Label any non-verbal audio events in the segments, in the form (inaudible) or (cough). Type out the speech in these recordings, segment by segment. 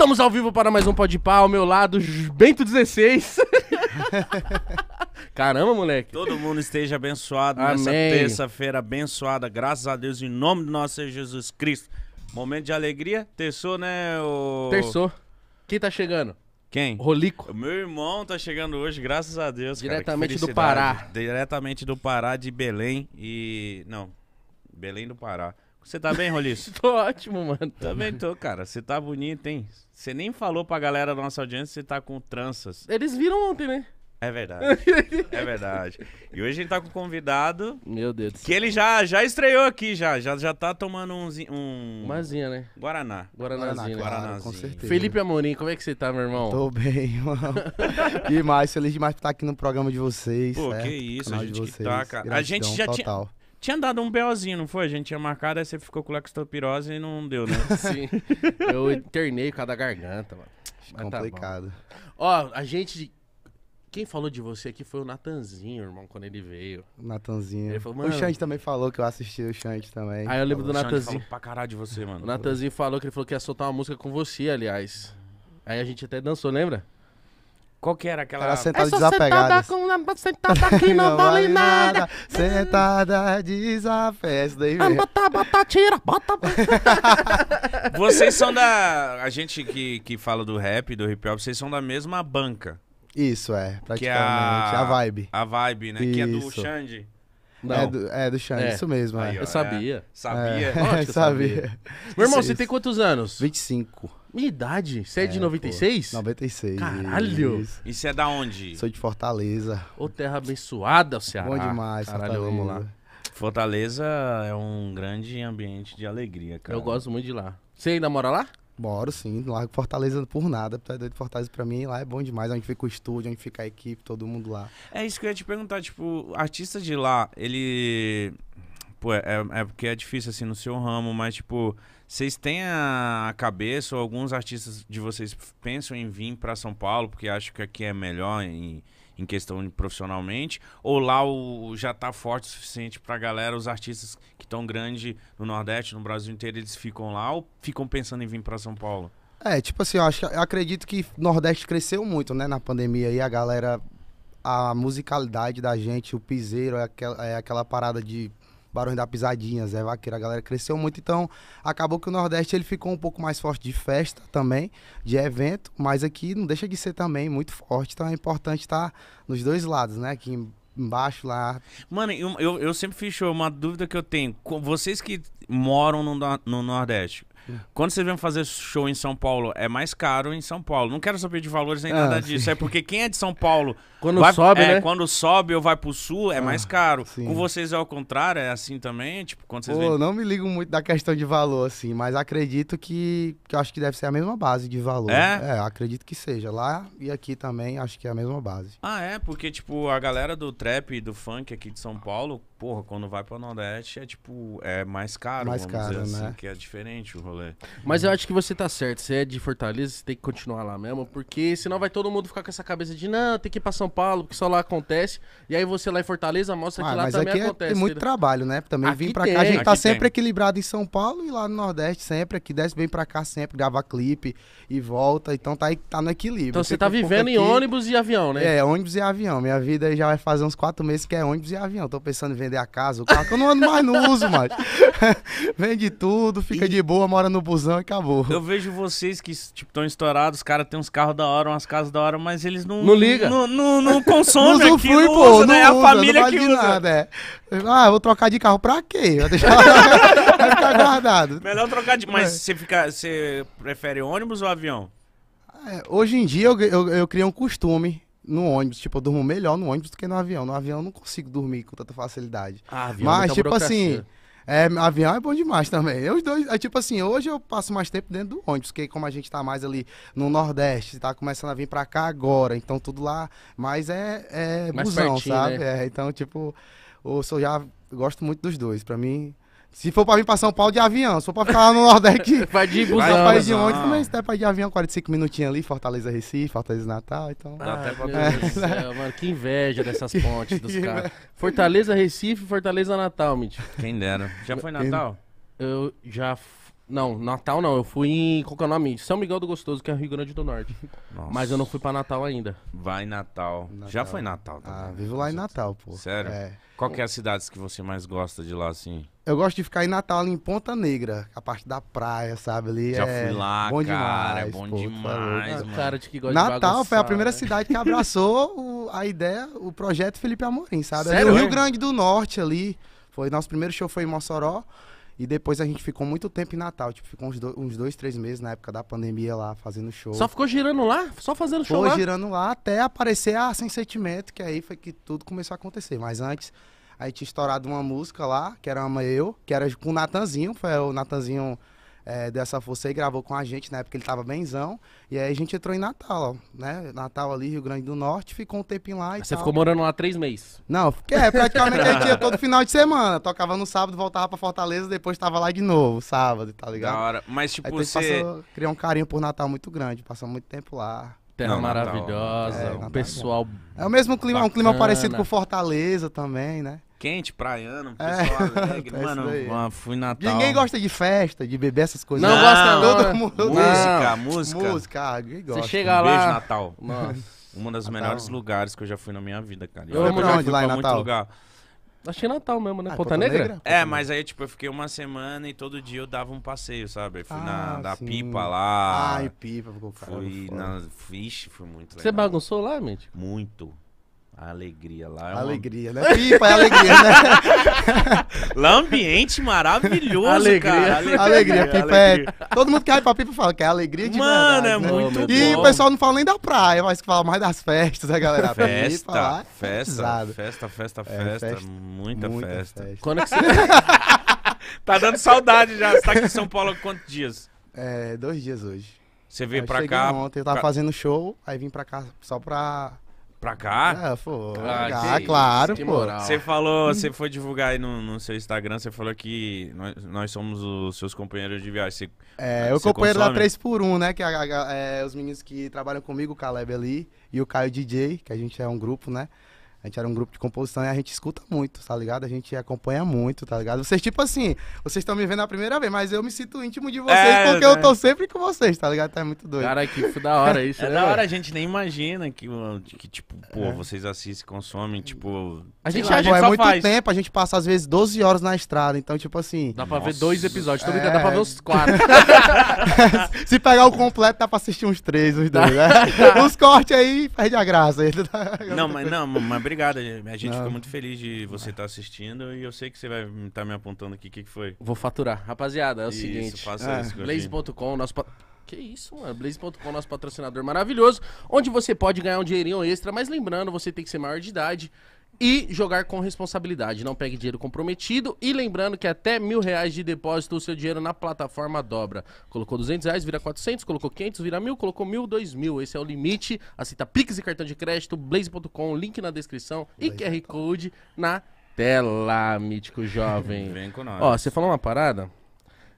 Estamos ao vivo para mais um Pode Pá, ao meu lado, Bento 16. (laughs) Caramba, moleque. Todo mundo esteja abençoado Amém. nessa terça-feira abençoada, graças a Deus, em nome do nosso Senhor Jesus Cristo. Momento de alegria, terçou, né? O... Terçou. Quem tá chegando? Quem? Rolico. Meu irmão tá chegando hoje, graças a Deus. Diretamente do Pará. Diretamente do Pará, de Belém e. Não, Belém do Pará. Você tá bem, Roliço? (laughs) tô ótimo, mano. Também tá tô, cara. Você tá bonito, hein? Você nem falou pra galera da nossa audiência que você tá com tranças. Eles viram ontem, né? É verdade. (laughs) é verdade. E hoje a gente tá com um convidado. Meu Deus. Que ele já, já estreou aqui, já. Já, já tá tomando um. um... Mazinha, né? Guaraná. Guaranazinha. Guaraná, claro, com certeza. Felipe Amorim, como é que você tá, meu irmão? Tô bem, irmão. (laughs) demais, feliz demais por estar aqui no programa de vocês. Pô, certo? que isso, a gente que tá, cara. a gente já tinha. Tinha dado um BOzinho, não foi? A gente tinha marcado, aí você ficou com lectopirose e não deu, né? (laughs) Sim. Eu internei da garganta, mano. Tá Complicado. Tá Ó, a gente. Quem falou de você aqui foi o Natanzinho, irmão, quando ele veio. Natanzinho. Ele falou, mano... O Xande também falou que eu assisti o Xande também. Aí eu lembro falou. do Natanzinho. Falou pra caralho de você, mano. O Natanzinho falou que ele falou que ia soltar uma música com você, aliás. Aí a gente até dançou, lembra? Qual que era aquela? Era sentada é desapegada. Sentada, sentada aqui (laughs) não, não vale nada. nada. Sentada desapegada. Bota, bota, tira, bota. (laughs) vocês são da... A gente que, que fala do rap, do hip hop, vocês são da mesma banca. Isso, é. Praticamente. Que é a... a Vibe. A Vibe, né? Isso. Que é do Xande. Não. É do, é do Xande, é. isso mesmo. Aí, é. ó, eu sabia. É. Sabia? É. (laughs) sabia. sabia. Meu irmão, isso, você isso. tem quantos anos? 25. Minha idade? Você é, é de 96? Pô, 96. Caralho! Isso. você é da onde? Sou de Fortaleza. Ô, terra abençoada, o Ceará. Bom demais, Caralho, Fortaleza. vamos lá. Fortaleza é um grande ambiente de alegria, cara. Eu gosto muito de lá. Você ainda mora lá? Moro sim, lá em Fortaleza por nada. Tá doido Fortaleza pra mim lá é bom demais. Onde fica o estúdio, onde fica a equipe, todo mundo lá. É isso que eu ia te perguntar, tipo, artista de lá, ele. Pô, é, é porque é difícil assim no seu ramo, mas tipo. Vocês têm a cabeça, ou alguns artistas de vocês pensam em vir para São Paulo, porque acham que aqui é melhor em, em questão de profissionalmente, ou lá o, já tá forte o suficiente pra galera, os artistas que estão grande no Nordeste, no Brasil inteiro, eles ficam lá ou ficam pensando em vir para São Paulo? É, tipo assim, eu, acho, eu acredito que Nordeste cresceu muito, né, na pandemia, e a galera, a musicalidade da gente, o piseiro, é aquela, é aquela parada de Barões da Pisadinha, Zé Vaqueira, a galera cresceu muito, então acabou que o Nordeste ele ficou um pouco mais forte de festa também, de evento, mas aqui não deixa de ser também muito forte, então é importante estar tá nos dois lados, né? Aqui embaixo lá. Mano, eu, eu, eu sempre fiz show, uma dúvida que eu tenho, vocês que moram no, no Nordeste, quando vocês vêm fazer show em São Paulo, é mais caro em São Paulo. Não quero saber de valores nem ah, nada disso. É porque quem é de São Paulo. (laughs) Quando vai, sobe, é, né? Quando sobe ou vai pro sul, é ah, mais caro. Sim. Com vocês é ao contrário, é assim também? Tipo, quando vocês Pô, vêm... não me ligo muito da questão de valor, assim, mas acredito que, que. acho que deve ser a mesma base de valor. É? É, acredito que seja. Lá e aqui também, acho que é a mesma base. Ah, é? Porque, tipo, a galera do trap e do funk aqui de São Paulo porra, quando vai o Nordeste é tipo, é mais caro, mais caro, assim, né? Assim, que é diferente o rolê. Mas eu acho que você tá certo, você é de Fortaleza, você tem que continuar lá mesmo, porque senão vai todo mundo ficar com essa cabeça de, não, tem que ir pra São Paulo, porque só lá acontece, e aí você lá em Fortaleza mostra ah, que lá também é acontece. É, tem muito trabalho, né? Também vir vim pra tem. cá, a gente aqui tá sempre tem. equilibrado em São Paulo e lá no Nordeste sempre, aqui desce, bem pra cá sempre, grava clipe e volta, então tá, aí tá no equilíbrio. Então você tá vivendo em aqui, ônibus e avião, né? É, ônibus e avião, minha vida já vai fazer uns quatro meses que é ônibus e avião, tô pensando em vender vender a casa, o carro, que eu não ando mais, não uso mais. (laughs) Vende tudo, fica e... de boa, mora no busão e acabou. Eu vejo vocês que, tipo, estão estourados, os caras têm uns carros da hora, umas casas da hora, mas eles não... Não liga. Não, não, consomem não fui, pô, não né? é a família não que usa. Nada, é. Ah, eu vou trocar de carro pra quê? Vai deixar (laughs) vai ficar guardado. Melhor trocar de... Mas é. você, fica, você prefere ônibus ou avião? É, hoje em dia eu, eu, eu criei um costume no ônibus. Tipo, eu durmo melhor no ônibus do que no avião. No avião eu não consigo dormir com tanta facilidade. Ah, avião é Mas, tipo assim, é, avião é bom demais também. Os dois, é, tipo assim, hoje eu passo mais tempo dentro do ônibus, porque como a gente tá mais ali no Nordeste, tá começando a vir pra cá agora, então tudo lá, mas é, é mais busão, pertinho, sabe? Né? É, então, tipo, eu sou já gosto muito dos dois. Pra mim, se for pra vir pra São Paulo de avião, se for pra ficar lá no Nordeste. (laughs) vai de busão. Vai, de onde Mas se tá der pra ir de avião, 45 minutinhos ali, Fortaleza Recife, Fortaleza Natal, então. Dá ah, até pra (laughs) é, né? céu, mano, que inveja dessas (laughs) pontes dos caras. Fortaleza Recife, Fortaleza Natal, Mitch. Quem dera. Já foi Natal? Eu já não, Natal não. Eu fui em. Qual que é o nome? São Miguel do Gostoso, que é Rio Grande do Norte. Nossa. Mas eu não fui pra Natal ainda. Vai Natal. Natal. Já foi Natal também. Ah, vivo lá em Natal, pô. Sério? É. Qual que é as cidades que você mais gosta de lá, assim? Eu gosto de ficar em Natal, ali em Ponta Negra, é a parte da praia, sabe? Ali Já é fui lá, bom cara, é demais, é bom pô, tá demais, mano. Cara de que gosta Natal de bagunçar, foi a primeira né? cidade que abraçou o, a ideia, o projeto Felipe Amorim, sabe? Sério? Ali, o Rio é? Grande do Norte ali, foi nosso primeiro show foi em Mossoró, e depois a gente ficou muito tempo em Natal, tipo, ficou uns dois, uns dois três meses na época da pandemia lá, fazendo show. Só ficou girando lá? Só fazendo show Foi lá? girando lá até aparecer a Sem Sentimento, que aí foi que tudo começou a acontecer, mas antes... Aí tinha estourado uma música lá, que era Ama Eu, que era com o Natanzinho. Foi o Natanzinho é, dessa força aí, gravou com a gente na né, época ele tava benzão. E aí a gente entrou em Natal, ó, né? Natal ali, Rio Grande do Norte, ficou um tempinho lá e Você tal. ficou morando lá três meses? Não, é, praticamente a gente ia (laughs) todo final de semana. Tocava no sábado, voltava pra Fortaleza, depois tava lá de novo, sábado, tá ligado? Da hora. Mas tipo, aí, então, você... Passou, criou um carinho por Natal muito grande, passou muito tempo lá. Terra não, maravilhosa, é, um é pessoal. É o mesmo clima, bacana. É um clima parecido com Fortaleza também, né? quente, praiano, é, pessoal é, (laughs) alegre. mano, fui Natal. Ninguém gosta de festa, de beber essas coisas. Não, não gosta ah, não. todo mundo. Música, música. Música, ah, ninguém gosta. Você chega um lá. Beijo, Natal. Nossa. Um dos melhores lugares que eu já fui na minha vida, cara. Eu, eu não, onde lá em Natal. lugar. Achei é Natal mesmo, né? Ah, Ponta, Negra? Negra? É, mas aí, tipo, eu fiquei uma semana e todo dia eu dava um passeio, sabe? fui ah, na da pipa lá. Ai, pipa, ficou caro. Fui na. Ixi, foi muito legal. Você bagunçou lá, mente? Muito. A alegria lá. É uma... Alegria, né? Pipa é alegria, né? (laughs) lá é ambiente maravilhoso, alegria, cara. Alegria, alegria pipa alegria. é. Todo mundo que vai pra pipa fala que é alegria de Mano, é verdade, é né? muito bom. E o pessoal não fala nem da praia, mas fala mais das festas, né, galera? Festa, pipa, lá, é festa, é festa, festa, é, festa, Muita, muita festa. festa. Quando é que (laughs) você. tá dando saudade já. Você tá aqui em São Paulo há quantos dias? É, dois dias hoje. Você veio eu pra cá. Ontem eu tava pra... fazendo show, aí vim pra cá só pra Pra cá? Ah, Ah, claro, pô. Você falou, você foi divulgar aí no, no, seu Instagram, você falou que nós, nós somos os seus companheiros de viagem. é, o companheiro consome? da 3x1, né? Que a, a, é, os meninos que trabalham comigo, o Caleb ali e o Caio DJ, que a gente é um grupo, né? A gente era um grupo de composição e a gente escuta muito, tá ligado? A gente acompanha muito, tá ligado? Vocês, tipo assim, vocês estão me vendo a primeira vez, mas eu me sinto íntimo de vocês é, porque né? eu tô sempre com vocês, tá ligado? Tá muito doido. Cara, que da hora (laughs) isso. é né, da hora, a gente nem imagina que, que tipo, pô, é. vocês assistem, consomem, tipo. A gente, lá, é, a gente pô, é muito faz. tempo, a gente passa às vezes 12 horas na estrada, então, tipo assim. Dá pra Nossa. ver dois episódios, tô brincando, é. dá pra ver os quatro. (laughs) Se pegar o completo, dá pra assistir uns três, os dois, né? (laughs) os cortes aí perde a graça. Não, mas não, mas obrigado. A gente fica muito feliz de você estar tá assistindo e eu sei que você vai estar tá me apontando aqui o que, que, foi. Vou faturar. Rapaziada, é o isso, seguinte. Faça isso, é. Blaze.com, nosso. Que isso, mano. Blaze.com, nosso patrocinador maravilhoso, onde você pode ganhar um dinheirinho extra, mas lembrando, você tem que ser maior de idade e jogar com responsabilidade. Não pegue dinheiro comprometido e lembrando que até mil reais de depósito o seu dinheiro na plataforma dobra. Colocou 200 reais, vira 400, colocou 500, vira mil, colocou mil, dois mil. Esse é o limite. Aceita Pix e cartão de crédito, blaze.com, link na descrição e QR Code na tela, mítico jovem. (laughs) Vem com nós. Ó, você falou uma parada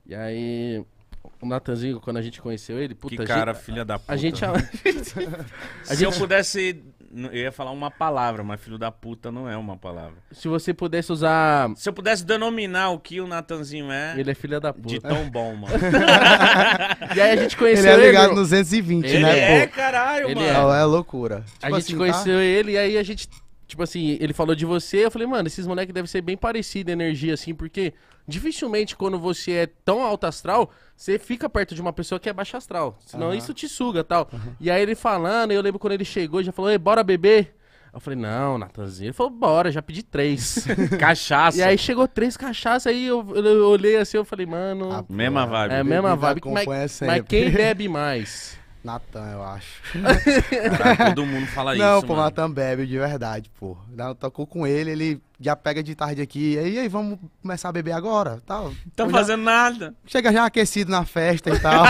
e aí o Natanzinho, quando a gente conheceu ele, puta, Que cara, gente, filha da puta. A gente. (laughs) a gente- Se eu pudesse eu ia falar uma palavra, mas filho da puta não é uma palavra. Se você pudesse usar. Se eu pudesse denominar o que o Natanzinho é. Ele é filho da puta. De tão bom, (laughs) mano. e aí a gente conheceu ele. É ligado no 220, ele né? É, pô? caralho, ele mano. É, é loucura. Tipo a gente assim, conheceu tá? ele e aí a gente. Tipo assim, ele falou de você, eu falei, mano, esses moleques devem ser bem parecidos energia, assim, porque dificilmente quando você é tão alto astral, você fica perto de uma pessoa que é baixa astral. Senão uhum. isso te suga tal. Uhum. E aí ele falando, eu lembro quando ele chegou, já falou, ei, bora beber. Eu falei, não, Natanzinho. Ele falou, bora, já pedi três. (laughs) cachaça. E aí chegou três cachaças, aí eu, eu, eu, olhei assim, eu falei, mano. A ah, mesma é vibe. É, a mesma vibe. Mas, é mas quem (laughs) bebe mais? Natan, eu acho. todo mundo fala não, isso. Não, pô, Natan bebe de verdade, pô. Tocou com ele, ele já pega de tarde aqui. E aí, vamos começar a beber agora? Tal. Tá fazendo já... nada. Chega já aquecido na festa e tal.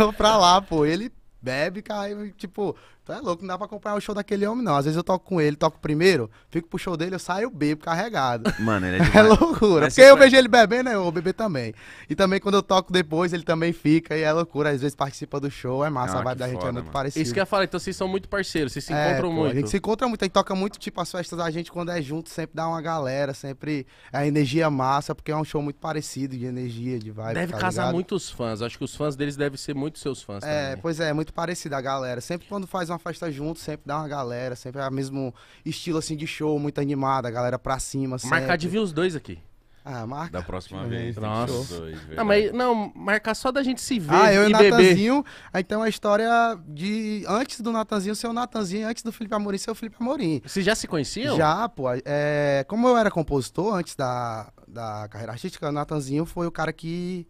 (laughs) (laughs) pra lá, pô. Ele bebe, cai, tipo, Tu é louco, não dá pra acompanhar o show daquele homem, não. Às vezes eu toco com ele, toco primeiro, fico pro show dele, eu saio bebo, carregado. Mano, ele é, (laughs) é demais. É loucura. Mas porque eu beijei vejo ele bebendo, né, eu vou beber também. E também quando eu toco depois, ele também fica, e é loucura. Às vezes participa do show, é massa, ah, a vibe da gente é muito mano. parecida. Isso que eu falei, então vocês são muito parceiros, vocês se é, encontram pô, muito. A gente se encontra muito, a gente toca muito, tipo, as festas da gente, quando é junto, sempre dá uma galera, sempre é energia massa, porque é um show muito parecido de energia, de vibe. Deve tá casar ligado? muitos fãs, acho que os fãs deles devem ser muito seus fãs. É, também. pois é, é muito parecido a galera. Sempre quando faz uma festa junto, sempre dá uma galera, sempre é o mesmo estilo assim de show, muito animada, a galera pra cima. Sempre. Marcar de vir os dois aqui. Ah, marca. Da próxima vez. Nossa. Dois, não, mas não, marcar só da gente se ver. Ah, eu e, o Natanzinho. Ah, então a história de antes do Natanzinho ser o Natanzinho, antes do Felipe Amorim ser o Felipe Amorim. Vocês já se conheciam? Já, pô. É, como eu era compositor antes da, da carreira artística, o Natanzinho foi o cara que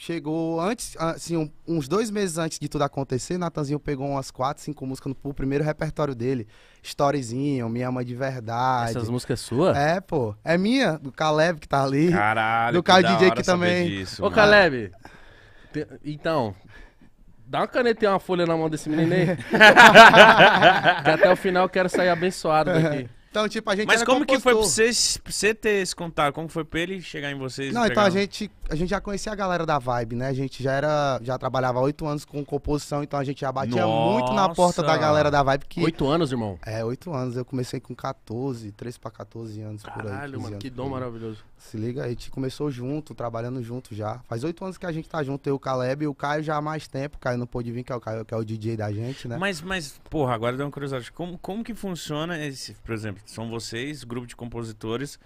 Chegou antes, assim, um, uns dois meses antes de tudo acontecer, Natanzinho pegou umas quatro, cinco músicas no, primeiro repertório dele. Storyzinho, Minha Mãe de Verdade. Essas músicas é sua? É, pô. É minha, do Caleb que tá ali. Caralho, Do Caio DJ que também. Disso, Ô, Caleb, te, então, Dá uma caneta e uma folha na mão desse menino aí. (laughs) que até o final eu quero sair abençoado daqui. Então, tipo, a gente Mas como compostor. que foi pra, vocês, pra você ter esse contato? Como foi pra ele chegar em vocês? Não, então a gente a gente já conhecia a galera da Vibe, né? A gente já era, já trabalhava oito anos com composição, então a gente já batia Nossa. muito na porta da galera da Vibe. Que... Oito anos, irmão? É, oito anos. Eu comecei com 14, 13 pra 14 anos Caralho, por aí. Caralho, mano, que dom maravilhoso. Se liga, a gente começou junto, trabalhando junto já. Faz oito anos que a gente tá junto, eu, o Caleb, e o Caio já há mais tempo. O Caio não pôde vir, que é o Caio, que é o DJ da gente, né? Mas, mas, porra, agora dá uma curiosidade. Como, como que funciona esse, por exemplo, são vocês, grupo de compositores...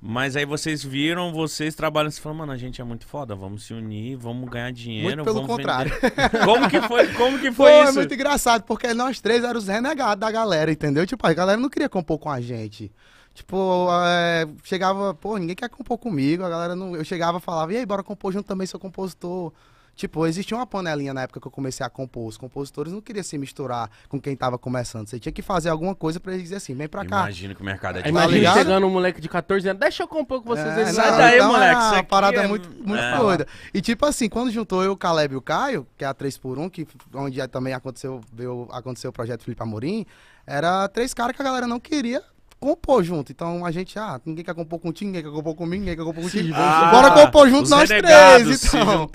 Mas aí vocês viram, vocês trabalham e falam, mano, a gente é muito foda, vamos se unir, vamos ganhar dinheiro. Muito pelo contrário. Vender. (laughs) Como que foi, como que foi Pô, é isso? É muito engraçado, porque nós três eram os renegados da galera, entendeu? Tipo, a galera não queria compor com a gente. Tipo, é, chegava, pô, ninguém quer compor comigo, a galera não. Eu chegava e falava, e aí, bora compor junto também, seu compositor. Tipo, existia uma panelinha na época que eu comecei a compor. Os compositores não queriam se misturar com quem tava começando. Você tinha que fazer alguma coisa pra eles dizer assim, vem pra cá. Imagina que o mercado é de Imagina chegando um moleque de 14 anos, deixa eu compor com vocês. É, não, Sai daí, então, moleque. É isso parada é... muito, muito é. doida. E tipo assim, quando juntou eu, o Caleb e o Caio, que é a 3x1, que, onde é, também aconteceu, veio, aconteceu o projeto Felipe Amorim, era três caras que a galera não queria compor junto. Então a gente, ah, ninguém quer compor contigo, ninguém quer compor comigo, ninguém quer compor contigo. Ah, Bora compor junto nós três. Então.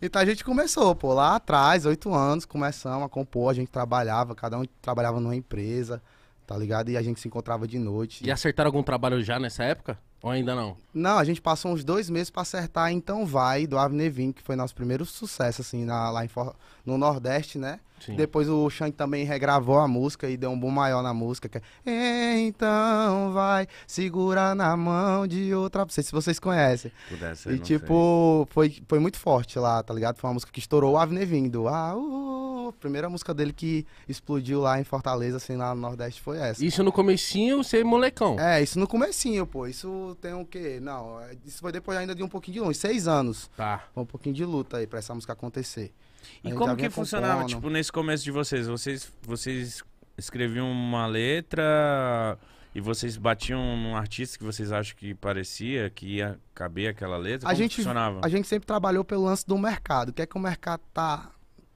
então a gente começou, pô, lá atrás, oito anos, começamos a compor, a gente trabalhava, cada um trabalhava numa empresa, tá ligado? E a gente se encontrava de noite. E acertaram algum trabalho já nessa época? Ou ainda não? Não, a gente passou uns dois meses para acertar Então Vai, do Avnevin, que foi nosso primeiro sucesso, assim, na, lá em, no Nordeste, né? Sim. Depois o Shank também regravou a música e deu um boom maior na música. Que é, então vai segurar na mão de outra. Não sei se vocês conhecem. Pudesse, e tipo, sei. foi, foi muito forte lá, tá ligado? Foi uma música que estourou o Avner é Vindo. Ah, uh, uh, uh. primeira música dele que explodiu lá em Fortaleza, assim, lá no Nordeste foi essa. Isso no comecinho, você é molecão. É, isso no comecinho, pô. Isso tem o quê? Não, isso foi depois ainda de um pouquinho de longe, seis anos. Tá. Foi um pouquinho de luta aí pra essa música acontecer. E como que funcionava, tipo, nesse começo de vocês? Vocês, vocês escreviam uma letra e vocês batiam num artista que vocês acham que parecia, que ia caber aquela letra? A como gente, funcionava? A gente sempre trabalhou pelo lance do mercado. O que é que o mercado tá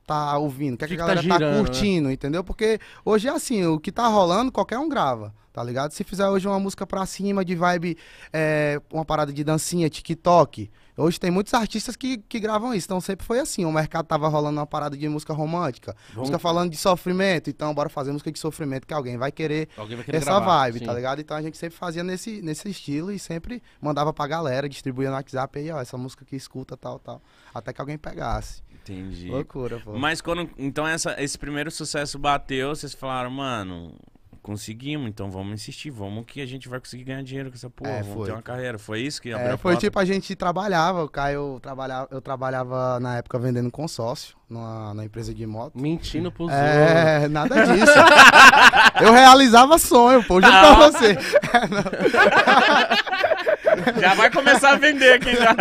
tá ouvindo, o que, é que, a galera tá, tá girando, tá curtindo, né? entendeu? Porque hoje é assim, o que tá rolando, qualquer um grava, tá ligado? Se fizer hoje uma música pra cima de vibe, é, uma parada de dancinha, TikTok, Hoje tem muitos artistas que, que gravam isso. Então sempre foi assim. O mercado tava rolando uma parada de música romântica. Vamos... Música falando de sofrimento. Então bora fazer música de sofrimento que alguém vai querer, alguém vai querer essa gravar, vibe, tá sim. tá ligado? Então a gente sempre fazia nesse, nesse estilo e sempre mandava pra galera, distribuía no WhatsApp aí, ó, essa música que escuta, tal, tal. Até que alguém pegasse. Entendi. Loucura, pô. Mas quando. Então essa, esse primeiro sucesso bateu, vocês falaram, mano, conseguimos, então vamos insistir, vamos que a gente vai conseguir ganhar dinheiro com essa porra, é, vamos foi. ter uma carreira. Foi isso que é, abriu é, a Foi porta. tipo, a gente trabalhava, o Caio trabalhava, eu trabalhava na época vendendo consórcio numa, empresa de moto. Mentindo pros É, nada disso. (laughs) eu realizava sonho, pô, juro pra você. (laughs) já vai começar a vender aqui já.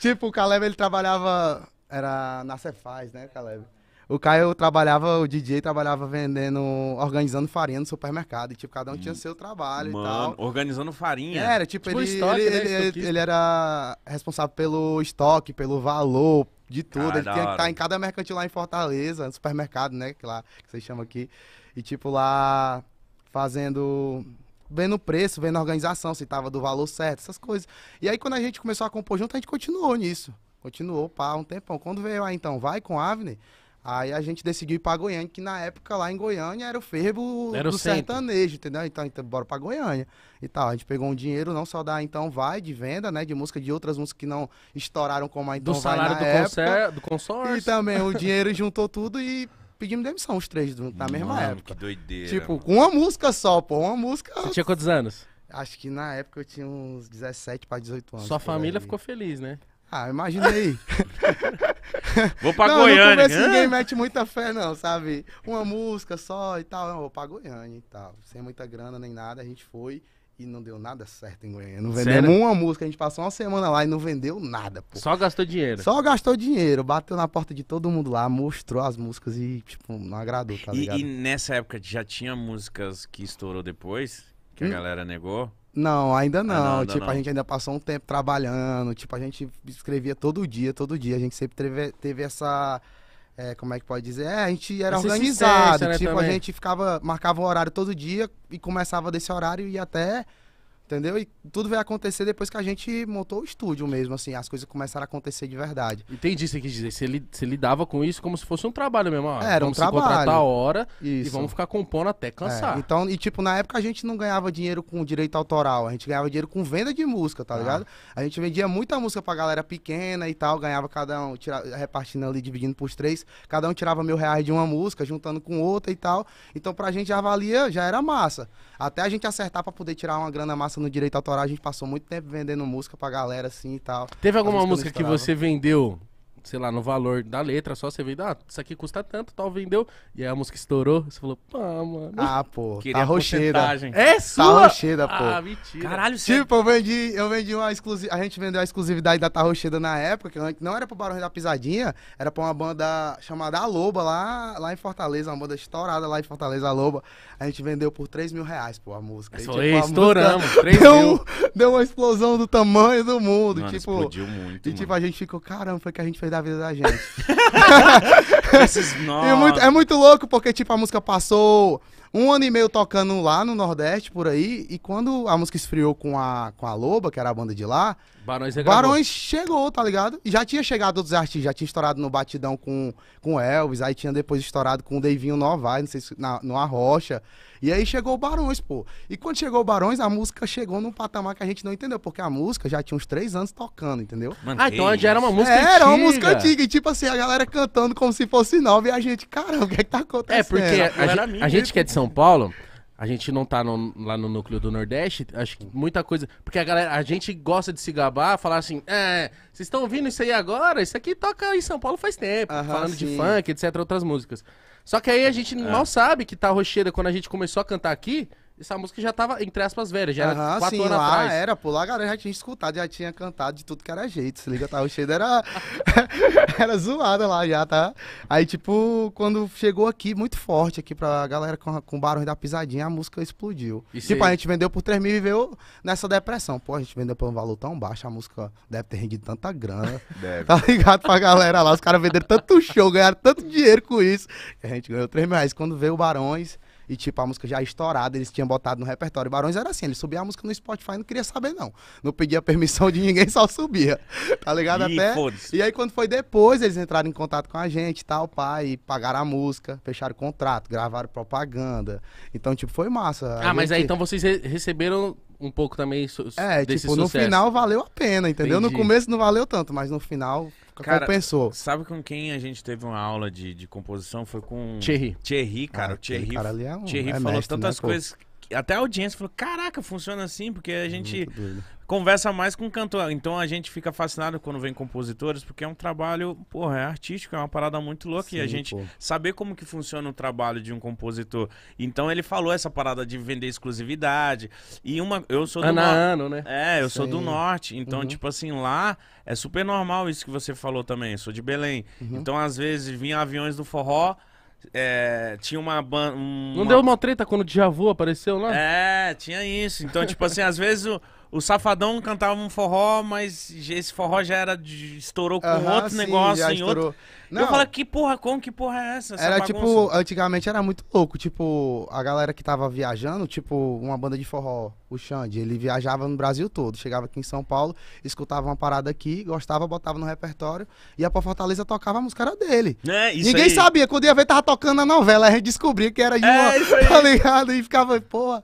tipo, o Caleb ele trabalhava, era na Cefaz, né, Caleb? O Caio trabalhava, o DJ trabalhava vendendo, organizando farinha no supermercado. E, tipo, cada um tinha hum. seu trabalho Mano, e tal. organizando farinha? É, era, tipo, tipo ele, estoque, ele, né? ele, ele, era responsável pelo estoque, pelo valor, de tudo. Cara, ele ah, tinha que estar tá em cada mercantil lá em Fortaleza, supermercado, né? Que lá, que vocês chamam aqui. E, tipo, lá fazendo vendo o preço, vendo a organização, se tava do valor certo, essas coisas. E aí quando a gente começou a compor junto, a gente continuou nisso. Continuou, pá, um tempão. Quando veio a ah, então, vai com a Avner, Aí a gente decidiu ir pra Goiânia, que na época lá em Goiânia era o fervo era do sertanejo, entendeu? Então, então, bora pra Goiânia e tal. A gente pegou um dinheiro, não só da Então Vai, de venda, né? De música, de outras músicas que não estouraram como a Então do Vai salário na do, época. do consórcio. E também o dinheiro juntou tudo e pedimos demissão, os três, na mesma mano, época. que doideira. Tipo, mano. com uma música só, pô, uma música... Você tinha quantos anos? Acho que na época eu tinha uns 17 para 18 anos. Sua família ficou feliz, né? Ah, imagina aí. (laughs) vou pra não, Goiânia. Não, ninguém mete muita fé, não, sabe? Uma música só e tal. Não, vou pra Goiânia e tal. Sem muita grana nem nada, a gente foi e não deu nada certo em Goiânia. Não vendemos Sério? uma música, a gente passou uma semana lá e não vendeu nada, pô. Só gastou dinheiro. Só gastou dinheiro, bateu na porta de todo mundo lá, mostrou as músicas e, tipo, não agradou, tá ligado? E, e nessa época já tinha músicas que estourou depois, que hum? a galera negou? Não, ainda ah, não. tipo, não. a gente ainda passou um tempo trabalhando. Tipo, a gente escrevia todo dia, todo dia. A gente sempre teve, teve essa. É, como é que pode dizer? É, a gente era organizado. né, tipo, também. a gente ficava, marcava um horário todo dia e começava desse horário e até Entendeu? E tudo vai acontecer depois que a gente montou o estúdio mesmo, assim, as coisas começaram a acontecer de verdade. Entendi isso que dizer. Você, li, lidava com isso como se fosse um trabalho mesmo. Ó, Era um trabalho. Vamos contratar a hora isso. e vamos ficar compondo até é, cansar. É, então, e tipo, na época a gente não ganhava dinheiro com direito autoral, a gente ganhava dinheiro com venda de música, tá ah. ligado? A gente vendia muita música pra galera pequena e tal, ganhava cada um, tira, repartindo ali, dividindo por três, cada um tirava mil reais de uma música, juntando com outra e tal. Então pra gente já valia, já era massa. Até a gente acertar pra poder tirar uma grana massa no direito autoral, a gente passou muito tempo vendendo música pra galera, assim e tal. Teve alguma música que você vendeu sei lá, no valor da letra, só você vende, ah, isso aqui custa tanto, tal, vendeu. E aí a música estourou, você falou, pá, ah, mano. Ah, pô, tá queria é tá rocheira. É sua? Tá rocheira, pô. Ah, mentira. Caralho, você... Tipo, eu vendi, eu vendi uma exclusividade, a gente vendeu a exclusividade da tarrocheira tá na época, que não era pro barão da Pisadinha, era pra uma banda chamada A Loba, lá, lá em Fortaleza, uma banda estourada lá em Fortaleza, A Loba. A gente vendeu por 3 mil reais, pô, a música. Aí, tipo, aí, a estouramos, música (laughs) 3 deu, mil. Deu uma explosão do tamanho do mundo, mano, tipo... explodiu muito, E, tipo, mano. a gente ficou, caramba, foi que a gente fez da vida da gente. (laughs) Esses, muito, é muito louco, porque, tipo, a música passou um ano e meio tocando lá no Nordeste, por aí, e quando a música esfriou com a, com a Loba, que era a banda de lá, Barões, Barões chegou, tá ligado? E já tinha chegado outros artistas, já tinha estourado no Batidão com, com Elvis, aí tinha depois estourado com o Davinho Novaes, não sei se, na, no Arrocha. E aí chegou o Barões, pô. E quando chegou o Barões, a música chegou num patamar que a gente não entendeu, porque a música já tinha uns três anos tocando, entendeu? ah, então já era uma música era antiga. Era uma música antiga, e tipo assim, a galera cantando como se fosse nova, e a gente, caramba, o que é que tá acontecendo? É, porque a, a, a gente, a gente que é de São são Paulo, a gente não tá no, lá no núcleo do Nordeste, acho que muita coisa. Porque a galera, a gente gosta de se gabar, falar assim, é, vocês estão ouvindo isso aí agora? Isso aqui toca em São Paulo faz tempo, falando sim. de funk, etc, outras músicas. Só que aí a gente é. mal sabe que tá rocheira quando a gente começou a cantar aqui essa música já tava, entre aspas, velha, já era uhum, quatro sim, anos lá atrás. era, pô, lá a galera já tinha escutado, já tinha cantado de tudo que era jeito, se liga, tá? O cheiro era, (laughs) era zoada lá já, tá? Aí, tipo, quando chegou aqui, muito forte aqui pra galera com, com o barulho da pisadinha, a música explodiu. e tipo, aí. a gente vendeu por 3 mil e veio nessa depressão. Pô, a gente vendeu por um valor tão baixo, a música deve ter rendido tanta grana, (laughs) deve. tá ligado? Pra galera lá, os caras venderam tanto show, ganharam tanto dinheiro com isso, a gente ganhou 3 mil reais. Quando veio o Barões... E, tipo, a música já estourada, eles tinham botado no repertório. Barões era assim, eles subiam a música no Spotify não queria saber, não. Não pedia permissão de ninguém, (laughs) só subia. Tá ligado? Ih, Até. E aí, quando foi depois, eles entraram em contato com a gente tal, pai, e pagaram a música, fecharam o contrato, gravaram propaganda. Então, tipo, foi massa. Ah, mas aí então vocês re receberam um pouco também é, desse tipo, sucesso. no final valeu a pena, entendeu? Entendi. No começo não valeu tanto, mas no final Cara, pensou? Sabe com quem a gente teve uma aula de, de composição? Foi com. Thierry. Thierry, cara. Ah, Thierry, cara ali é um, Thierry é falou mestre, tantas né, coisas. Até a audiência falou: caraca, funciona assim, porque a gente conversa mais com o cantor. Então a gente fica fascinado quando vem compositores, porque é um trabalho, porra, é artístico, é uma parada muito louca. Sim, e a gente pô. saber como que funciona o trabalho de um compositor. Então ele falou essa parada de vender exclusividade. E uma. Eu sou do ano, norte. Ano, né? É, eu Sim. sou do norte. Então, uhum. tipo assim, lá é super normal isso que você falou também. Eu sou de Belém. Uhum. Então, às vezes, vinha aviões do forró. É, tinha uma banda. Não deu uma treta quando o Djavu apareceu lá? É, tinha isso. Então, tipo assim, às vezes o o Safadão cantava um forró, mas esse forró já era de, estourou com uhum, outro sim, negócio em estourou. outro. Não, eu falo, que porra, como que porra é essa? essa era bagunça? tipo, antigamente era muito louco, tipo, a galera que tava viajando, tipo, uma banda de forró, o Xande, ele viajava no Brasil todo, chegava aqui em São Paulo, escutava uma parada aqui, gostava, botava no repertório, ia pra Fortaleza, tocava a música era dele. É, Ninguém aí. sabia, quando ia ver tava tocando a novela, a gente descobria que era de é, uma, (laughs) tá ligado? E ficava, porra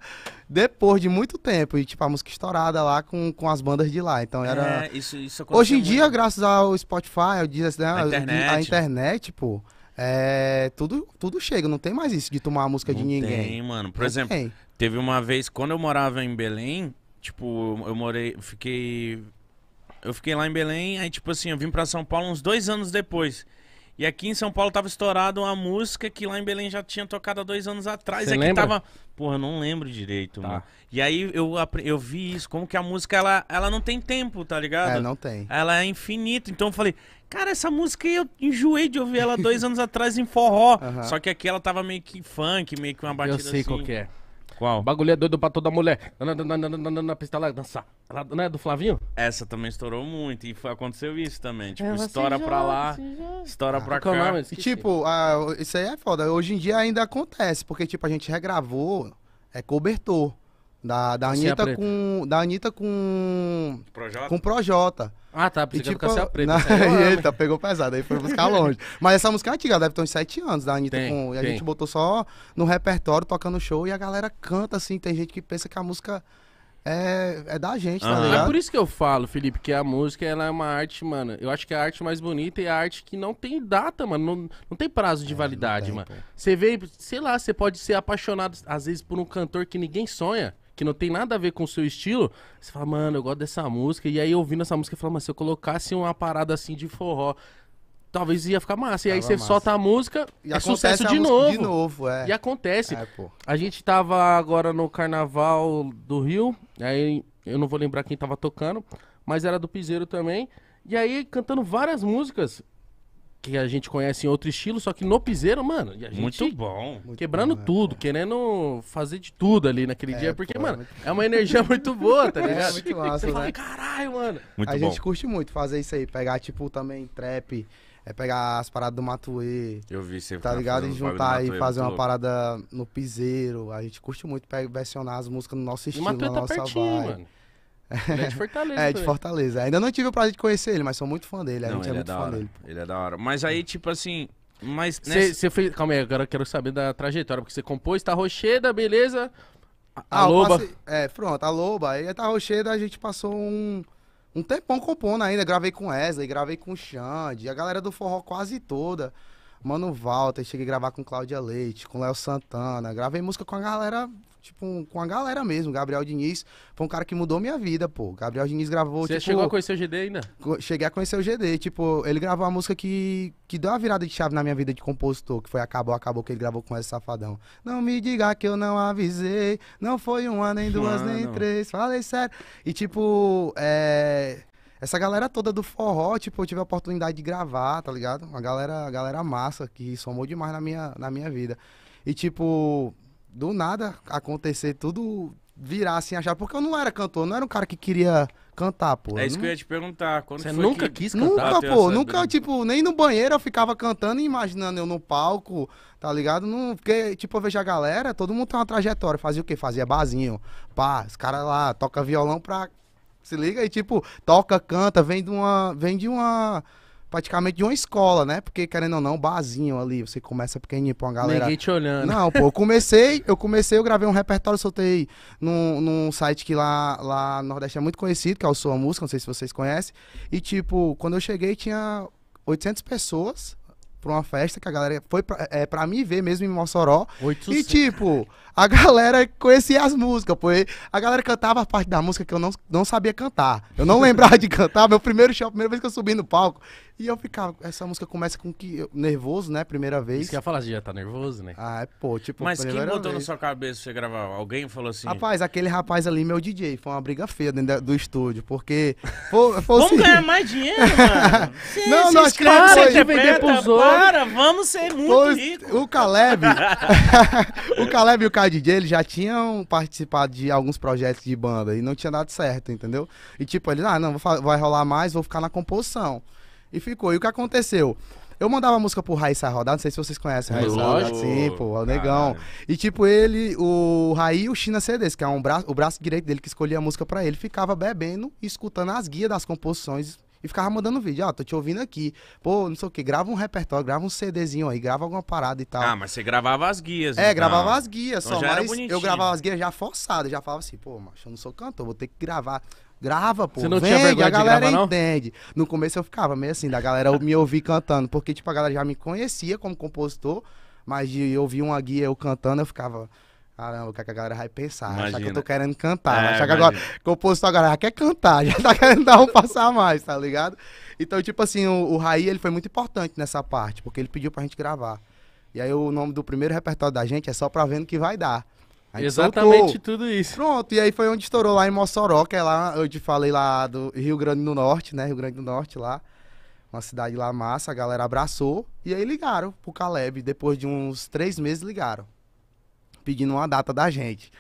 depois de muito tempo. E, tipo, a música estourada lá com, com as bandas de lá. Então era. É, isso, isso Hoje em dia, muito. graças ao Spotify, ao Disney, né, a, internet. a internet, pô. É, tudo, tudo chega, não tem mais isso de tomar a música não de ninguém. Tem, mano. Por não exemplo, tem. teve uma vez, quando eu morava em Belém, tipo, eu morei, eu fiquei. Eu fiquei lá em Belém, aí, tipo assim, eu vim pra São Paulo uns dois anos depois. E aqui em São Paulo tava estourada uma música que lá em Belém já tinha tocado há dois anos atrás. Cê aqui é lembra? tava Porra, não lembro direito, tá. mano. E aí eu, eu vi isso, como que a música, ela, ela não tem tempo, tá ligado? É, não tem. Ela é infinita. Então eu falei, cara, essa música eu enjoei de ouvir ela dois (laughs) anos atrás em forró. Só que aqui ela tava meio que funk, meio que uma batida assim. Eu sei assim. qual que é. Qual? Bagulho é doido pra toda mulher. Na, na, pista lá, dançar. não é do Flavinho? Essa também estourou muito e foi- aconteceu isso também. Tipo, estoura joga, pra lá, estoura pra é cá. tipo, ah, isso aí é foda. Hoje em dia ainda acontece, porque tipo, a gente regravou, é cobertor. Da, da, Anitta Preta. com, da Anitta com. Projota? Com Projota. Ah, tá. Pensei e, tipo, que (laughs) preta, na... Aí, (laughs) Eita, pegou pesado, aí foi buscar longe. Mas essa música é antiga, deve ter uns 7 anos da Anitta tem, com. E a tem. gente botou só no repertório, tocando show, e a galera canta assim. Tem gente que pensa que a música é, é da gente, uhum. tá ligado? É por isso que eu falo, Felipe, que a música ela é uma arte, mano. Eu acho que é a arte mais bonita e é a arte que não tem data, mano. Não, não tem prazo de é, validade, tem, mano. Pô. Você vê, sei lá, você pode ser apaixonado, às vezes, por um cantor que ninguém sonha que não tem nada a ver com o seu estilo, você fala, mano, eu gosto dessa música. E aí ouvindo essa música, fala, mas se eu colocasse uma parada assim de forró, talvez ia ficar massa. E aí você massa. solta a música e é sucesso de novo. De novo é. E acontece. É, a gente tava agora no carnaval do Rio, aí eu não vou lembrar quem tava tocando, mas era do Piseiro também. E aí cantando várias músicas que a gente conhece em outro estilo, só que no piseiro, mano, a gente muito bom. Quebrando muito bom, né? tudo, é, querendo fazer de tudo ali naquele é, dia, porque, pô, é mano, é, é uma energia muito boa, tá (laughs) é ligado? É muito massa, Você né? fala, caralho, mano. Muito a bom. gente curte muito fazer isso aí, pegar tipo também trap, é pegar as paradas do Matuê. Eu vi você Tá ligado? E juntar e é fazer uma louco. parada no piseiro. A gente curte muito versionar as músicas no nosso estilo, e na tá nossa pertinho, vibe. Mano. Ele é de Fortaleza. (laughs) é, de Fortaleza. Ainda não tive o prazer de conhecer ele, mas sou muito fã dele. A não, gente é, é muito fã hora. dele. Ele é da hora. Mas aí, tipo assim. Mas. Você nessa... fez. Calma aí, agora eu quero saber da trajetória. Porque você compôs, tá rocheda, beleza. A, a ah, Loba. Passei, é, pronto, a Loba. Aí tá rocheda, a gente passou um. Um tempão compondo ainda, gravei com Wesley, gravei com Xande, a galera do forró quase toda. Mano Walter, cheguei a gravar com Cláudia Leite, com Léo Santana, gravei música com a galera tipo, com a galera mesmo. Gabriel Diniz foi um cara que mudou minha vida, pô. Gabriel Diniz gravou. Você tipo, chegou a conhecer o GD ainda? Cheguei a conhecer o GD. Tipo, ele gravou uma música que, que deu uma virada de chave na minha vida de compositor, que foi Acabou, Acabou, que ele gravou com esse safadão. Não me diga que eu não avisei. Não foi uma, nem duas, nem três. Falei sério. E, tipo, é essa galera toda do forró, tipo, eu tive a oportunidade de gravar, tá ligado? Uma galera, galera massa que somou demais na minha, na minha vida. E, tipo, do nada acontecer tudo virar assim, achar. Porque eu não era cantor, não era um cara que queria cantar, pô. É isso não... que eu ia te perguntar. Quando Você nunca que... quis cantar? Nunca, ah, pô. Nunca, tipo, nem no banheiro eu ficava cantando e imaginando eu no palco, tá ligado? Não, porque, tipo, eu vejo a galera, todo mundo tem uma trajetória. Fazia o quê? Fazia bazinho Pá, os caras lá toca violão pra. Se liga e, tipo, toca, canta, vem de uma. Vem de uma praticamente de uma escola, né? Porque, querendo ou não, barzinho ali, você começa pequenininho pra uma galera. Ninguém te olhando. Não, pô, eu comecei, eu comecei, eu gravei um repertório, soltei num, num site que lá, lá no Nordeste é muito conhecido, que é o Sua Música, não sei se vocês conhecem. E, tipo, quando eu cheguei, tinha 800 pessoas pra uma festa que a galera foi pra, é, pra mim ver mesmo em Mossoró. 800. E, tipo, a galera conhecia as músicas, pô. A galera cantava a parte da música que eu não, não sabia cantar. Eu não lembrava de cantar. Meu primeiro show, a primeira vez que eu subi no palco, e eu ficava, essa música começa com que nervoso, né? Primeira vez. Isso que ia falar, você já tá nervoso, né? Ah, é, pô, tipo, Mas quem botou vez. na sua cabeça você gravar? Alguém falou assim? Rapaz, aquele rapaz ali, meu DJ, foi uma briga feia dentro do estúdio, porque. Foi, (laughs) foi vamos ganhar mais dinheiro, mano. (laughs) não, nós escreve, você vender pros para, vamos ser muito foi, rico. O Caleb. (laughs) o Caleb e o KDJ, eles já tinham participado de alguns projetos de banda e não tinha dado certo, entendeu? E tipo, ele, ah, não, vai rolar mais, vou ficar na composição. E ficou. E o que aconteceu? Eu mandava música pro Raíssa Rodar, não sei se vocês conhecem Raíssa Rodar. Sim, pô, é o negão. Caralho. E tipo, ele, o Raí e o China CDs, que é um braço, o braço direito dele que escolhia a música pra ele, ficava bebendo e escutando as guias das composições e ficava mandando vídeo, ó, ah, tô te ouvindo aqui. Pô, não sei o que, grava um repertório, grava um CDzinho aí, grava alguma parada e tal. Ah, mas você gravava as guias, É, então. gravava as guias, então só mais eu gravava as guias já forçado, já falava assim, pô, macho, eu não sou cantor, vou ter que gravar. Grava, pô. Você não Vende, tinha vergonha a galera gravar, entende. No começo eu ficava meio assim, da galera me ouvir cantando, porque, tipo, a galera já me conhecia como compositor, mas de ouvir uma guia eu cantando, eu ficava. Caramba, o que é a galera vai pensar? Imagina. Achar que eu tô querendo cantar. É, achar que agora, compositor agora já quer cantar, (laughs) já tá querendo dar um passar mais, tá ligado? Então, tipo assim, o, o Raí, ele foi muito importante nessa parte, porque ele pediu pra gente gravar. E aí o nome do primeiro repertório da gente é Só Pra Vendo Que Vai Dar. Aí Exatamente soltou. tudo isso. Pronto, e aí foi onde estourou lá em Mossoró, que é lá, eu te falei lá do Rio Grande do Norte, né? Rio Grande do Norte lá. Uma cidade lá massa, a galera abraçou. E aí ligaram pro Caleb. Depois de uns três meses ligaram. Pedindo uma data da gente.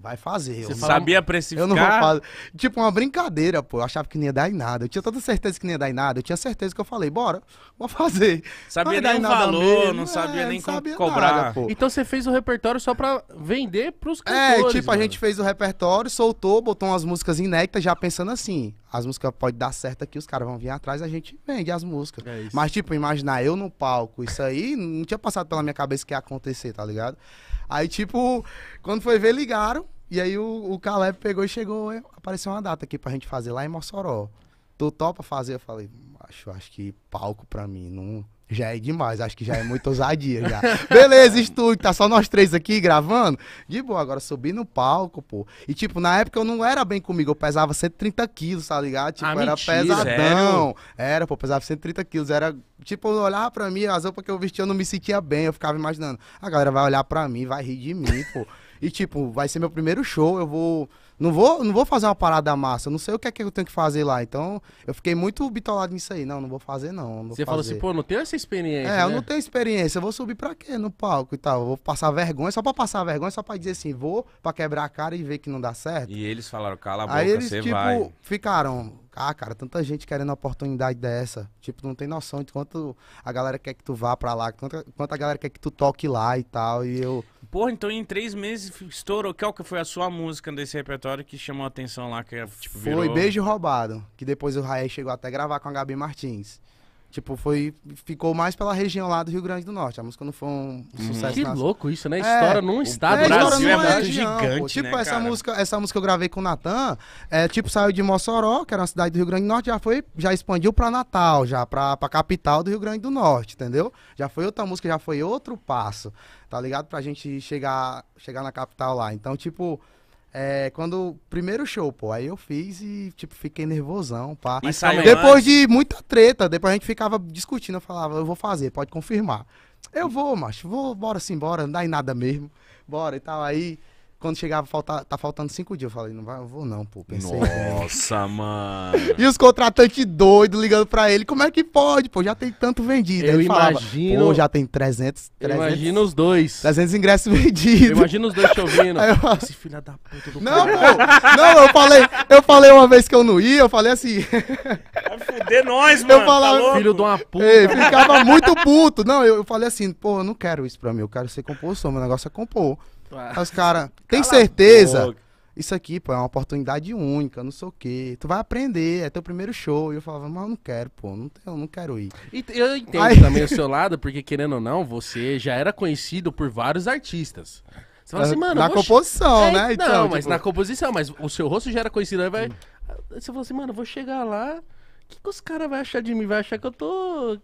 Vai fazer. Você eu sabia não, precificar? Eu não vou fazer. Tipo, uma brincadeira, pô. Eu achava que não ia dar em nada. Eu tinha tanta certeza que não ia dar em nada. Eu tinha certeza que eu falei, bora, vou fazer. Sabia dar em valor, mesmo. não sabia é, nem como sabia cobrar. Nada, pô. Então você fez o repertório só pra vender pros é, cantores. É, tipo, mano. a gente fez o repertório, soltou, botou umas músicas inéditas, já pensando assim, as músicas podem dar certo aqui, os caras vão vir atrás, a gente vende as músicas. É Mas, tipo, imaginar eu no palco, isso aí não tinha passado pela minha cabeça que ia acontecer, tá ligado? Aí, tipo, quando foi ver, ligaram. E aí o, o Caleb pegou e chegou, apareceu uma data aqui pra gente fazer lá em Mossoró. Tu topa fazer? Eu falei, acho, acho que palco pra mim, não, já é demais, acho que já é muita ousadia já. (laughs) Beleza, estúdio, tá só nós três aqui gravando. De boa, agora subir no palco, pô. E tipo, na época eu não era bem comigo, eu pesava 130 quilos, tá ligado? Tipo, ah, era mentira, pesadão. Sério? Era, pô, pesava 130 quilos. Era, tipo, olhar pra mim, as roupas que eu vestia eu não me sentia bem, eu ficava imaginando. A galera vai olhar pra mim, vai rir de mim, pô. E tipo, vai ser meu primeiro show, eu vou não vou, não vou fazer uma parada massa, não sei o que é que eu tenho que fazer lá. Então, eu fiquei muito bitolado nisso aí. Não, não vou fazer, não. não Você fazer. falou assim, pô, não tenho essa experiência. É, né? eu não tenho experiência. Eu vou subir pra quê no palco e tal? Eu vou passar vergonha, só pra passar vergonha, só pra dizer assim, vou pra quebrar a cara e ver que não dá certo. E eles falaram, cala a boca, aí eles, tipo, vai. ficaram ah, cara, tanta gente querendo a oportunidade dessa. Tipo, não tem noção de quanto a galera quer que tu vá pra lá, quanto, quanto a galera quer que tu toque lá e tal. E eu. Porra, então em três meses estourou. Qual que foi a sua música desse repertório que chamou a atenção lá? Que, é, tipo, virou... Foi Beijo Roubado, que depois o Raé chegou até a gravar com a Gabi Martins. Tipo, foi. Ficou mais pela região lá do Rio Grande do Norte. A música não foi um uhum. sucesso. Que nas... louco isso, né? História é, num estado. É, Brasil é região, gigante. Né, pô. Tipo, né, essa, cara? música, essa música que eu gravei com o Natan, é, tipo, saiu de Mossoró, que era uma cidade do Rio Grande do Norte, já foi, já expandiu pra Natal, já pra, pra capital do Rio Grande do Norte, entendeu? Já foi outra música, já foi outro passo, tá ligado? Pra gente chegar, chegar na capital lá. Então, tipo. É, quando. Primeiro show, pô. Aí eu fiz e, tipo, fiquei nervosão, pá. Mas saiu depois antes. de muita treta, depois a gente ficava discutindo. Eu falava, eu vou fazer, pode confirmar. Eu vou, macho, vou, bora sim, bora, não dá em nada mesmo. Bora e tal. Aí quando chegava, falta, tá faltando cinco dias. Eu falei, não vai, eu vou não, pô. Pensei. Nossa, (laughs) mano. E os contratantes doidos ligando pra ele, como é que pode, pô? Já tem tanto vendido. Eu ele imagino... Falava, pô, já tem 300. 300 imagina os dois. 300 ingressos (laughs) vendidos. Imagina imagino os dois te ouvindo. (laughs) Eu... Esse filho da puta do Não, pô. Não, eu falei, eu falei uma vez que eu não ia, eu falei assim. Vai fuder nós, mano. Eu tá falava, tá filho de uma puta. Ei, ficava muito puto. Não, eu, eu falei assim, pô, eu não quero isso pra mim. Eu quero ser compositor. Meu negócio é compor. Aí os caras, tem certeza? Isso aqui, pô, é uma oportunidade única, não sei o quê. Tu vai aprender, é teu primeiro show. E eu falava, mas eu não quero, pô, não, tenho, não quero ir. E eu entendo Aí... também (laughs) o seu lado, porque querendo ou não, você já era conhecido por vários artistas. Você fala é, assim, mano. Na composição, che... é, né? Então, não, mas tipo... na composição, mas o seu rosto já era conhecido. Aí vai. Hum. Você falou assim, mano, eu vou chegar lá. O que, que os caras vão achar de mim? Vai achar que eu tô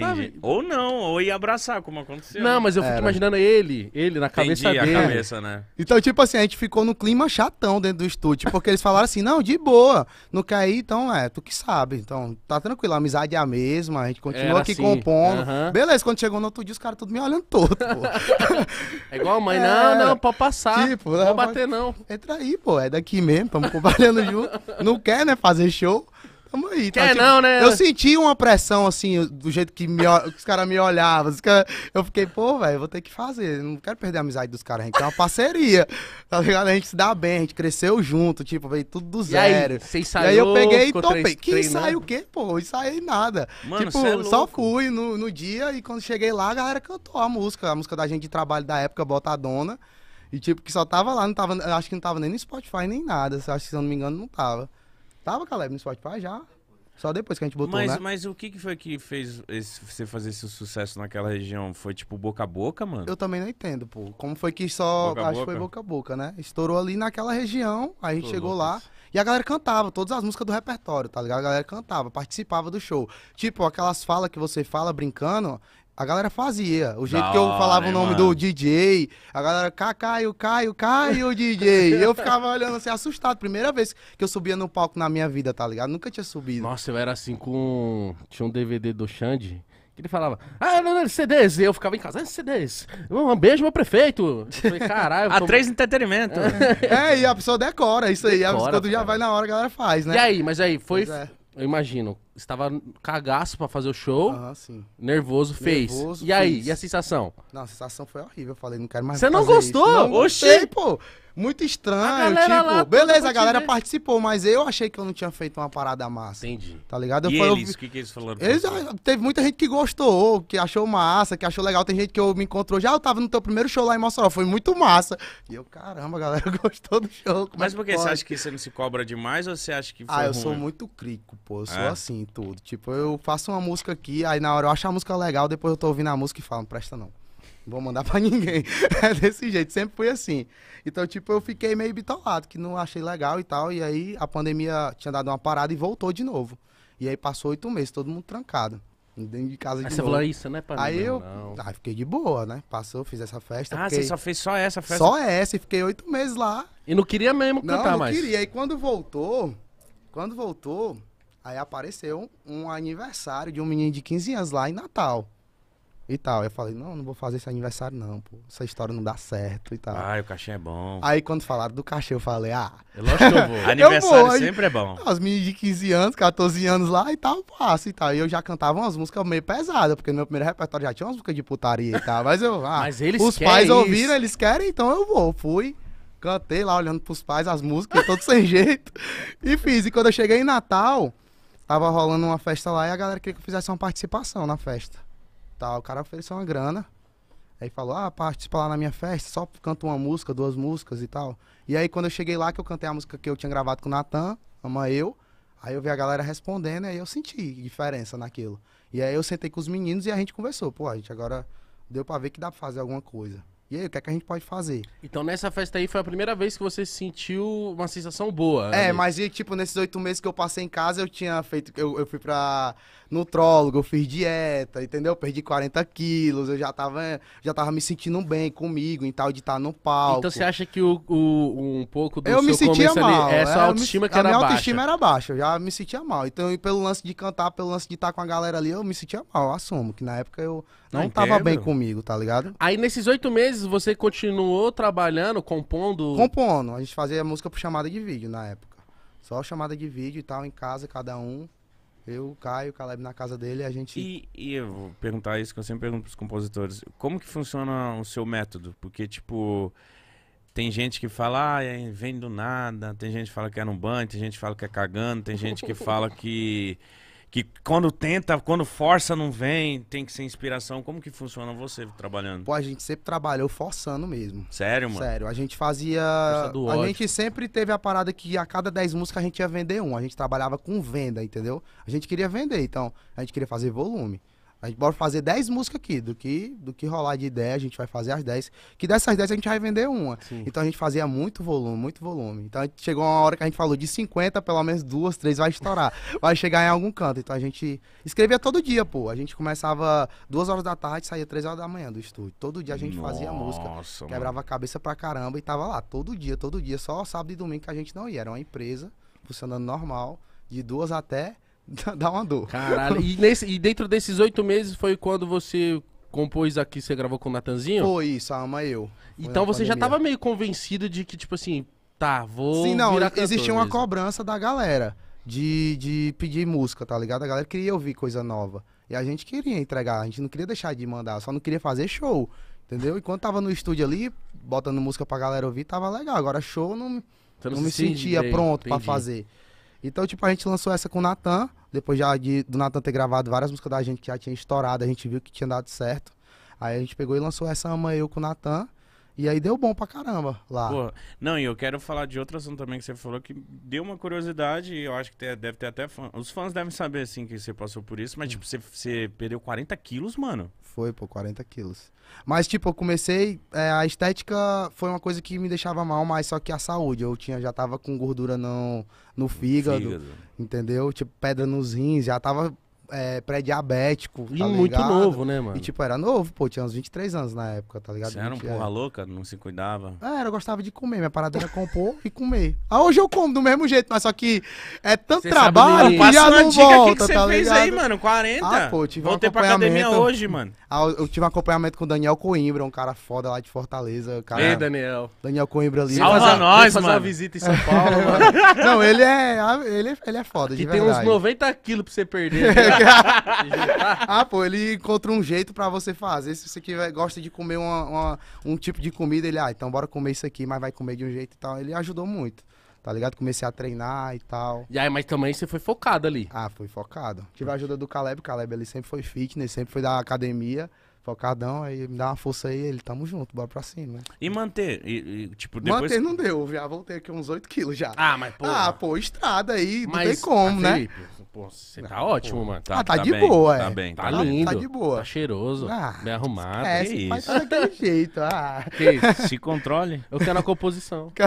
Entendi. Ou não, ou ir abraçar, como aconteceu. Não, né? mas eu fico Era. imaginando ele, ele na cabeça Entendi dele. a cabeça, né? Então, tipo assim, a gente ficou no clima chatão dentro do estúdio, porque eles falaram assim, não, de boa, não quer ir, então é, tu que sabe. Então, tá tranquilo, a amizade é a mesma, a gente continua Era aqui assim. compondo. Uhum. Beleza, quando chegou no outro dia, os caras tudo me olhando todo, pô. é igual a mãe, (laughs) é. não, não, pode passar, tipo, não pode bater não. Entra aí, pô, é daqui mesmo, estamos (laughs) trabalhando junto. Não quer, né, fazer show. Tamo aí, tá? Quer tipo, não, né? Eu senti uma pressão, assim, do jeito que, me, os caras me olhavam. Cara, eu fiquei, pô, velho, vou ter que fazer. Não quero perder a amizade dos caras. A gente tem uma parceria, (laughs) tá ligado? A gente se dá bem, a gente cresceu junto, tipo, veio tudo do zero. E aí, você e aí eu peguei e topei. Três, que o quê, pô? e saí nada. Mano, tipo, é só fui no, no dia e quando cheguei lá, a galera cantou a música. A música da gente de trabalho da época, Bota a Dona E tipo, que só tava lá, não tava, acho que não tava nem no Spotify nem nada. Acho que se eu não me engano, não tava. Tava, Caleb, no Spotify já. Só depois que a gente botou, mas, né? Mas o que, que foi que fez esse, você fazer esse sucesso naquela região? Foi tipo boca a boca, mano? Eu também não entendo, pô. Como foi que só. Boca acho que foi boca a boca, né? Estourou ali naquela região, aí a gente chegou lá. E a galera cantava todas as músicas do repertório, tá ligado? A galera cantava, participava do show. Tipo, aquelas falas que você fala brincando, a galera fazia. O jeito da que eu falava hora, o nome do DJ, a galera, caiu Caio, Caio, Caio, (laughs) DJ. eu ficava olhando assim, assustado. Primeira vez que eu subia no palco na minha vida, tá ligado? Nunca tinha subido. Nossa, eu era assim com. Tinha um DVD do Xande. Que ele falava, ah, não, não, CDs. E eu ficava em casa, ah, CDs. Um beijo, meu prefeito. falei, caralho. (laughs) a três entretenimento. (laughs) é, e a pessoa decora isso aí. Decora, a pessoa já vai na hora, a galera faz, né? E aí, mas aí, foi. É. Eu imagino estava cagaço para fazer o show. Ah, sim. Nervoso, fez. Nervoso, e aí, e a sensação? Não, a sensação foi horrível. Eu falei, não quero mais Você não gostou? Isso. Não gostei, pô. Muito estranho, tipo, lá, beleza, a galera participou, mas eu achei que eu não tinha feito uma parada massa. Entendi. Tá ligado? Eu e falei, eles, o que que eles falaram? Eles, ah, teve muita gente que gostou, que achou massa, que achou legal. Tem gente que eu me encontrou já, ah, eu tava no teu primeiro show lá em Mossoró, foi muito massa. E eu, caramba, a galera (laughs) gostou do show. mas é por que você acha que você não se cobra demais ou você acha que foi Ah, ruim? eu sou muito crico, pô, eu sou é? assim, em tudo. Tipo, eu faço uma música aqui, aí na hora eu acho a música legal, depois eu tô ouvindo a música e falo, não presta não. vou mandar (laughs) pra ninguém. É desse jeito, sempre foi assim. Então, tipo, eu fiquei meio bitolado, que não achei legal e tal. E aí a pandemia tinha dado uma parada e voltou de novo. E aí passou oito meses, todo mundo trancado. Dentro de casa de aí novo. você falou é isso, né, pra Aí eu não. Aí ah, fiquei de boa, né? Passou, fiz essa festa. Ah, fiquei... você só fez só essa festa? Só essa, e fiquei oito meses lá. E não queria mesmo cantar não, não mais. Não, queria. E quando voltou, quando voltou, Aí apareceu um aniversário de um menino de 15 anos lá em Natal. E tal. Eu falei, não, não vou fazer esse aniversário, não, pô. Essa história não dá certo e tal. Ah, o cachê é bom. Aí quando falaram do cachê, eu falei, ah. Eu é lógico que eu vou. (laughs) aniversário eu vou. sempre é bom. As meninas de 15 anos, 14 anos lá e tal, passo e tal. E eu já cantava umas músicas meio pesadas, porque no meu primeiro repertório já tinha umas músicas de putaria e tal. Mas eu. Ah, mas eles Os pais isso. ouviram, eles querem, então eu vou. Fui. Cantei lá olhando pros pais as músicas, todo (laughs) sem jeito. E fiz. E quando eu cheguei em Natal, Tava rolando uma festa lá e a galera queria que eu fizesse uma participação na festa. Tá, o cara ofereceu uma grana. Aí falou, ah, participa lá na minha festa, só canta uma música, duas músicas e tal. E aí quando eu cheguei lá, que eu cantei a música que eu tinha gravado com o Natan, Ama Eu, aí eu vi a galera respondendo e aí eu senti diferença naquilo. E aí eu sentei com os meninos e a gente conversou. Pô, a gente agora deu pra ver que dá pra fazer alguma coisa. E aí, o que é que a gente pode fazer? Então, nessa festa aí foi a primeira vez que você sentiu uma sensação boa. É, mas e, tipo, nesses oito meses que eu passei em casa, eu tinha feito. Eu, eu fui pra nutrólogo, eu fiz dieta, entendeu? Perdi 40 quilos, eu já tava, já tava me sentindo bem comigo e tal, de estar tá no palco. Então você acha que o, o um pouco do eu seu é, é, me sentia mal, ali, essa é, autoestima me, que era baixa? A minha autoestima era baixa, eu já me sentia mal. Então, pelo lance de cantar, pelo lance de estar tá com a galera ali, eu me sentia mal, assumo. Que na época eu não Entendo. Ah, tava bem comigo, tá ligado? Aí nesses oito meses você continuou trabalhando, compondo? Compondo. A gente fazia música por chamada de vídeo na época. Só chamada de vídeo e tal, em casa, cada um. Eu, Caio, o Caleb na casa dele, a gente. E, e, eu vou perguntar isso que eu sempre pergunto pros compositores. Como que funciona o seu método? Porque, tipo, tem gente que fala, ah, vem do nada, tem gente que fala que é no banho, tem gente que fala que é cagando, tem gente que fala que que quando tenta, quando força não vem, tem que ser inspiração. Como que funciona você trabalhando? Pô, a gente sempre trabalhou forçando mesmo. Sério, mano? Sério, a gente fazia. A gente sempre teve a parada que a cada 10 músicas a gente ia vender um. A gente trabalhava com venda, entendeu? A gente queria vender, então a gente queria fazer volume. A gente pode fazer 10 músicas aqui, do que, do que rolar de ideia, a gente vai fazer as 10. Que dessas 10 a gente vai vender uma. Sim. Então a gente fazia muito volume, muito volume. Então chegou uma hora que a gente falou de 50, pelo menos duas, três vai estourar. (laughs) vai chegar em algum canto. Então a gente escrevia todo dia, pô. A gente começava duas horas da tarde, saía três horas da manhã do estúdio. Todo dia a gente Nossa, fazia música. Mano. Quebrava a cabeça pra caramba e tava lá todo dia, todo dia. Só sábado e domingo que a gente não ia. Era uma empresa funcionando normal, de duas até Dá uma dor. Caralho. E, nesse, e dentro desses oito meses foi quando você compôs aqui, você gravou com o Natanzinho? Foi isso, ama eu. Foi então você pandemia. já tava meio convencido de que, tipo assim, tá, vou. Sim, não, existia uma mesmo. cobrança da galera de, de pedir música, tá ligado? A galera queria ouvir coisa nova. E a gente queria entregar, a gente não queria deixar de mandar, só não queria fazer show. Entendeu? E quando tava no estúdio ali, botando música pra galera ouvir, tava legal. Agora show não, não, não me sentia pronto para fazer. Então, tipo, a gente lançou essa com o Natan. Depois já de, do Natan ter gravado várias músicas da gente que já tinha estourado, a gente viu que tinha dado certo. Aí a gente pegou e lançou essa Ama Eu com o Natan. E aí deu bom pra caramba lá. Porra. Não, e eu quero falar de outro assunto também que você falou que deu uma curiosidade, e eu acho que te, deve ter até fã. Os fãs devem saber, assim, que você passou por isso, mas, hum. tipo, você, você perdeu 40 quilos, mano. Foi, pô, 40 quilos. Mas, tipo, eu comecei. É, a estética foi uma coisa que me deixava mal, mas só que a saúde. Eu tinha, já tava com gordura no, no fígado, fígado. Entendeu? Tipo, pedra nos rins, já tava é, pré-diabético. Tá e ligado? muito novo, né, mano? E tipo, era novo, pô, tinha uns 23 anos na época, tá ligado? Você era um porra é. louca, não se cuidava. É, era, eu gostava de comer, minha parada era compor (laughs) e comer. Ah, hoje eu como do mesmo jeito, mas só que é tanto você trabalho e já não dica, volta, que que você tá fez ligado? aí, mano, 40? Ah, pô, tive Voltei um pra academia hoje, mano. Ah, eu tive um acompanhamento com o Daniel Coimbra, um cara foda lá de Fortaleza. Cara... Ei, Daniel. Daniel Coimbra ali. Salva fazer, nós, fazer mano. uma visita em São Paulo, mano. (laughs) Não, ele é, ele, é, ele é foda, que de verdade. tem uns 90 quilos pra você perder. (laughs) ah, pô, ele encontra um jeito pra você fazer. Se você quiser, gosta de comer uma, uma, um tipo de comida, ele, ah, então bora comer isso aqui, mas vai comer de um jeito e tal. Ele ajudou muito tá ligado? Comecei a treinar e tal. E aí, mas também você foi focado ali. Ah, fui focado. Tive a ajuda do Caleb, o Caleb ele sempre foi fitness, sempre foi da academia focadão, aí me dá uma força aí, ele, tamo junto, bora pra cima, né? E manter, e, e, tipo, depois... Manter não deu, já ah, voltei aqui uns 8 quilos já. Ah, mas pô... Ah, pô, estrada aí, mas, não tem como, né? Felipe, pô, você tá ótimo, pô. mano. Tá, ah, tá, tá de bem, boa, tá é. Tá bem, tá, tá, lindo. Tá de boa. Tá cheiroso, ah, bem arrumado. É, que isso. tá daquele (laughs) jeito, ah. Que isso? Se controle. Eu quero a composição. (laughs)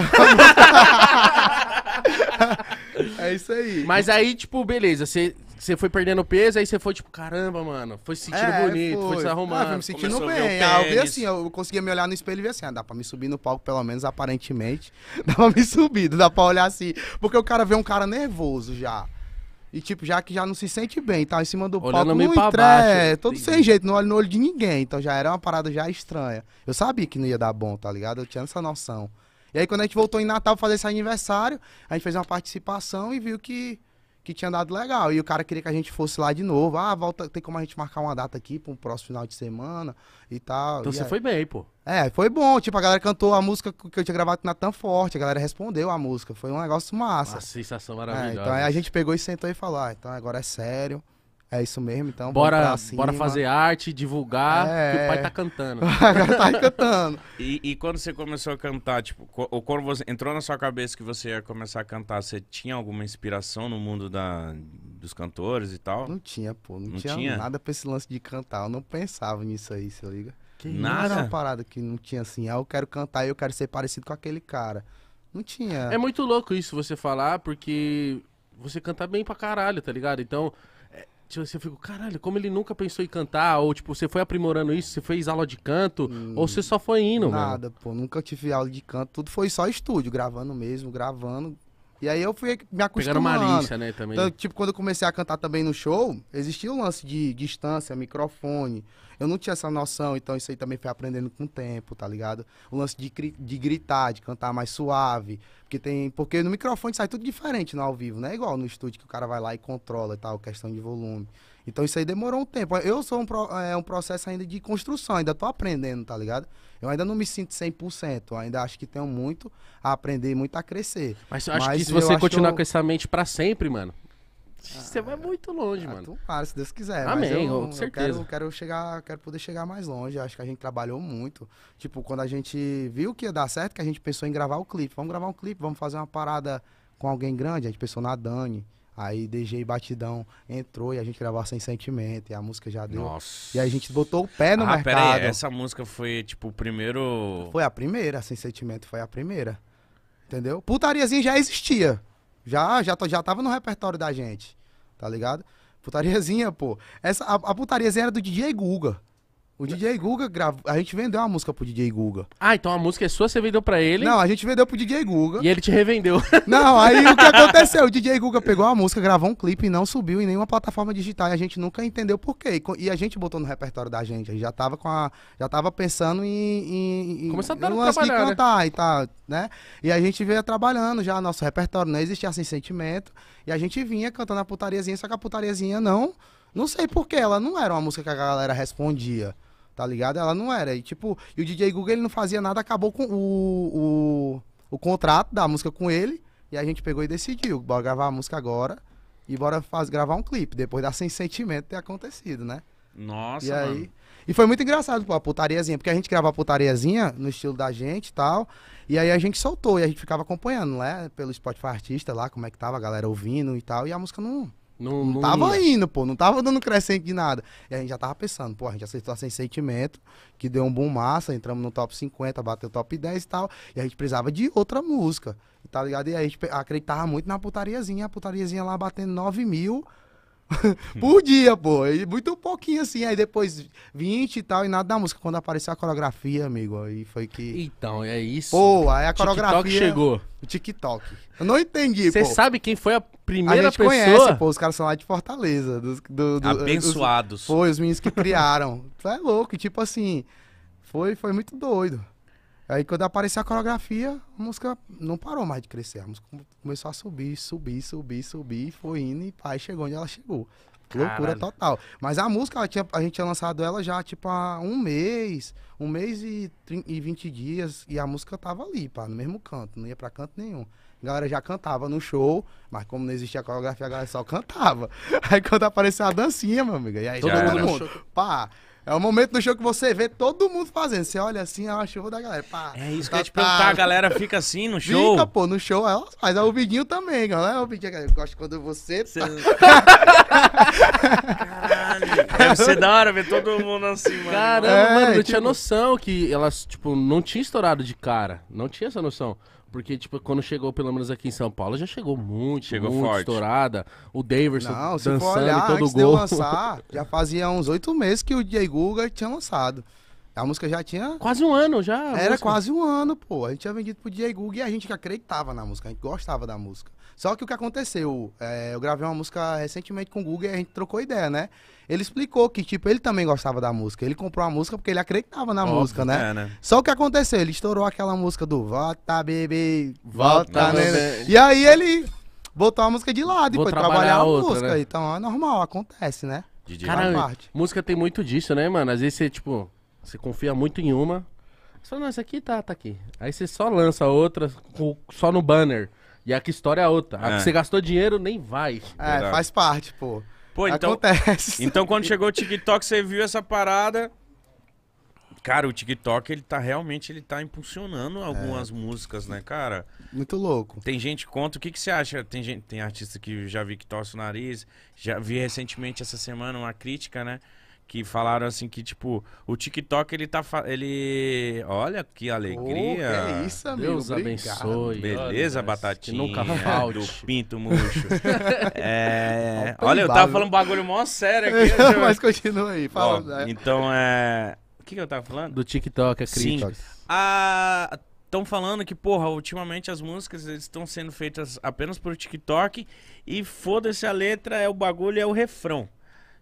é isso aí. Mas aí, tipo, beleza, você você foi perdendo peso, aí você foi tipo, caramba, mano, foi se sentindo é, bonito, foi, foi se arrumando. Ah, foi me sentindo bem. Ah, eu vi assim, eu conseguia me olhar no espelho e ver assim, ah, dá pra me subir no palco, pelo menos aparentemente. (laughs) Dá pra me subir, dá pra olhar assim. Porque o cara vê um cara nervoso já. E tipo, já que já não se sente bem, tá em cima do Olhando palco, meio não entrega, é, todo sem jeito, não olha no olho de ninguém. Então já era uma parada já estranha. Eu sabia que não ia dar bom, tá ligado? Eu tinha essa noção. E aí quando a gente voltou em Natal fazer esse aniversário, a gente fez uma participação e viu que que tinha dado legal. E o cara queria que a gente fosse lá de novo. Ah, volta, tem como a gente marcar uma data aqui para um próximo final de semana e tal. Então e você foi bem, pô. É, foi bom. Tipo, a galera cantou a música que eu tinha gravado na tão forte, a galera respondeu a música. Foi um negócio massa. Uma sensação é, maravilhosa. É, então aí a gente pegou e sentou e falou: ah, então agora é sério. É isso mesmo, então. Bora, bora fazer arte, divulgar, é... que o pai tá cantando. Agora (laughs) tá cantando. (laughs) E, e, quando você começou a cantar, tipo, ou quando você entrou na sua cabeça que você ia começar a cantar, você tinha alguma inspiração no mundo da, dos cantores e tal? Não tinha, pô. Não, não tinha, tinha, nada pra esse lance de cantar. Eu não pensava nisso aí, se liga. Que nada. Era uma parada que não tinha assim, ah, eu quero cantar e eu quero ser parecido com aquele cara. Não tinha. É muito louco isso você falar, porque você canta bem pra caralho, tá ligado? Então. Tipo, você assim, fica, caralho, como ele nunca pensou em cantar? Ou, tipo, você foi aprimorando isso? Você fez aula de canto? Hum, ou você só foi indo, Nada, mano? pô. Nunca tive aula de canto. Tudo foi só estúdio, gravando mesmo, gravando. E aí eu fui me acostumando. Pegaram malícia, né, também. Então, né? tipo, quando eu comecei a cantar também no show, existia um lance de distância, microfone. Eu não tinha essa noção, então isso aí também foi aprendendo com o tempo, tá ligado? O lance de, de gritar, de cantar mais suave. Porque tem. Porque no microfone sai tudo diferente no ao vivo, não é igual no estúdio que o cara vai lá e controla e tal, questão de volume. Então isso aí demorou um tempo. Eu sou um, pro, é, um processo ainda de construção, ainda tô aprendendo, tá ligado? Eu ainda não me sinto 100%, ainda acho que tenho muito a aprender, muito a crescer. Mas, acho Mas que se você continuar eu... com essa mente para sempre, mano, ah, você ah, vai muito longe, ah, mano. Para, se Deus quiser. Amém, eu, com eu certeza. Quero, quero, chegar, quero poder chegar mais longe. Acho que a gente trabalhou muito. Tipo, quando a gente viu que ia dar certo, que a gente pensou em gravar o clipe. Vamos gravar um clipe, vamos fazer uma parada com alguém grande. A gente pensou na Dani. Aí DJ Batidão entrou e a gente gravou Sem Sentimento, e a música já deu. Nossa. E a gente botou o pé no ah, mercado. peraí, essa música foi, tipo, o primeiro... Foi a primeira, Sem Sentimento, foi a primeira. Entendeu? Putariazinha já existia. Já, já, já tava no repertório da gente, tá ligado? Putariazinha, pô. Essa, a, a putariazinha era do DJ Guga. O DJ Guga gravou. A gente vendeu uma música pro DJ Guga. Ah, então a música é sua, você vendeu pra ele? Não, a gente vendeu pro DJ Guga. E ele te revendeu. (laughs) Não, aí o que (laughs) aconteceu? O DJ Guga pegou a música, gravou um clipe e não subiu em nenhuma plataforma digital. E a gente nunca entendeu por quê. E a gente botou no repertório da gente. A gente já tava com a. Já tava pensando em. em Começar a um de cantar né? e tal, né? E a gente veio trabalhando já nosso repertório. Não existia sem assim sentimento. E a gente vinha cantando a putariazinha, só que a putariazinha não. Não sei porquê, ela não era uma música que a galera respondia tá ligado? Ela não era. E tipo, e o DJ Guga ele não fazia nada, acabou com o, o, o contrato da música com ele. E a gente pegou e decidiu, bora gravar a música agora e bora faz, gravar um clipe, depois da Sem Sentimento ter acontecido, né? Nossa, e aí mano. E foi muito engraçado, pô, a putariazinha, porque a gente gravava a putariazinha no estilo da gente e tal, e aí a gente soltou, e a gente ficava acompanhando, né, pelo Spotify Artista lá, como é que tava a galera ouvindo e tal, e a música não... Não, não tava ia. indo, pô, não tava dando crescente de nada. E a gente já tava pensando, pô, a gente acertou a Sensei Sentimento, que deu um bom massa, entramos no top 50, bateu top 10 e tal, e a gente precisava de outra música, tá ligado? E a gente acreditava muito na putariazinha, a putariazinha lá batendo 9 mil, (laughs) por dia, pô. E muito pouquinho assim. Aí depois 20 e tal, e nada da música. Quando apareceu a coreografia, amigo, aí foi que. Então, é isso. Pô, aí a coreografia. TikTok chegou. O TikTok. Eu não entendi, Você sabe quem foi a primeira a gente pessoa? conhece, pô. Os caras são lá de Fortaleza. Dos, do, do, Abençoados. foi, os meninos que criaram. Tá é louco. Tipo assim. Foi, foi muito doido. Aí quando apareceu a coreografia, a música não parou mais de crescer. A música começou a subir, subir, subir, subir, foi indo e aí chegou onde ela chegou. Caralho. Loucura total. Mas a música, tinha, a gente tinha lançado ela já, tipo, há um mês, um mês e, e 20 dias, e a música tava ali, pá, no mesmo canto, não ia pra canto nenhum. A galera já cantava no show, mas como não existia coreografia, a galera só cantava. (laughs) Aí quando apareceu a dancinha, meu amigo, e aí todo, mundo, pá. É o momento do show que você vê todo mundo fazendo. Você olha assim, é uma show da galera. Pá, é isso tá, que eu ia te perguntar, tá. a galera fica assim no show? Fica, pô, no show. Ela é, faz. É o Biguinho também, galera. É o Biguinho, eu gosto quando você... Tá... Caralho. Deve ser da hora ver todo mundo assim, mano. Caramba, é, mano, eu tipo... tinha noção que elas, tipo, não tinha estourado de cara. Não tinha essa noção. Porque, tipo, quando chegou, pelo menos aqui em São Paulo, já chegou muito, chegou muito forte. estourada. O Daverson Não, se for olhar, todo antes gol. de eu lançar, já fazia uns oito meses que o DJ Guga tinha lançado. A música já tinha... Quase um ano, já. Era música. quase um ano, pô. A gente tinha vendido pro DJ Guga e a gente acreditava na música, a gente gostava da música. Só que o que aconteceu? É, eu gravei uma música recentemente com o Google e a gente trocou ideia, né? Ele explicou que, tipo, ele também gostava da música. Ele comprou a música porque ele acreditava na Óbvio, música, né? É, né? Só o que aconteceu? Ele estourou aquela música do Volta, bebê, volta, né? E aí ele botou a música de lado e foi trabalhar, trabalhar a outra, música. Né? Então é normal, acontece, né? DJ. parte. música tem muito disso, né, mano? Às vezes você, tipo, você confia muito em uma. só não, essa aqui tá, tá aqui. Aí você só lança outra só no banner. E aqui história é outra. A É. que você gastou dinheiro, nem vai. É, Verdade. faz parte, pô. Pô, então, Acontece. (laughs) então quando chegou o TikTok, você viu essa parada. Cara, o TikTok, ele tá realmente, ele tá impulsionando algumas é. músicas, né, cara? Muito louco. Tem gente que conta, o que que você acha? Tem gente, tem artista que já vi que torce o nariz, já vi recentemente essa semana uma crítica, né? que falaram assim que, tipo, o TikTok ele tá. Ele. Olha que alegria. Oh, que é isso, amigo. Deus Obrigado. abençoe. Beleza, Olha, batatinha. nunca falte. Do pinto murcho. (laughs) é... Olha, eu tava falando bagulho mó sério aqui. (laughs) Eu... Mas continua aí, fala. Ó, Então, é. O que, que eu tava falando? Do TikTok, a Sim. A estão ah, falando que, porra, ultimamente as músicas estão sendo feitas apenas por TikTok e foda-se a letra, é o bagulho, é o refrão.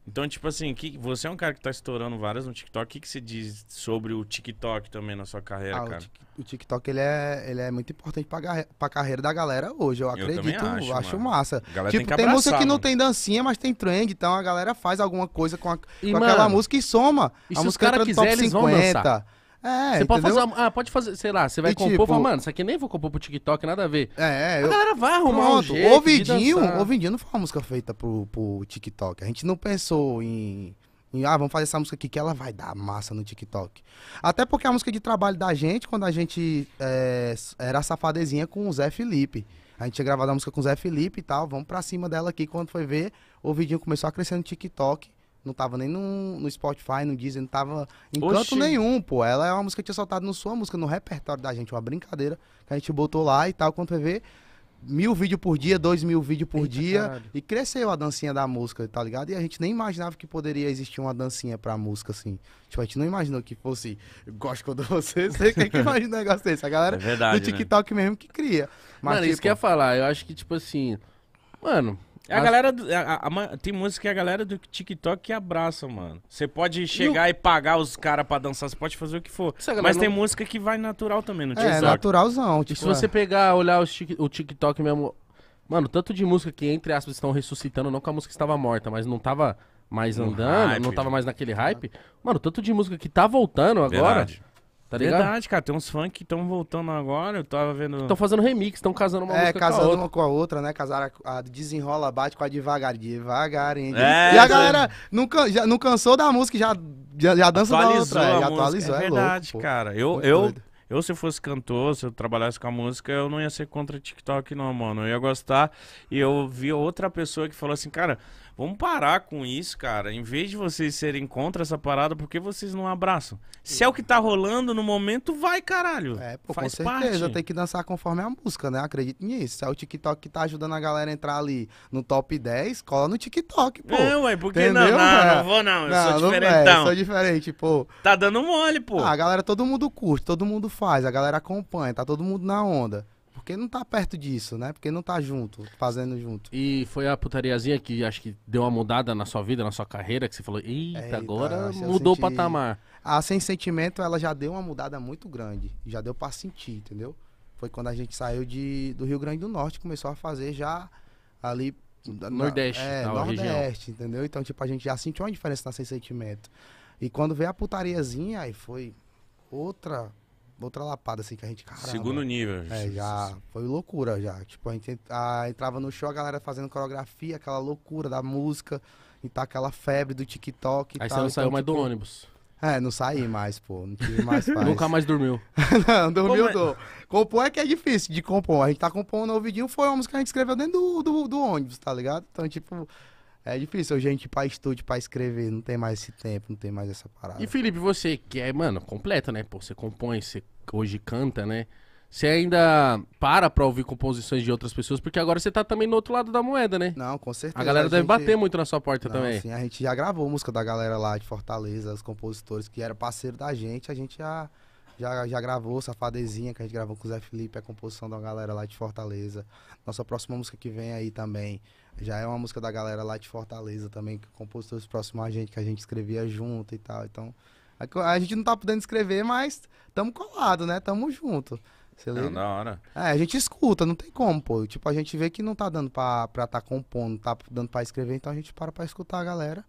Então, tipo assim, que, você é um cara que tá estourando várias no TikTok. O que, que você diz sobre o TikTok também na sua carreira, ah, cara? O, TikTok, ele é, ele é muito importante pra, pra carreira da galera hoje. Eu acredito, eu acho, acho massa. galera tipo, tem, tem abraçar, música que mano. não tem dancinha, mas tem trend. Então a galera faz alguma coisa com, a, com mano, aquela música e soma. E a música é cara entra no quiser, top 50. É, você pode fazer, ah, pode fazer, sei lá, você vai e compor, tipo, fala, mano, isso aqui nem vou compor pro TikTok, nada a ver. É, é. A galera vai arrumar pronto, um jeito Ovidinho, não foi uma música feita pro, pro TikTok. A gente não pensou em, em, ah, vamos fazer essa música aqui que ela vai dar massa no TikTok. Até porque a música de trabalho da gente, quando a gente é, era safadezinha com o Zé Felipe. A gente tinha gravado a música com o Zé Felipe e tal, vamos pra cima dela aqui. Quando foi ver, o Vidinho começou a crescer no TikTok. Não tava nem no, no Spotify, no Disney, não tava em Oxi. canto nenhum, pô. Ela é uma música que tinha soltado no sua música, no repertório da gente, uma brincadeira que a gente botou lá e tal, quando vai ver mil vídeos por dia, dois mil vídeos por Eita, dia. Caralho. E cresceu a dancinha da música, tá ligado? E a gente nem imaginava que poderia existir uma dancinha pra música, assim. Tipo, a gente não imaginou que fosse gosto quando você, sei (laughs) quem que imagina um negócio desse. A galera é verdade, do né? TikTok né? mesmo que cria. Mas, mano, tipo... isso que eu ia falar. Eu acho que, tipo assim, mano, é a As... galera. Do, a, a, tem música que a galera do TikTok que abraça, mano. Você pode chegar e, o... e pagar os caras pra dançar, você pode fazer o que for. Mas não... tem música que vai natural também no né, é, TikTok. Tipo, é, naturalzão. Tipo, se é. você pegar, olhar o, o TikTok mesmo. Mano, tanto de música que, entre aspas, estão ressuscitando, não que a música estava morta, mas não tava mais andando, não tava mais naquele hype. Mano, tanto de música que tá voltando agora. Verdade. Tá ligado? Verdade, cara. Tem uns funk que estão voltando agora. Eu tava vendo. Estão fazendo remix, estão casando uma é, música casando com a outra. É, casando uma com a outra, né? Casar a, a desenrola, bate com a devagar. Devagar, hein? É, e a galera não, can, já, não cansou da música, já, já, já dança da outra. já atualizou, é, é, é verdade, louco, cara. Eu, eu, Eu, se eu fosse cantor, se eu trabalhasse com a música, eu não ia ser contra TikTok, não, mano. Eu ia gostar. E eu vi outra pessoa que falou assim, cara, Vamos parar com isso, cara. Em vez de vocês serem contra essa parada, por que vocês não abraçam? Se é o que tá rolando no momento, vai, caralho. É, pô, Faz com certeza. Parte. Tem que dançar conforme a música, né? Acredito nisso. Se é o TikTok que tá ajudando a galera a entrar ali no top 10, cola no TikTok, pô. É, ué, porque Entendeu, não, não, é. não, vou não. Eu não, sou é, diferente. Eu sou diferente, pô. Tá dando mole, pô. Ah, a galera, todo mundo curte, todo mundo faz, a galera acompanha, tá todo mundo na onda. Porque não tá perto disso, né? Porque não tá junto, fazendo junto. E foi a putariazinha que acho que deu uma mudada na sua vida, na sua carreira, que você falou, eita, eita agora mudou senti... o patamar. A ah, Sem Sentimento, ela já deu uma mudada muito grande. Já deu pra sentir, entendeu? Foi quando a gente saiu de, do Rio Grande do Norte, começou a fazer já ali... Nordeste. Na, Nordeste, é, região. entendeu? Então, tipo, a gente já sentiu uma diferença na Sem Sentimento. E quando veio a putariazinha, aí foi outra outra lapada, assim, que a gente, caramba. Segundo nível. É, já foi loucura, já. Tipo, a gente a, entrava no show, a galera fazendo coreografia, aquela loucura da música, e tá aquela febre do TikTok Aí tal, você não então, saiu mais tipo, do ônibus. É, não saí mais, pô. Não tive mais (laughs) paz. Nunca mais dormiu. (laughs) não, dormiu Como é? Compor é que é difícil de compor. A gente tá compondo o vidinho, foi uma música que a gente escreveu dentro do, do, do ônibus, tá ligado? Então, tipo, é difícil gente ir pra estúdio pra escrever, não tem mais esse tempo, não tem mais essa parada. E Felipe, você que é, mano, completa, né? Pô, você compõe, você hoje canta, né? Você ainda para pra ouvir composições de outras pessoas, porque agora você tá também no outro lado da moeda, né? Não, com certeza. A galera a deve gente... bater muito na sua porta Não, também. Sim, a gente já gravou música da galera lá de Fortaleza, os compositores que eram parceiro da gente, a gente já, já, já gravou Safadezinha, que a gente gravou com o Zé Felipe, a composição da galera lá de Fortaleza. Nossa próxima música que vem aí também já é uma música da galera lá de Fortaleza também, que compositores próximos a gente, que a gente escrevia junto e tal. Então, a, é a gente não tá podendo escrever, mas tamo colado, né? Tamo junto. Você não, da hora. É, a gente escuta, não tem como, pô. Tipo, a gente vê que não tá dando pra, pra tá compondo, não tá dando pra escrever, então a gente para pra escutar a galera.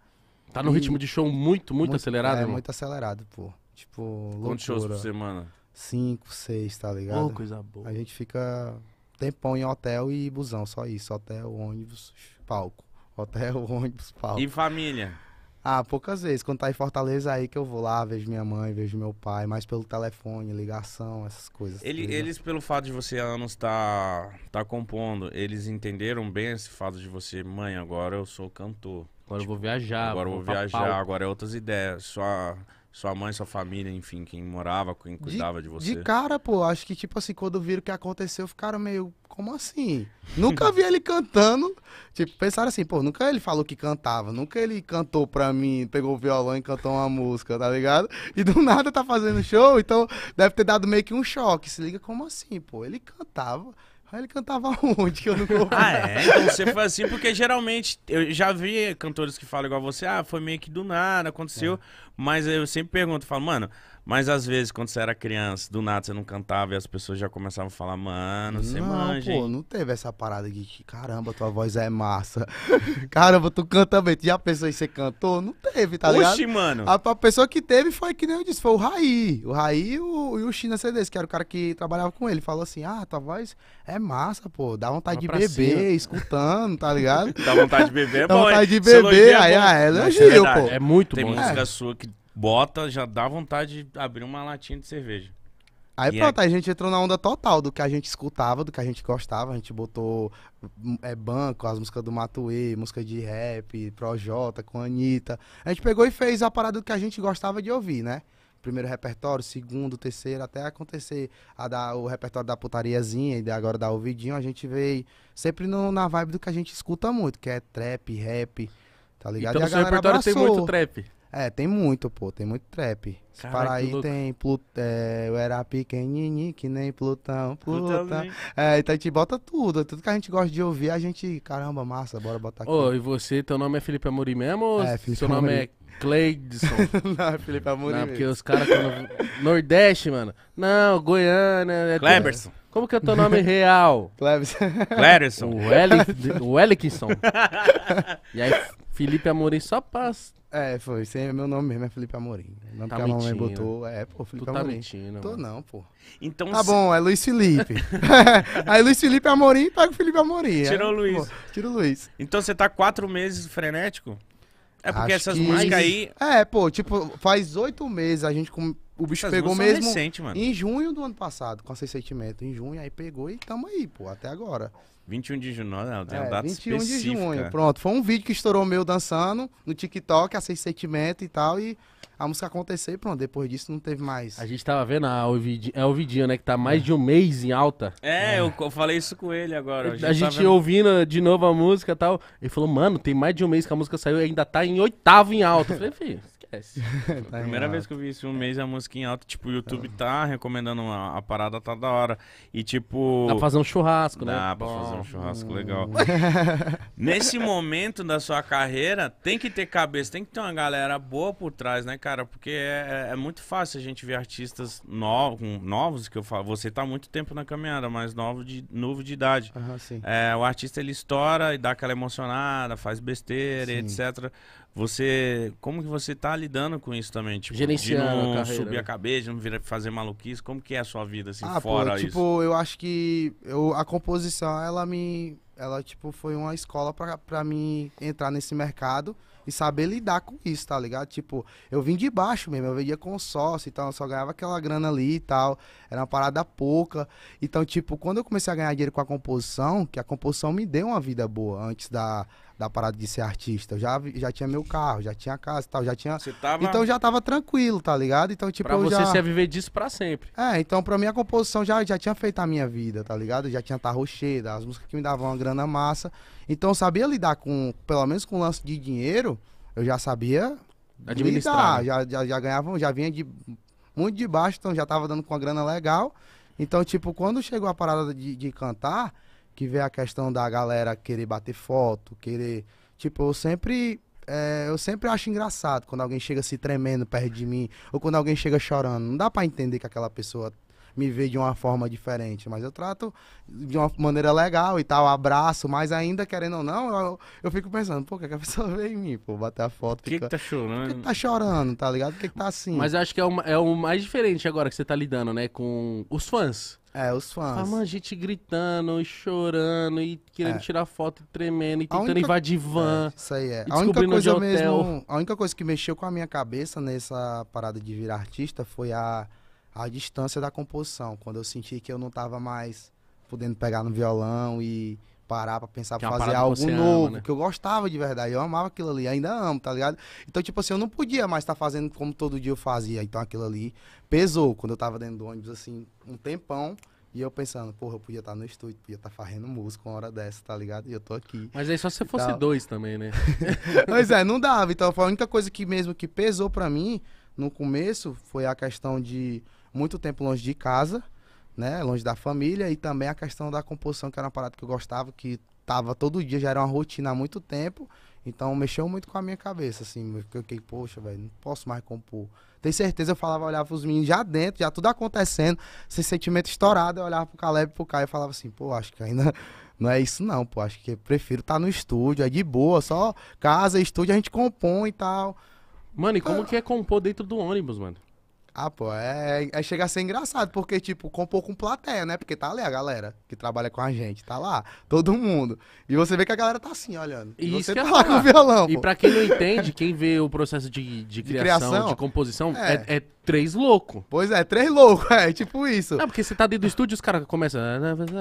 Tá no e... ritmo de show muito, muito, muito acelerado? É, irmão? muito acelerado, pô. Tipo, Quantos shows por semana? Cinco, seis, tá ligado? Oh, coisa boa. A gente fica tempão em hotel e busão, só isso. Hotel, ônibus, palco. Hotel, (laughs) ônibus, palco. E família? Ah, poucas vezes. Quando tá em Fortaleza, é aí que eu vou lá, vejo minha mãe, vejo meu pai, mais pelo telefone, ligação, essas coisas. Ele, tá eles, pelo fato de você há anos tá, tá compondo, eles entenderam bem esse fato de você, mãe, agora eu sou cantor. Agora tipo, eu vou tipo, viajar. Agora eu vou, vou viajar, agora é outras ideias. Só sua mãe, sua família, enfim, quem morava, quem cuidava de, de você? De cara, pô, acho que tipo assim, quando viram o que aconteceu, ficaram meio, como assim? Nunca vi ele cantando. Tipo, pensaram assim, pô, nunca ele falou que cantava, nunca ele cantou pra mim, pegou o violão e cantou uma música, tá ligado? E do nada tá fazendo show, então deve ter dado meio que um choque. Se liga, como assim, pô? Ele cantava. Aí ele cantava (laughs) onde que eu não vou Ah, é? Então você foi assim, porque geralmente eu já vi cantores que falam igual você, ah, foi meio que do nada, aconteceu. É. Mas eu sempre pergunto, falo, mano, mas às vezes, quando você era criança, do nada você não cantava e as pessoas já começavam a falar, mano, você não, manja. Pô, não teve essa parada aqui que, caramba, tua voz é massa. (laughs) caramba, tu canta bem. Tu já pensou em ser cantor? Não teve, tá Oxi, ligado? Oxi, mano. A, a, pessoa que teve foi, que nem eu disse, foi o Raí. O Raí e o, e o China CDs, que era o cara que trabalhava com ele. Falou assim: ah, tua voz é massa, pô. Dá vontade de beber, cima. escutando, tá ligado? (laughs) Dá vontade de beber, é Dá bom, vontade hein? de beber, aí, ah, é aí, é pô. É muito Tem bom. Tem música é. sua que bota, já dá vontade de abrir uma latinha de cerveja. Aí e pronto, é... a gente entrou na onda total do que a gente escutava, do que a gente gostava. A gente botou hum, é, banco, as músicas do Matuê, música de rap, Projota, com a Anitta. A gente pegou e fez a parada do que a gente gostava de ouvir, né? Primeiro repertório, segundo, terceiro, até acontecer a da, o repertório da putariazinha e da, agora da ouvidinho, a gente veio sempre no, na vibe do que a gente escuta muito, que é trap, rap, tá ligado? Então, e a então, seu repertório abraçou. tem muito trap. É, tem muito, pô, tem muito trap. Caraca, Paraí tem Plutão. É, eu era pequenininho que nem Plutão. Plutão. Plutão é, então a gente bota tudo. Tudo que a gente gosta de ouvir, a gente. Caramba, massa, bora botar aqui. Ô, e você, teu nome é Felipe Amorim mesmo? É, Felipe Seu Amorim. nome é Cleidson. (laughs) não, é Felipe Amorim. Não, porque os caras. Quando... (laughs) Nordeste, mano. Não, Goiânia. É Como que é o teu nome real? Cleberson. Cleberson. O, El o (laughs) e aí Felipe Amorim só passa. É, foi. Esse é meu nome mesmo, é Felipe Amorim. Né? Não nome é tá mentindo. a mentindo. mamãe botou. É, pô, Felipe tu tá Amorim. Mentindo, Tô não, pô. Então, tá se... bom, é Luiz Felipe. (laughs) (laughs) Aí Luiz Felipe Amorim pega o Felipe Amorim. É. Tirou é, o Luiz. tira o Luiz. Então você tá quatro meses frenético? É porque Acho essas que... músicas aí. É, pô, tipo, faz oito meses a gente o bicho Essas pegou mesmo recente, mano. em junho do ano passado, com esse sentimento. Em junho, aí pegou e tamo aí, pô, até agora. 21 de junho, não, tem é, uma data 21 específica. de junho, pronto. Foi um vídeo que estourou meu dançando no TikTok, acei assim, sentimento e tal, e a música aconteceu e pronto, depois disso não teve mais. A gente tava vendo a Ovidia, é o vidinho né, que tá mais é. de um mês em alta. É, é. Eu, eu, falei isso com ele agora. A gente, a gente tá ouvindo de novo a música e tal, ele falou, mano, tem mais de um mês que a música saiu e ainda tá em oitavo em alta. Eu falei, (laughs) filho esquece. (laughs) tá Primeira vez que eu vi isso, um é. mês a música em alta. Tipo, o YouTube ah. tá recomendando uma, a parada tá da hora. E tipo. Dá pra fazer um churrasco, dá né? Dá pra Bom. fazer um churrasco legal. (laughs) Nesse momento da sua carreira, tem que ter cabeça, tem que ter uma galera boa por trás, né, cara? Porque é, é, é muito fácil a gente ver artistas novos, novos que eu falo. Você tá muito tempo na caminhada, mas novo de, novo de idade. Uhum, é, o artista ele estoura e dá aquela emocionada, faz besteira, sim. etc. Você, como que você tá lidando com isso também? Tipo, Gerenciando de não a carreira, subir né? a cabeça, de não virar fazer maluquice. Como que é a sua vida assim ah, fora pô, tipo, isso? Tipo, eu acho que eu, a composição, ela me ela tipo foi uma escola para mim entrar nesse mercado e saber lidar com isso, tá ligado? Tipo, eu vim de baixo mesmo, eu vendia com sócio e então tal, só ganhava aquela grana ali e tal, era uma parada pouca. Então, tipo, quando eu comecei a ganhar dinheiro com a composição, que a composição me deu uma vida boa antes da da parada de ser artista. Eu já, já tinha meu carro, já tinha casa e tal, já tinha. Tava... Então já tava tranquilo, tá ligado? Então, tipo, pra eu você já... se viver disso pra sempre. É, então pra mim a composição já, já tinha feito a minha vida, tá ligado? já tinha tarrocheira, as músicas que me davam uma grana massa. Então eu sabia lidar com, pelo menos com o lance de dinheiro, eu já sabia administrar. Lidar. Né? Já, já, já ganhava, já vinha de muito de baixo, então já tava dando com a grana legal. Então, tipo, quando chegou a parada de, de cantar que vê a questão da galera querer bater foto, querer. Tipo, eu sempre. É, eu sempre acho engraçado quando alguém chega se tremendo perto de mim, ou quando alguém chega chorando. Não dá para entender que aquela pessoa me vê de uma forma diferente, mas eu trato de uma maneira legal e tal, abraço, mas ainda querendo ou não, eu, eu fico pensando, pô, que, é que a pessoa vê em mim, pô, bater a foto. Por que, fica... que tá chorando? Por que, que tá chorando, tá ligado? Por que, que tá assim? Mas eu acho que é o, é o mais diferente agora que você tá lidando, né, com os fãs. É, os fãs. Ah, gente gritando e chorando e querendo é. tirar foto e tremendo e tentando única... invadir é, van. É, isso aí é. A única coisa é mesmo, a única coisa que mexeu com a minha cabeça nessa parada de virar artista foi a, a distância da composição, quando eu senti que eu não tava mais podendo pegar no violão e parar pra pensar, pra é fazer algo novo, né? que eu gostava de verdade, eu amava aquilo ali, ainda amo, tá ligado? Então, tipo assim, eu não podia mais estar tá fazendo como todo dia eu fazia, então aquilo ali pesou quando eu tava dentro do ônibus, assim, um tempão. E eu pensando, porra, eu podia estar tá no estúdio, podia estar tá fazendo música uma hora dessa, tá ligado? E eu tô aqui. Mas aí só se fosse tal. dois também, né? (laughs) pois é, não dava. Então foi a única coisa que mesmo que pesou para mim no começo foi a questão de muito tempo longe de casa né? Longe da família e também a questão da composição, que era uma parada que eu gostava, que tava todo dia, já era uma rotina há muito tempo. Então mexeu muito com a minha cabeça, assim. Eu fiquei, poxa, velho, não posso mais compor. Tem certeza, eu falava, olhava os meninos já dentro, já tudo acontecendo, sem sentimento estourado. Eu olhava pro Caleb pro Caio e falava assim, pô, acho que ainda (laughs) não é isso não, pô. Acho que prefiro estar tá no estúdio, é de boa, só casa, estúdio, a gente compõe e tal. Mano, e como é. que é compor dentro do ônibus, mano? Ah, pô, é, é, é chegar a ser engraçado, porque, tipo, compor com plateia, né? Porque tá ali a galera que trabalha com a gente, tá lá, todo mundo. E você vê que a galera tá assim, olhando. E você tá lá com o violão. E pô. pra quem não entende, quem vê o processo de, de, criação, de, criação, de composição, é, é, é Três louco. Pois é, três louco, (laughs) é tipo isso. É, porque você tá dentro do estúdio e os caras começam.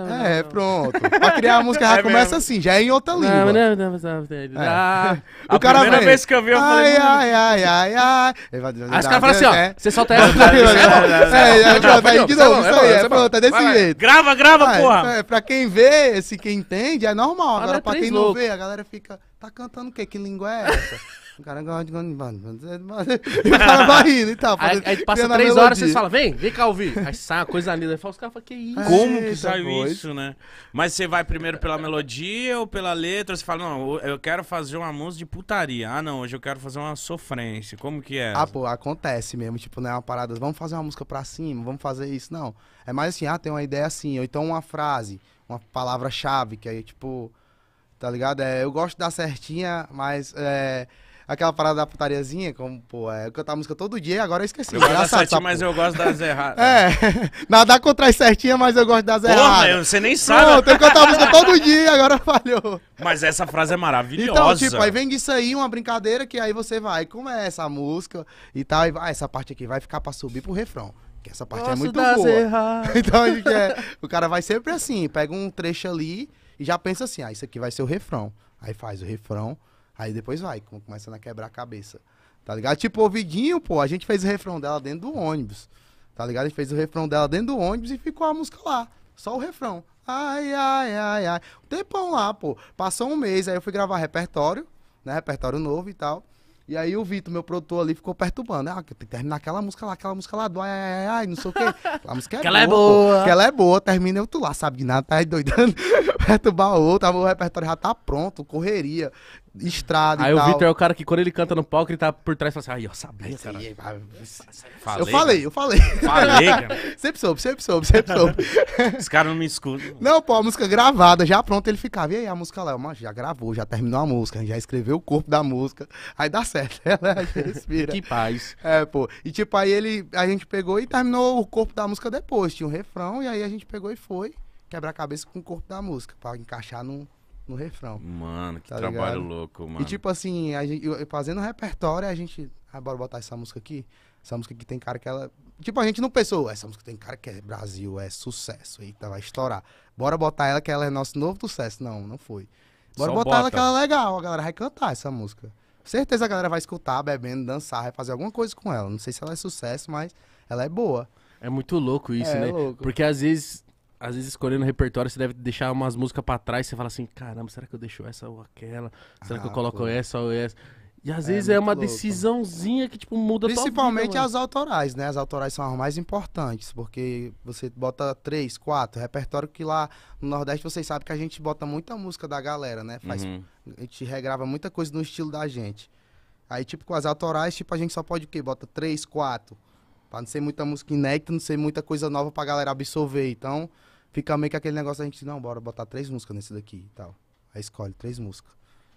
Ah, é, pronto. Pra criar a música já é começa mesmo. assim, já é em outra língua. Não, não, não, é. ah, (laughs) o a cara primeira vem, vez que eu vi, eu ai, falei. Hum. Ai, ai, ai, ai, ai. Os caras falam assim, ó. É. Você solta essa. (laughs) É, pronto, aí de é, isso aí, é pronto, é desse jeito. Grava, grava, porra. É Pra quem vê, se quem entende, é normal. Agora, pra quem não vê, a galera fica. Tá cantando o quê? Que língua é essa? O cara gosta de mano, e o cara vai rindo e tal. Aí, aí passa três horas, vocês falam, vem, vem cá ouvir. Aí sai uma coisa linda. Aí fala, os caras falam, que isso? É, Como que tá saiu coisa. É isso, né? Mas você vai primeiro pela melodia ou pela letra? Você fala, não, eu quero fazer uma música de putaria. Ah, não, hoje eu quero fazer uma sofrência. Como que é? Ah, pô, acontece mesmo. Tipo, não é uma parada, vamos fazer uma música pra cima, vamos fazer isso. Não, é mais assim, ah, tem uma ideia assim. Ou então uma frase, uma palavra-chave, que aí, tipo tá ligado? É, eu gosto de dar certinha, mas é, aquela parada da putariazinha, como, pô, é cantar música todo dia e agora eu esqueci. Eu gosto das tá certinhas, mas eu gosto das erradas. É, (laughs) nada contra as certinhas, mas eu gosto das Porra, erradas. você nem sabe. Não, eu tenho que cantar música todo (laughs) dia, agora falhou. Mas essa frase é maravilhosa. Então, tipo, aí vem disso aí uma brincadeira que aí você vai, começa é a música e tal, e vai, essa parte aqui vai ficar pra subir pro refrão. Que essa parte Posso é muito boa. Erradas. (laughs) Então, é, o cara vai sempre assim, pega um trecho ali e já pensa assim, ah, isso aqui vai ser o refrão. Aí faz o refrão, Aí depois vai, começando a quebrar a cabeça. Tá ligado? Tipo, o Vidinho, pô, a gente fez o refrão dela dentro do ônibus. Tá ligado? A gente fez o refrão dela dentro do ônibus e ficou a música lá. Só o refrão. Ai, ai, ai, ai. Um tempão lá, pô. Passou um mês, aí eu fui gravar repertório, né? Repertório novo e tal. E aí o Vitor, meu produtor ali, ficou perturbando. Né? Ah, tem que terminar aquela música lá, aquela música lá do ai, ai, ai, não sei o quê. Aquela música é (laughs) boa. aquela é boa. Pô. Que ela é boa. Termina eu, tu lá, sabe de nada, tá doidando perturbar o outro, o repertório já tá pronto, correria, estrada Aí o Vitor é o cara que quando ele canta no palco, ele tá por trás e fala assim, ai, ah, eu sabia, cara. Aí, falei, eu falei, né? eu falei. Falei, (laughs) cara. sempre soube, sempre soube, sempre soube. (laughs) Os caras não me escutam. Não, pô, a música gravada, já pronta, ele ficava, e aí a música lá, mas já gravou, já terminou a música, já escreveu o corpo da música, aí dá certo, ela (laughs) né? respira. que paz. É, pô, e tipo, aí ele, a gente pegou e terminou o corpo da música depois, tinha um refrão, e aí a gente pegou e foi quebra-cabeça com o corpo da música, pra encaixar no, no refrão. Mano, que tá trabalho ligado? louco, mano. E tipo assim, a gente, fazendo repertório, a gente. Ah, bora botar essa música aqui. Essa música que tem cara que ela. Tipo, a gente não pensou, essa música tem cara que é Brasil, é sucesso, eita, vai estourar. Bora botar ela que ela é nosso novo sucesso. Não, não foi. Bora Só botar bota. ela que ela é legal, a galera vai cantar essa música. Certeza a galera vai escutar, bebendo, dançar, vai fazer alguma coisa com ela. Não sei se ela é sucesso, mas ela é boa. É muito louco isso, é, né? É louco. Porque às vezes às vezes escolhendo repertório, você deve deixar umas músicas pra trás, você fala assim, caramba, será que eu deixo essa ou aquela? Será ah, que eu ah, coloco pô. essa ou essa? E às é vezes é, é uma louco. decisãozinha que, tipo, muda Principalmente vida, as autorais, né? As autorais são as mais importantes, porque você bota três, quatro, repertório que lá no Nordeste vocês sabem que a gente bota muita música da galera, né? Faz, uhum. A gente regrava muita coisa no estilo da gente. Aí, tipo, com as autorais, tipo, a gente só pode o quê? Bota três, quatro. Pra não ser muita música inédita, não ser muita coisa nova pra galera absorver. Então, fica meio que aquele negócio a gente, não, bora botar três músicas nesse daqui e tal. Aí escolhe três músicas.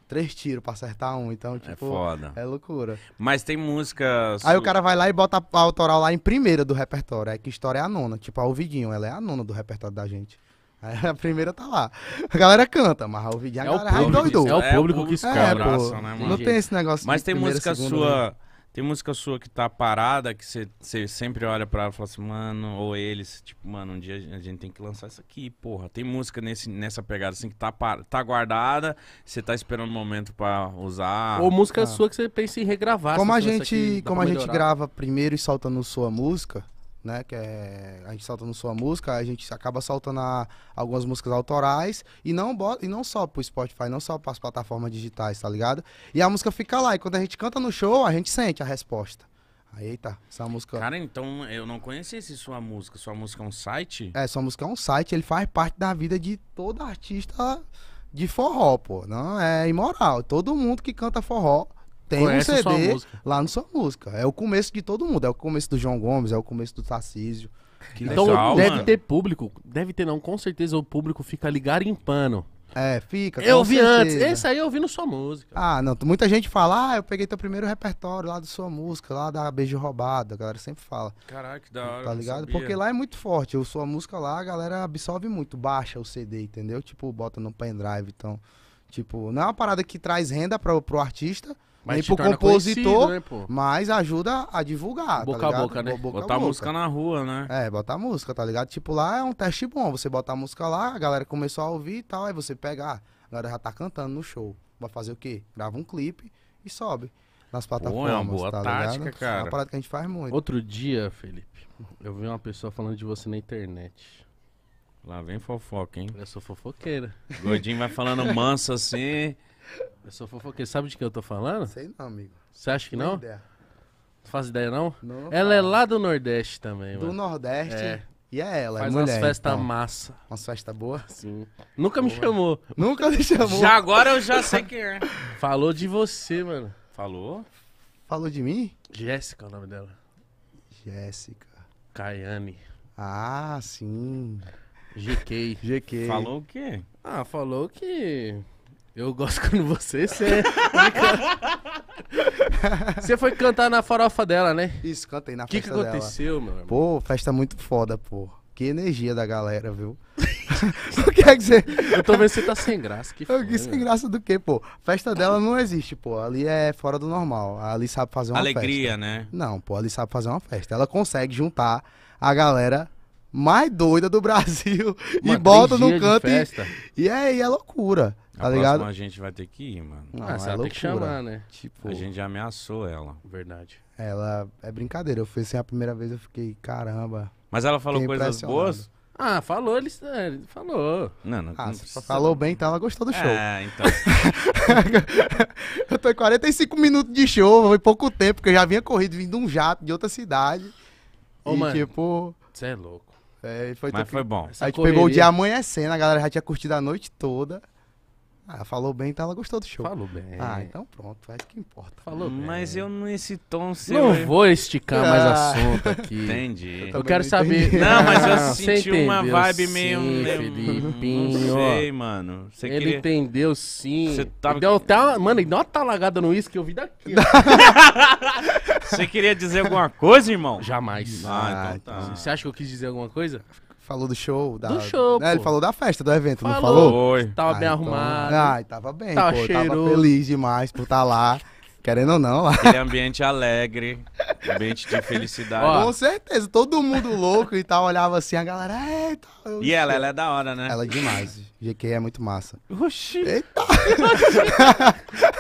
Três tiros para acertar um, então, é tipo. É foda. É loucura. Mas tem músicas. Aí o cara vai lá e bota a autoral lá em primeira do repertório. é que história é a nona. Tipo, a Ovidinho, ela é a nona do repertório da gente. a primeira tá lá. A galera canta, mas a Ovidinho é o é público, É o público que escolhe. É, é, né, não tem esse negócio Mas tem primeira, música segunda, sua. Né? Tem música sua que tá parada, que você sempre olha pra ela e fala assim, mano, ou eles, tipo, mano, um dia a gente tem que lançar isso aqui, porra. Tem música nesse, nessa pegada assim que tá, tá guardada, você tá esperando o um momento pra usar. Ou música ah. sua que você pensa em regravar. Como a gente, como a gente grava primeiro e solta no sua música, né? Que é, a gente solta no sua música, a gente acaba soltando a, algumas músicas autorais e não, bota, e não só pro Spotify, não só para as plataformas digitais, tá ligado? E a música fica lá, e quando a gente canta no show, a gente sente a resposta. Aí, eita, essa música. Cara, então eu não conhecia esse sua música. Sua música é um site? É, sua música é um site, ele faz parte da vida de todo artista de forró, pô. Não é imoral. Todo mundo que canta forró tem um CD lá no Sua Música. É o começo de todo mundo. É o começo do João Gomes, é o começo do Tarcísio. Que então legal, deve mano. ter público. Deve ter, não. Com certeza o público fica ligado em pano É, fica. Eu vi antes. Esse aí eu vi no Sua Música. Ah, não. Muita gente fala, ah, eu peguei teu primeiro repertório lá do Sua Música, lá da Beijo Roubado. A galera sempre fala. Caraca, que da hora. Tá ligado? Porque lá é muito forte. O Sua Música lá, a galera absorve muito. Baixa o CD, entendeu? Tipo, bota no pendrive. Então, tipo, não é uma parada que traz renda pra, pro artista mas nem pro compositor, né, mas ajuda a divulgar. Tá boca tá a boca, né? Boca botar a música na rua, né? É, botar a música, tá ligado? Tipo, lá é um teste bom. Você botar a música lá, a galera começou a ouvir e tal. Aí você pega, ah, a galera já tá cantando no show. Vai fazer o quê? Grava um clipe e sobe nas plataformas. Pô, é uma boa tá tática, ligado? cara. É uma parada que a gente faz muito. Outro dia, Felipe, eu vi uma pessoa falando de você na internet. Lá vem fofoca, hein? Eu sou fofoqueira. Gordinho vai falando manso assim. (laughs) Eu sou fofoqueiro. Sabe de que eu tô falando? Sei não, amigo. Você acha que não? não? Ideia. Não faz ideia, não? não ela é lá do Nordeste também, Do mano. Nordeste? É. E é ela, é Faz é mulher, umas festas então. massa. Umas festas boas? Sim. Nunca boa. me chamou. Nunca me chamou. Já agora eu já sei quem é. (laughs) Falou de você, mano. Falou? Falou de mim? Jéssica é o nome dela. Jéssica. Caiane. Ah, sim. GK. GK. Falou o quê? Ah, falou que eu gosto (laughs) quando você. Você, é, né, você foi cantar na farofa dela, né? Isso, cantei na que festa que dela. O que aconteceu, meu irmão? Pô, festa muito foda, pô. Que energia da galera, viu? (laughs) o que é que você. Eu tô vendo que você tá sem graça. Que (laughs) foda, que né? sem graça do quê, pô? Festa dela não existe, pô. Ali é fora do normal. Ali sabe fazer uma Alegria, festa. Alegria, né? Não, pô, ali sabe fazer uma festa. Ela consegue juntar a galera mais doida do Brasil Mano, e bota no canto. E, e, é, e é loucura. Tá a ligado? a gente vai ter que ir, mano. Não, ah, é você vai ter que chamar, né? Tipo... A gente já ameaçou ela. Verdade. Ela é brincadeira. Eu fui assim a primeira vez, eu fiquei, caramba. Mas ela falou coisas boas? Ah, falou, é, ele falou. Não, não, ah, não precisa... Falou bem, então ela gostou do é, show. É, então. (laughs) eu tô em 45 minutos de show, foi pouco tempo, porque eu já vinha corrido, vindo de um jato de outra cidade. Ô, e, mano, tipo. Você é louco. É, foi Mas tipo, foi que... bom. Essa a gente correria... pegou o dia amanhecendo, a galera já tinha curtido a noite toda. Ah, falou bem, então ela gostou do show. Falou bem. Ah, então pronto, é isso que importa. Falou bem. Mas eu nesse tom seu. Não vou esticar ah. mais assunto (laughs) aqui. Entendi. Eu, eu quero saber. Não, mas eu (laughs) senti uma vibe sim, meio. Felipinho. Não sei, mano. Você ele queria... entendeu sim. Você tava... deu tá... Mano, ele deu uma talagada no uísque que eu vi daqui. (laughs) Você queria dizer alguma coisa, irmão? Jamais. Ah, então ah, tá. Você acha que eu quis dizer alguma coisa? Falou do show. Da... Do show. Né, ele falou da festa, do evento, falou. não falou? Foi. Tava Ai, bem ah, então... arrumado. Ai, tava bem, tava pô. Tava feliz demais por estar tá lá. Querendo ou não. Aquele ambiente alegre, ambiente de felicidade. Ó, com certeza, todo mundo louco e tal, olhava assim, a galera, eita. E ela, ela é da hora, né? Ela é demais. GQ é muito massa. Oxi. Eita.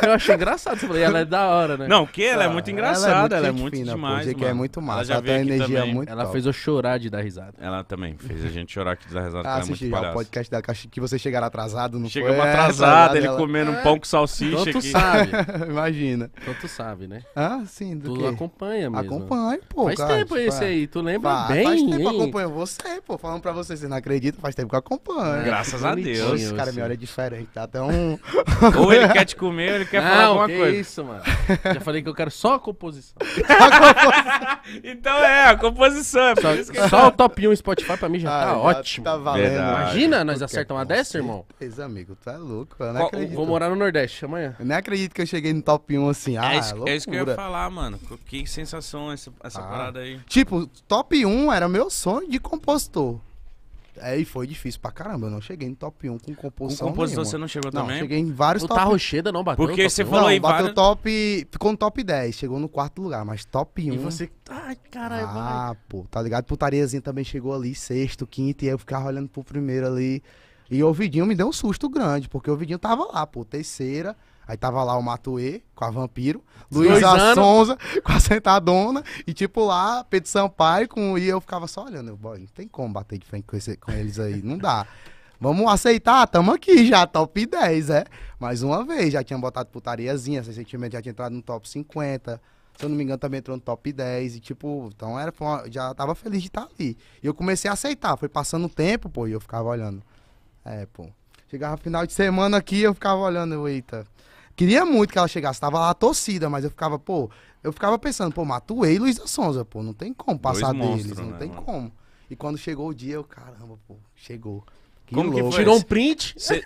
eu achei engraçado você falou, e ela é da hora, né? Não, que ela é muito engraçada, ela é muito, ela é, é muito fina, demais, pô, GQ é mano. é muito massa, ela, ela tem uma energia também. muito Ela top. fez eu chorar de dar risada. Ela também fez a gente chorar de dar risada, ah, é assisti, é o podcast dela, que você chegaram atrasado, não Chegamos foi? Chegamos atrasado, ele comendo um pão com salsicha então aqui. sabe. (laughs) Imagina. Então tu sabe, né? Ah, sim. Do tu quê? acompanha mesmo. pô. Faz cara, tempo tipo, esse é. aí, tu lembra faz, bem, Faz tempo que acompanho você, pô. Falando pra você, você não acredita, faz tempo que eu acompanho. É, graças a Deus. Esse cara é me olha diferente, tá? Então... (laughs) ou ele quer te comer, ou ele quer não, falar alguma que coisa. isso, mano. Já falei que eu quero só a composição. (laughs) só a composição. (laughs) então é, a composição. Só, só o top 1 Spotify pra mim já ah, tá já ótimo. Tá valendo. Verdade. Imagina, nós acertamos uma dessa, irmão. Certeza, amigo. Tu é louco, eu não Qual, acredito. Vou morar no Nordeste amanhã. Eu nem acredito que eu cheguei no top 1 assim assim, é ah, é isso, é isso que eu ia falar, mano. Que sensação essa, essa ah. parada aí. Tipo, top 1 era meu sonho de compositor. Aí é, foi difícil pra caramba. Eu não cheguei no top 1 com composição. Com composição nenhuma. você não chegou não, também? Cheguei em vários o top. O Tarrocheda não bateu. Porque você falou não, aí bateu top. Ficou no top 10, chegou no quarto lugar, mas top 1. E você. Ai, caralho. Ah, vai. pô, tá ligado? Putariazinha também chegou ali, sexto, quinto, e aí eu ficava olhando pro primeiro ali. E o Vidinho me deu um susto grande, porque o Vidinho tava lá, pô, terceira. Aí tava lá o Matuê com a Vampiro, Luiz Sonza (laughs) com a Sentadona, e tipo lá, Pedro Sampaio com. E eu ficava só olhando, não tem como bater de frente com, esse, com eles aí, não dá. (laughs) Vamos aceitar, tamo aqui já, top 10, é. Mais uma vez, já tinha botado putariazinha, recentemente já tinha entrado no top 50. Se eu não me engano, também entrou no top 10. E tipo, então era, já tava feliz de estar ali. E eu comecei a aceitar, foi passando o tempo, pô, e eu ficava olhando. É, pô. Chegava final de semana aqui, eu ficava olhando, eita. Queria muito que ela chegasse, tava lá a torcida, mas eu ficava, pô, eu ficava pensando, pô, Matuei Luiz Sonza, pô, não tem como passar Dois deles, não né, tem mano? como. E quando chegou o dia, eu, caramba, pô, chegou. Que Como que foi? Tirou um print? Cê-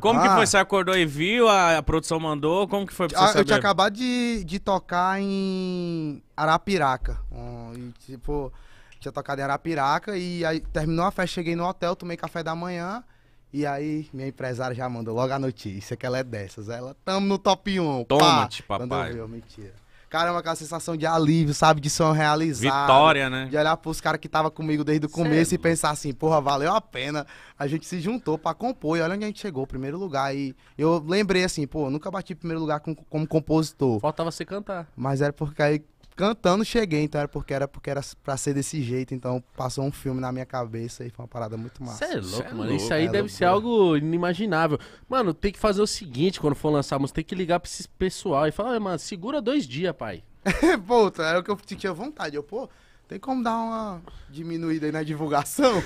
Como que ah. foi? Você acordou e viu? A, a produção mandou? Como que foi pra você Ah, saber? eu tinha acabado de, de tocar em Arapiraca. Hum, e, tipo, tinha tocado em Arapiraca e aí terminou a festa, cheguei no hotel, tomei café da manhã. E aí, minha empresária já mandou logo a notícia que ela é dessas. Ela, tamo no top 1. Toma-te, papai. Quando eu vi, eu, mentira. Caramba, aquela sensação de alívio, sabe? De sonho realizado. Vitória, né? De olhar pros caras que tava comigo desde o começo é e pensar assim, porra, valeu a pena. A gente se juntou pra compor e olha onde a gente chegou, primeiro lugar. E eu lembrei assim, pô, nunca bati primeiro lugar com, como compositor. Faltava você cantar. Mas era porque aí cantando cheguei, então era porque era porque era pra ser desse jeito, então passou um filme na minha cabeça e foi uma parada muito massa. é louco, Cê é mano. isso aí é deve ser algo inimaginável. Mano, tem que fazer o seguinte, quando for lançar a música, tem que ligar pra esse pessoal e falar, mano, segura dois dias, pai. (laughs) pô, era o que eu tinha vontade. Eu, pô, tem como dar uma diminuída aí na divulgação? (laughs)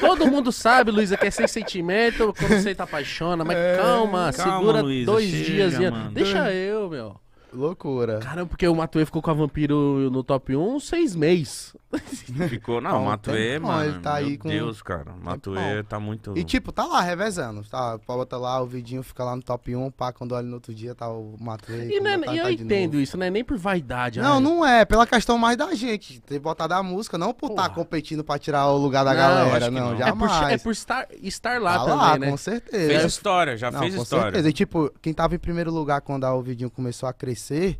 Todo mundo sabe, Luísa, que é sem sentimento, quando você tá apaixona, mas é, calma, calma, segura dois chega, dias. Mano. Deixa eu, meu. Loucura. Caramba, porque o Matuê ficou com a Vampiro no top 1 seis meses. (laughs) Ficou, não, o Matuê, mano. Ele tá meu com... Deus, cara. Matuê tá muito. E tipo, tá lá revezando. Tá, bota lá, o vidinho fica lá no top 1, pá, quando olha no outro dia tá o Matuê. E, é, tá, eu entendo novo. isso, não é nem por vaidade. Não, né? não é. Pela questão mais da gente. Ter botado a música, não por estar tá competindo pra tirar o lugar da não, galera, não, não. Jamais. É por, é por estar, estar lá tá também, lá, né? com certeza. Fez história, já não, fez com história. Certeza. E tipo, quem tava em primeiro lugar quando a Ovidinho começou a crescer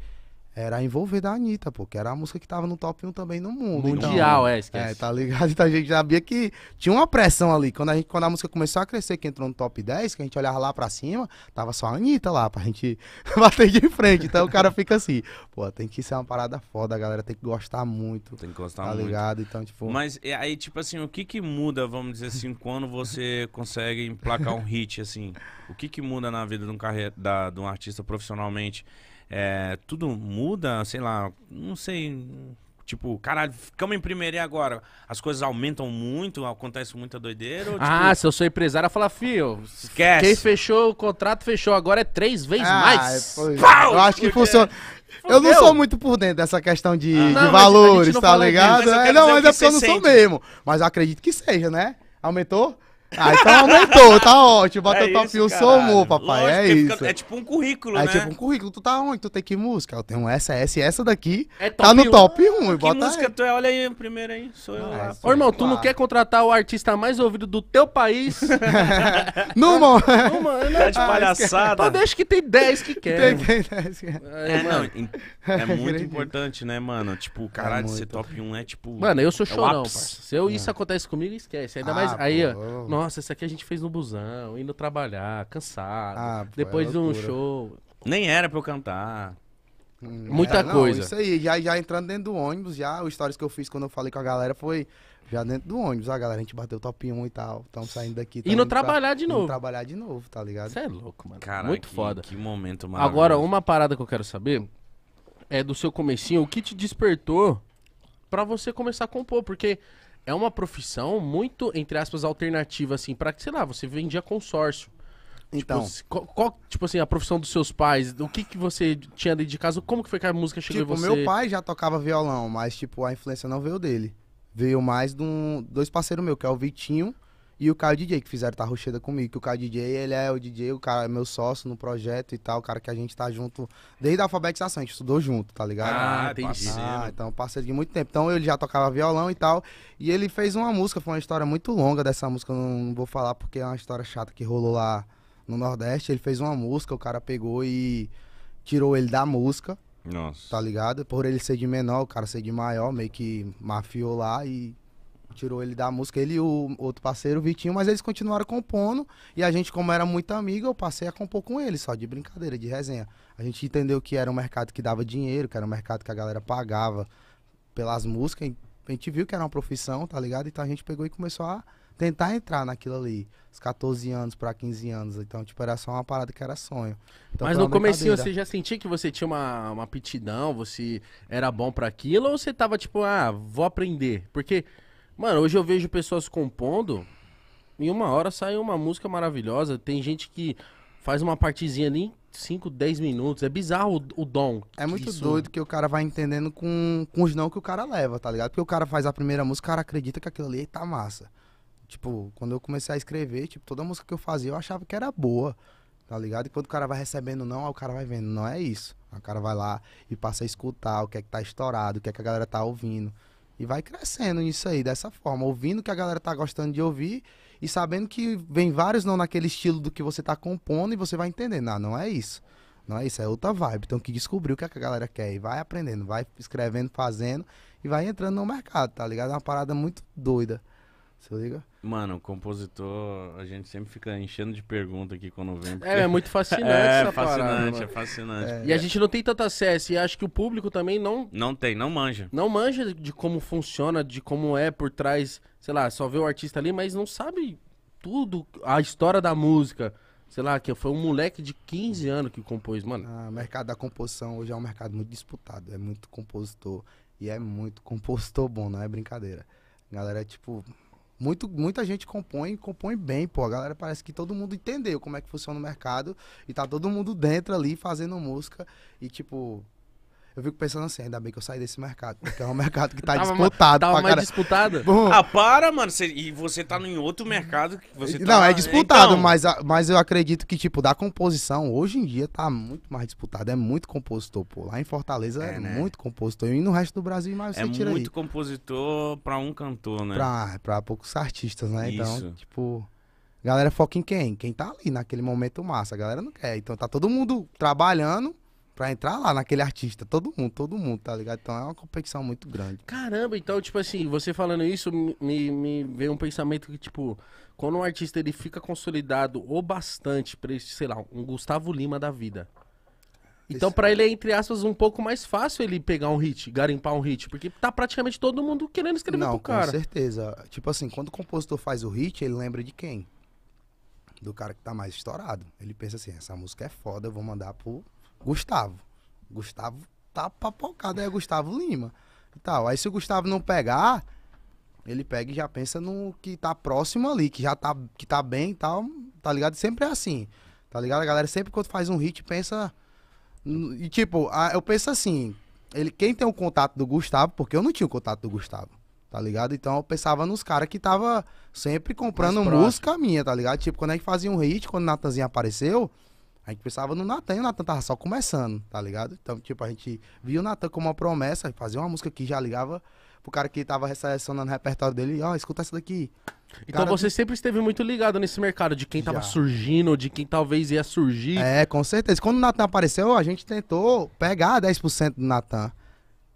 era envolver da Anitta, pô, que era a música que tava no top 1 também no mundo. Então. Mundial, então, é, esquece. É, tá ligado? Então a gente sabia que tinha uma pressão ali. Quando a, gente, quando a música começou a crescer, que entrou no top 10, que a gente olhava lá pra cima, tava só a Anitta lá, pra gente (laughs) bater de frente. Então o cara fica assim, pô, tem que ser uma parada foda, a galera tem que gostar muito. Tem que gostar tá muito. Tá ligado? Então, tipo... Mas aí, tipo assim, o que que muda, vamos dizer assim, quando você consegue emplacar um hit, assim? O que que muda na vida de um, carre... da, de um artista profissionalmente? é, tudo muda, sei lá, não sei. Tipo, caralho, ficamos em primeiro e agora? As coisas aumentam muito, acontece muita doideira? Ou, ah, tipo, ah, se eu sou empresário, eu falo, fio, esquece. Quem fechou o contrato, fechou. Agora é três vezes ah, mais. É, é. Pau! Eu acho que Porque... funciona. Fudeu. Eu não sou muito por dentro dessa questão de, ah, de não, valores, tá ligado? mas é, não, mas é porque eu não sou mesmo. Mas eu acredito que seja, né? Aumentou? Ah, então aumentou, tá ótimo. Bota é o top 1, somou, papai. Lógico, é isso. Fica, é tipo um currículo, é né? É tipo um currículo. Tu tá onde? Tu tem que música? Eu tenho essa, essa e essa daqui. É tá top tá no top 1. que bota música aí. tu é? Olha aí primeiro aí. Sou eu ah, lá. É Ô, irmão, tu não quer contratar o artista mais ouvido do teu país? Numa! (laughs) Numa, não. Tá de palhaçada. Então deixa que tem 10 que quer. Tem, tem 10 que quer. É, é não. É muito importante, né, mano? Tipo, é caralho, é ser top 1 é tipo. Mano, eu sou chorão, parceiro. Se isso acontece comigo, esquece. Ainda ah, mais. Aí, ó. Nossa, esse aqui a gente fez no busão, indo trabalhar, cansado. Ah, pô, depois é de um show. Nem era pra eu cantar. Hum, é, Muita não, coisa. Isso aí, já, já entrando dentro do ônibus, já o stories que eu fiz quando eu falei com a galera foi já dentro do ônibus. A ah, galera, a gente bateu top 1 e tal. Estamos saindo daqui. e não trabalhar pra... de novo. trabalhar de novo, tá ligado? Você é louco, mano. Cara, Muito que, foda. Que momento maravilhoso. Agora, uma parada que eu quero saber é do seu comecinho, o que te despertou para você começar a compor, porque é uma profissão muito, entre aspas, alternativa, assim, para que, sei lá, você vendia consórcio. Então, tipo, qual, qual, tipo assim, a profissão dos seus pais, o que que você tinha dentro de casa, como que foi que a música chegou tipo, em você? meu pai já tocava violão, mas, tipo, a influência não veio dele. Veio mais de um, dois parceiros meus, que é o Vitinho e o Caio é DJ, que fizeram Tarrocheda comigo, que o Caio é DJ, ele é o DJ, o cara é meu sócio no projeto e tal, o cara que a gente tá junto desde a alfabetização, a gente estudou junto, tá ligado? Ah, ah entendi. Ah, então parceiro de muito tempo. Então ele já tocava violão e tal, e ele fez uma música, foi uma história muito longa dessa música, eu não vou falar porque é uma história chata que rolou lá no Nordeste. Ele fez uma música, o cara pegou e tirou ele da música, Nossa. tá ligado? Por ele ser de menor, o cara ser de maior, meio que mafiou lá e tirou ele da música, ele e o outro parceiro, o Vitinho, mas eles continuaram compondo. E a gente, como era muito amigo, eu passei a compor com ele, só de brincadeira, de resenha. A gente entendeu que era um mercado que dava dinheiro, que era um mercado que a galera pagava pelas músicas. A gente viu que era uma profissão, tá ligado? Então a gente pegou e começou a tentar entrar naquilo ali, os 14 anos para 15 anos. Então, tipo, era só uma parada que era sonho. Então, Mas no começo você já sentia que você tinha uma, uma aptidão, você era bom para aquilo, ou você tava tipo, ah, vou aprender? Porque Mano, hoje eu vejo pessoas compondo. Em uma hora sai uma música maravilhosa. Tem gente que faz uma partezinha ali em 5, 10 minutos. É bizarro o, o dom. É muito isso... doido que o cara vai entendendo com, com os não que o cara leva, tá ligado? Porque o cara faz a primeira música, o cara acredita que aquilo ali tá massa. Tipo, quando eu comecei a escrever, tipo, toda música que eu fazia eu achava que era boa, tá ligado? E quando o cara vai recebendo não, o cara vai vendo, não é isso. O cara vai lá e passa a escutar o que é que tá estourado, o que é que a galera tá ouvindo. E vai crescendo isso aí, dessa forma, ouvindo o que a galera tá gostando de ouvir e sabendo que vem vários não naquele estilo do que você tá compondo e você vai entender, não, ah, não é isso. Não é isso, é outra vibe. Então que descobrir o que, é que a galera quer e vai aprendendo, vai escrevendo, fazendo e vai entrando no mercado, tá ligado? É uma parada muito doida. Se liga? Mano, compositor, a gente sempre fica enchendo de pergunta aqui quando vem. Porque... É, é muito (laughs) fascinante é, essa fascinante, parada, É fascinante, é. fascinante E a gente não tem tanto acesso, e acho que o público também não... Não tem, não manja. Não manja de como funciona, de como é por trás, sei lá, só vê o artista ali, mas não sabe tudo, a história da música. Sei lá, que foi um moleque de 15 anos que compôs, mano. Ah, o mercado da composição hoje é um mercado muito disputado, é muito compositor, e é muito compositor bom, não é brincadeira. A galera, tipo, muito, muita gente compõe, compõe bem, pô. A galera parece que todo mundo entendeu como é que funciona o mercado e tá todo mundo dentro ali fazendo música e tipo, eu fico pensando assim, ainda bem que eu saí desse mercado, porque é um (laughs) mercado que tá tava disputado. Tava mais cara. disputado? (laughs) Bom, ah, para, mano. Cê, e você tá em outro mercado que você tá... Não, é disputado, então... mas, mas eu acredito que, tipo, da composição, hoje em dia tá muito mais disputado. É muito compositor, pô. Lá em Fortaleza é, é né? muito compositor. E no resto do Brasil, mais é você é tira aí. É muito compositor pra um cantor, né? Pra, pra poucos artistas, né? Então, Isso. Então, tipo... Galera foca em quem? Quem tá ali naquele momento massa. A galera não quer. Então tá todo mundo trabalhando pra entrar lá naquele artista. Todo mundo, todo mundo, tá ligado? Então é uma competição muito grande. Caramba, então, tipo assim, você falando isso, me, me veio um pensamento que, tipo, quando um artista ele fica consolidado ou bastante pra, esse, sei lá, um Gustavo Lima da vida. Então, para ele é, entre aspas, um pouco mais fácil ele pegar um hit, garimpar um hit, porque tá praticamente todo mundo querendo escrever Não, pro cara. Com certeza. Tipo assim, quando o compositor faz o hit, ele lembra de quem? Do cara que tá mais estourado. Ele pensa assim, essa música é foda, eu vou mandar pro Gustavo. Gustavo tá papocado, é Gustavo Lima e tal. Aí se o Gustavo não pegar, ele pega e já pensa no que tá próximo ali, que já tá, que tá bem e tal, tá ligado? Sempre é assim, tá ligado? A galera sempre quando faz um hit pensa... E tipo, eu penso assim, ele, quem tem o contato do Gustavo, porque eu não tinha o contato do Gustavo, tá ligado? Então eu pensava nos caras que tava sempre comprando música minha, tá ligado? Tipo, quando a gente fazia um hit, quando o Natanzinho apareceu... A gente pensava no Natan e o Natan tava só começando, tá ligado? Então, tipo, a gente via o Natan como uma promessa, fazia uma música que já ligava pro cara que tava selecionando o repertório dele, ó, oh, escuta essa daqui. Então cara... você sempre esteve muito ligado nesse mercado de quem tava surgindo, de quem talvez ia surgir. É, com certeza. Quando o Natan apareceu, a gente tentou pegar 10% do Natan.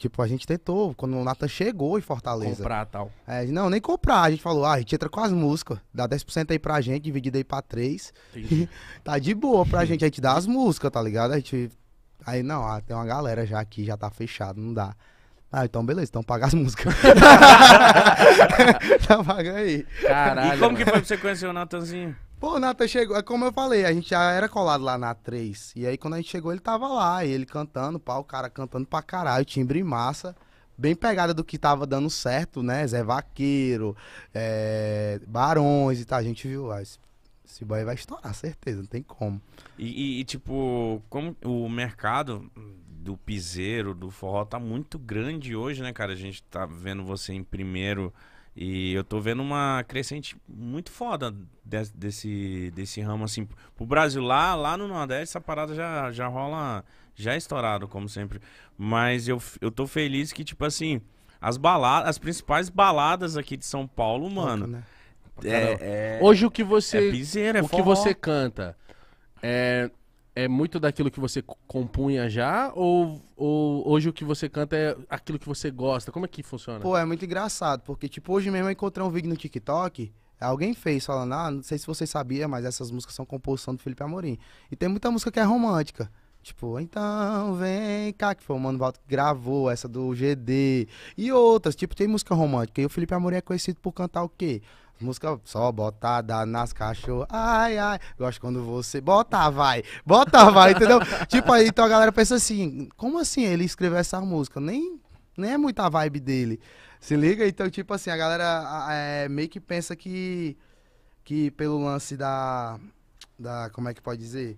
Tipo, a gente tentou, quando o Nathan chegou em Fortaleza. Comprar tal. É, não, nem comprar. A gente falou, ah, a gente entra com as músicas. Dá 10% aí pra gente, dividido aí pra 3. (laughs) tá de boa pra gente. A gente dá as músicas, tá ligado? A gente. Aí, não, ah, tem uma galera já aqui, já tá fechado, não dá. Ah, então beleza, então paga as músicas. (laughs) (laughs) Tá então pagando aí. Caralho. E como mano. que foi pra você conhecer o Natanzinho? Pô, o Nathan chegou, é como eu falei, a gente já era colado lá na 3. E aí quando a gente chegou, ele tava lá, ele cantando, Pau, o cara cantando pra caralho, timbre massa. Bem pegada do que tava dando certo, né? Zé Vaqueiro, é, Barões e tal. A gente viu, ah, esse, esse boy vai estourar, certeza, não tem como. E, e, tipo, como o mercado do piseiro, do forró, tá muito grande hoje, né, cara? A gente tá vendo você em primeiro e eu tô vendo uma crescente muito foda desse, desse, desse ramo, assim. Pro Brasil lá, lá no Nordeste, essa parada já, já rola, já é estourado, como sempre. Mas eu, eu tô feliz que, tipo assim, as baladas, as principais baladas aqui de São Paulo, mano. né? é, é, Hoje o que você. É piseira, é o forró. que você canta é é muito daquilo que você compunha já? Ou, ou, hoje o que você canta é aquilo que você gosta? Como é que funciona? Pô, é muito engraçado, porque tipo, hoje mesmo eu encontrei um vídeo no TikTok. Alguém fez falando, ah, não sei se você sabia, mas essas músicas são composição do Felipe Amorim. E tem muita música que é romântica. Tipo, então vem cá, que foi o Mano Valdo que gravou essa do GD. E outras, tipo, tem música romântica. E o Felipe Amorim é conhecido por cantar o quê? Música só botada nas cachorras. Ai, ai. Gosto quando você bota, vai. Bota, vai, entendeu? (laughs) tipo aí, então a galera pensa assim: como assim ele escreveu essa música? Nem, nem é muita vibe dele. Se liga? Então, tipo assim, a galera é, meio que pensa que, que pelo lance da. da como é que pode dizer?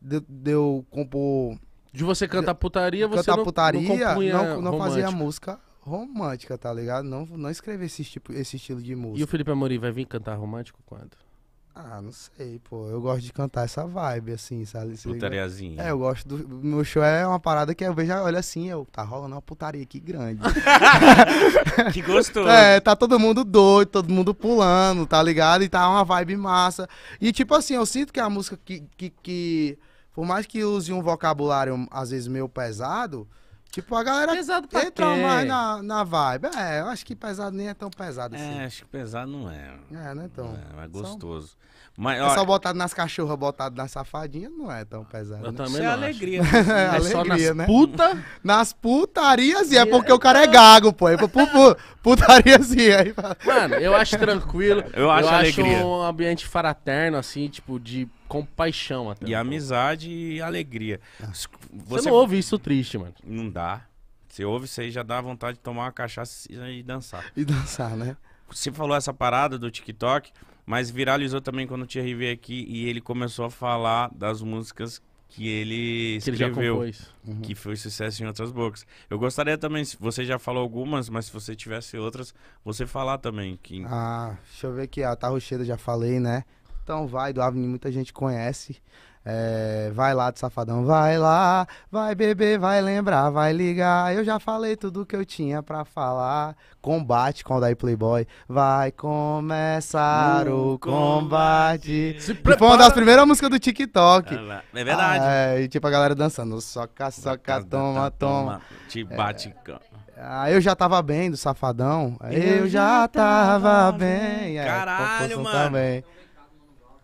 De, de eu compor. De você cantar putaria, você cantar não, putaria, não, não, não fazia música romântica, tá ligado? Não, não escrever esse, tipo, esse estilo de música. E o Felipe Amorim vai vir cantar romântico quando? Ah, não sei, pô. Eu gosto de cantar essa vibe, assim, sabe? Putariazinha. É, eu gosto do. Meu show é uma parada que eu vejo, olha assim, eu, tá rolando uma putaria aqui grande. (laughs) que gostoso. É, tá todo mundo doido, todo mundo pulando, tá ligado? E tá uma vibe massa. E tipo assim, eu sinto que a música que. que, que por mais que use um vocabulário, às vezes, meio pesado, Tipo, a galera entra quê? mais na, na vibe. É, eu acho que pesado nem é tão pesado é, assim. É, acho que pesado não é. É, não é tão. É, é gostoso. Só... Mas, é só botado nas cachorras, botado na safadinha não é tão pesado. Eu né? também Isso é alegria. Né? (laughs) é alegria, é só nas né? puta. Nas putarias, e é porque é o cara é gago, pô. É pu, (laughs) e aí. Mano, eu acho tranquilo. (laughs) Eu, eu acho, acho um ambiente fraterno, assim, tipo, de Compaixão até. E né? amizade e alegria. Ah. Você, você não ouve isso triste, mano. Não dá. Você ouve isso aí já dá vontade de tomar uma cachaça e dançar. E dançar, né? Você falou essa parada do TikTok, mas viralizou também quando o Thierry veio aqui e ele começou a falar das músicas que ele escreveu, que, ele uhum. que foi sucesso em outras bocas. Eu gostaria também, se você já falou algumas, mas se você tivesse outras, você falar também. Que... Ah, deixa eu ver aqui, a Tarrocheira já falei, né? Então vai, do Avni, muita gente conhece. É, vai lá do Safadão, vai lá, vai beber, vai lembrar, vai ligar. Eu já falei tudo que eu tinha para falar. Combate com o Daí Playboy. Vai começar uh, o combate. combate. Foi uma das primeiras músicas do TikTok. É verdade. Ah, é, e tipo a galera dançando. Soca, soca, toma, toma. Te é. bate, é. Ah, eu já tava bem do Safadão. Eu, eu já tava, tava bem. É, Caralho, mano. Também.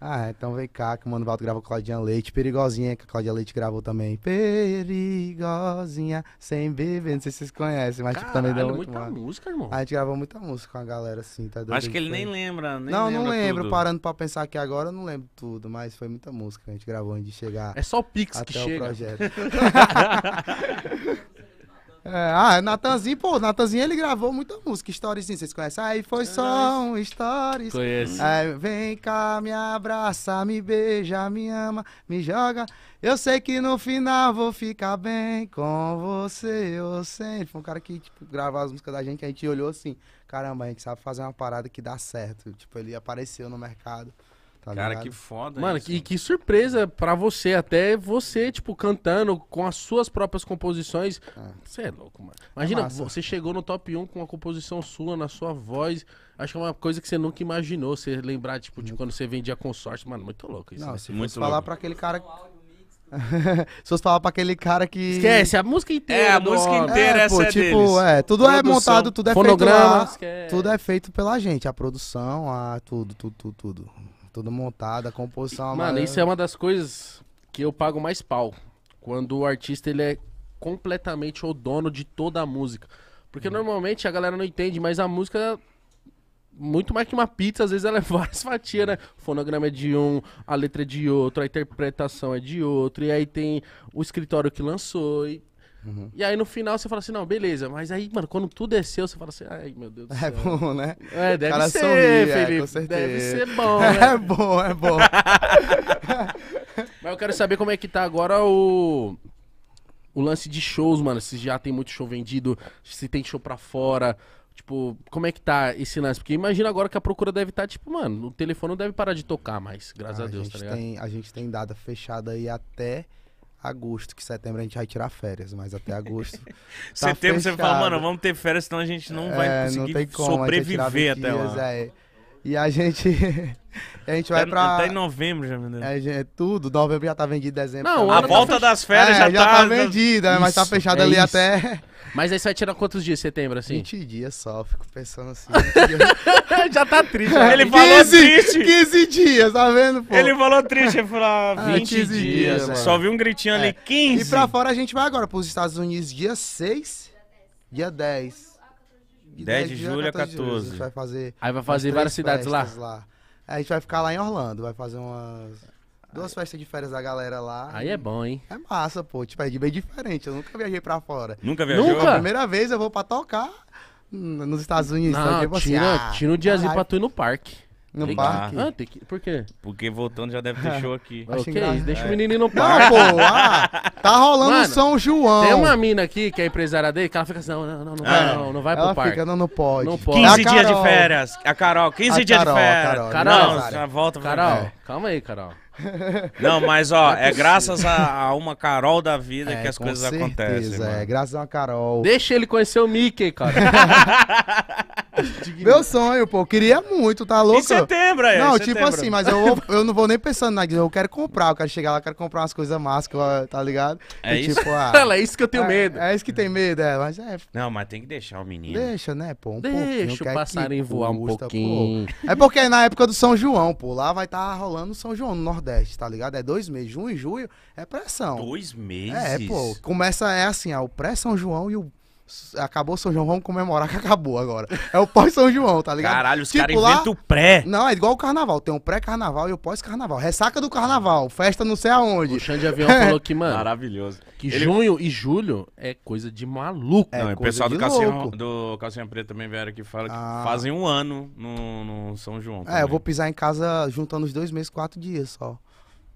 Ah, é, então vem cá que o Mano Valdo gravou Claudinha Leite, Perigosinha, que a Claudinha Leite gravou também. Perigosinha, sem beber, não sei se vocês conhecem, mas Caralho, tipo, também deu muito muita mal. música, irmão. A gente gravou muita música com a galera, assim, tá doido? Acho que ele foi... nem lembra, nem Não, lembra não lembro, tudo. parando pra pensar aqui agora, eu não lembro tudo, mas foi muita música que a gente gravou antes de chegar. É só o Pix até que o chega. projeto. (laughs) É, ah, Natanzinho, pô, Natanzinho ele gravou muita música, storyzinho, vocês conhecem? Aí foi é. só um stories. Conheço. Aí, vem cá, me abraça, me beija, me ama, me joga. Eu sei que no final vou ficar bem com você, eu sei. Ele foi um cara que, tipo, gravava as músicas da gente, a gente olhou assim, caramba, a gente sabe fazer uma parada que dá certo. Tipo, ele apareceu no mercado. Tá Cara, ligado? que foda. Mano, isso. Que, que surpresa pra você. Até você, tipo, cantando com as suas próprias composições. Você é. ah. é louco, mano. É Imagina, é você chegou no top 1 com uma composição sua, na sua voz. Acho que é uma coisa que você nunca imaginou. Você lembrar, tipo, de quando você vendia consórcio. Mano, muito louco isso. Não, né? se muito falar louco. pra aquele cara. (laughs) se fosse falar pra aquele cara que. Esquece, a música inteira. É, a música inteira é, essa pô, é tipo, deles. É, tudo é produção, é montado, tudo é feito. Lá, tudo é feito pela gente. A produção, a tudo, tudo, tudo, tudo. Tudo montado, a composição. É Mano, amarela. isso é uma das coisas que eu pago mais pau. Quando o artista ele é completamente o dono de toda a música. Porque hum. normalmente a galera não entende, mas a música muito mais que uma pizza, às vezes ela é (laughs) várias fatias, né? O fonograma é de um, a letra é de outro, a interpretação é de outro, e aí tem o escritório que lançou, e Uhum. E aí no final você fala assim, não, beleza. Mas aí, mano, quando tudo é seu você fala assim, ai, meu Deus do é céu. É bom, né? É, deve cara ser, sorri, Felipe. É, com Deve ser bom, né? (laughs) É bom, é bom. (laughs) mas eu quero saber como é que tá agora o... O lance de shows, mano, se já tem muito show vendido, se tem show pra fora, Tipo, como é que tá esse lance? Porque imagina agora que a procura deve estar, tá, tipo, mano, o telefone não deve parar de tocar mais, graças a, a Deus, tá ligado? Tem, a gente tem data fechada aí até agosto, que setembro a gente vai tirar férias, mas até agosto. (laughs) tá setembro fechado. você fala, mano, vamos ter férias, senão a gente não é, vai conseguir não como, sobreviver até dias, lá. É. E a gente. (laughs) a gente vai é, pra. Até tá em novembro já meu Deus. É, é, tudo. Novembro já tá vendido, dezembro. Não, tá a volta tá das férias é, já, já tá. tá vendida, né? mas tá fechado é ali isso. até. (laughs) Mas aí você vai tirar quantos dias setembro, assim? 20 dias só, fico pensando assim. Né? (laughs) já tá triste. Né? Ele 15, falou triste. 15 dias, tá vendo, pô? Ele falou triste, ele falou ah, 20 ah, dias. dias mano. só vi um gritinho ali, 15. É. E pra fora a gente vai agora pros Estados Unidos, dia 6, dia 10. 10, de julho a 14. De julho. A gente vai fazer. Aí vai fazer várias cidades lá. lá. a gente vai ficar lá em Orlando, vai fazer umas. Duas festas de férias da galera lá. Aí é bom, hein? É massa, pô. Tipo, é bem diferente. Eu nunca viajei pra fora. Nunca viajou? Nunca? A primeira vez eu vou pra tocar nos Estados Unidos. Não, então, tipo, assim, tira, assim, ah, tira um diazinho pra tu ir no parque. No tem parque? Que... Ah, tem que... Por quê? Porque voltando já deve ter ah. show aqui. Ah, deixa é. o menino no parque. Não, pô, ah, tá rolando Mano, São João. Tem uma mina aqui que é empresária dele, que ela fica assim, não, não, não, não, vai, é. não, não vai pro ela parque. Fica, não, não pode. Não é pode. 15 dias de férias. A Carol, 15 dias de férias. Carol, Carol, não, já volta pra Carol, é. calma aí, Carol. (laughs) Não, mas ó, é, é graças a, a, uma Carol da vida é, que as coisas certeza, acontecem. É, mano. graças a uma Carol. Deixa ele conhecer o Mickey, cara. (laughs) (laughs) Meu sonho, pô. queria muito, tá louco? Em setembro, aí. É, não, tipo assim, mas eu, eu não vou nem pensando na né, Eu quero comprar, eu quero chegar lá, quero comprar umas coisas máscara, tá ligado? É e, isso. Tipo, ah, (laughs) Ela, é isso que eu tenho é, medo. É isso que tem medo, é. Mas é. Não, mas tem que deixar o menino. Deixa, né, pô? Um Deixa o passarinho voar um pouquinho. Pô. É porque na época do São João, pô, lá vai estar tá rolando São João no Nordeste, tá ligado? É dois meses. Junho e julho é pressão. Dois meses? É, pô. Começa, é assim, ó, o pré-São João e o Acabou São João, vamos comemorar que acabou agora. É o pós-São João, tá ligado? Caralho, os tipo, caras lá... inventam o pré. Não, é igual o carnaval. Tem o pré-carnaval e o pós-carnaval. Ressaca do carnaval, festa não sei aonde. O Xande Avião falou que, mano. Maravilhoso. Que Ele... junho e julho é coisa de maluco. É, não, é o pessoal do calcinha, do calcinha Preta também vieram aqui fala que ah. fazem um ano no, no São João. Também. É, eu vou pisar em casa juntando os dois meses, quatro dias só.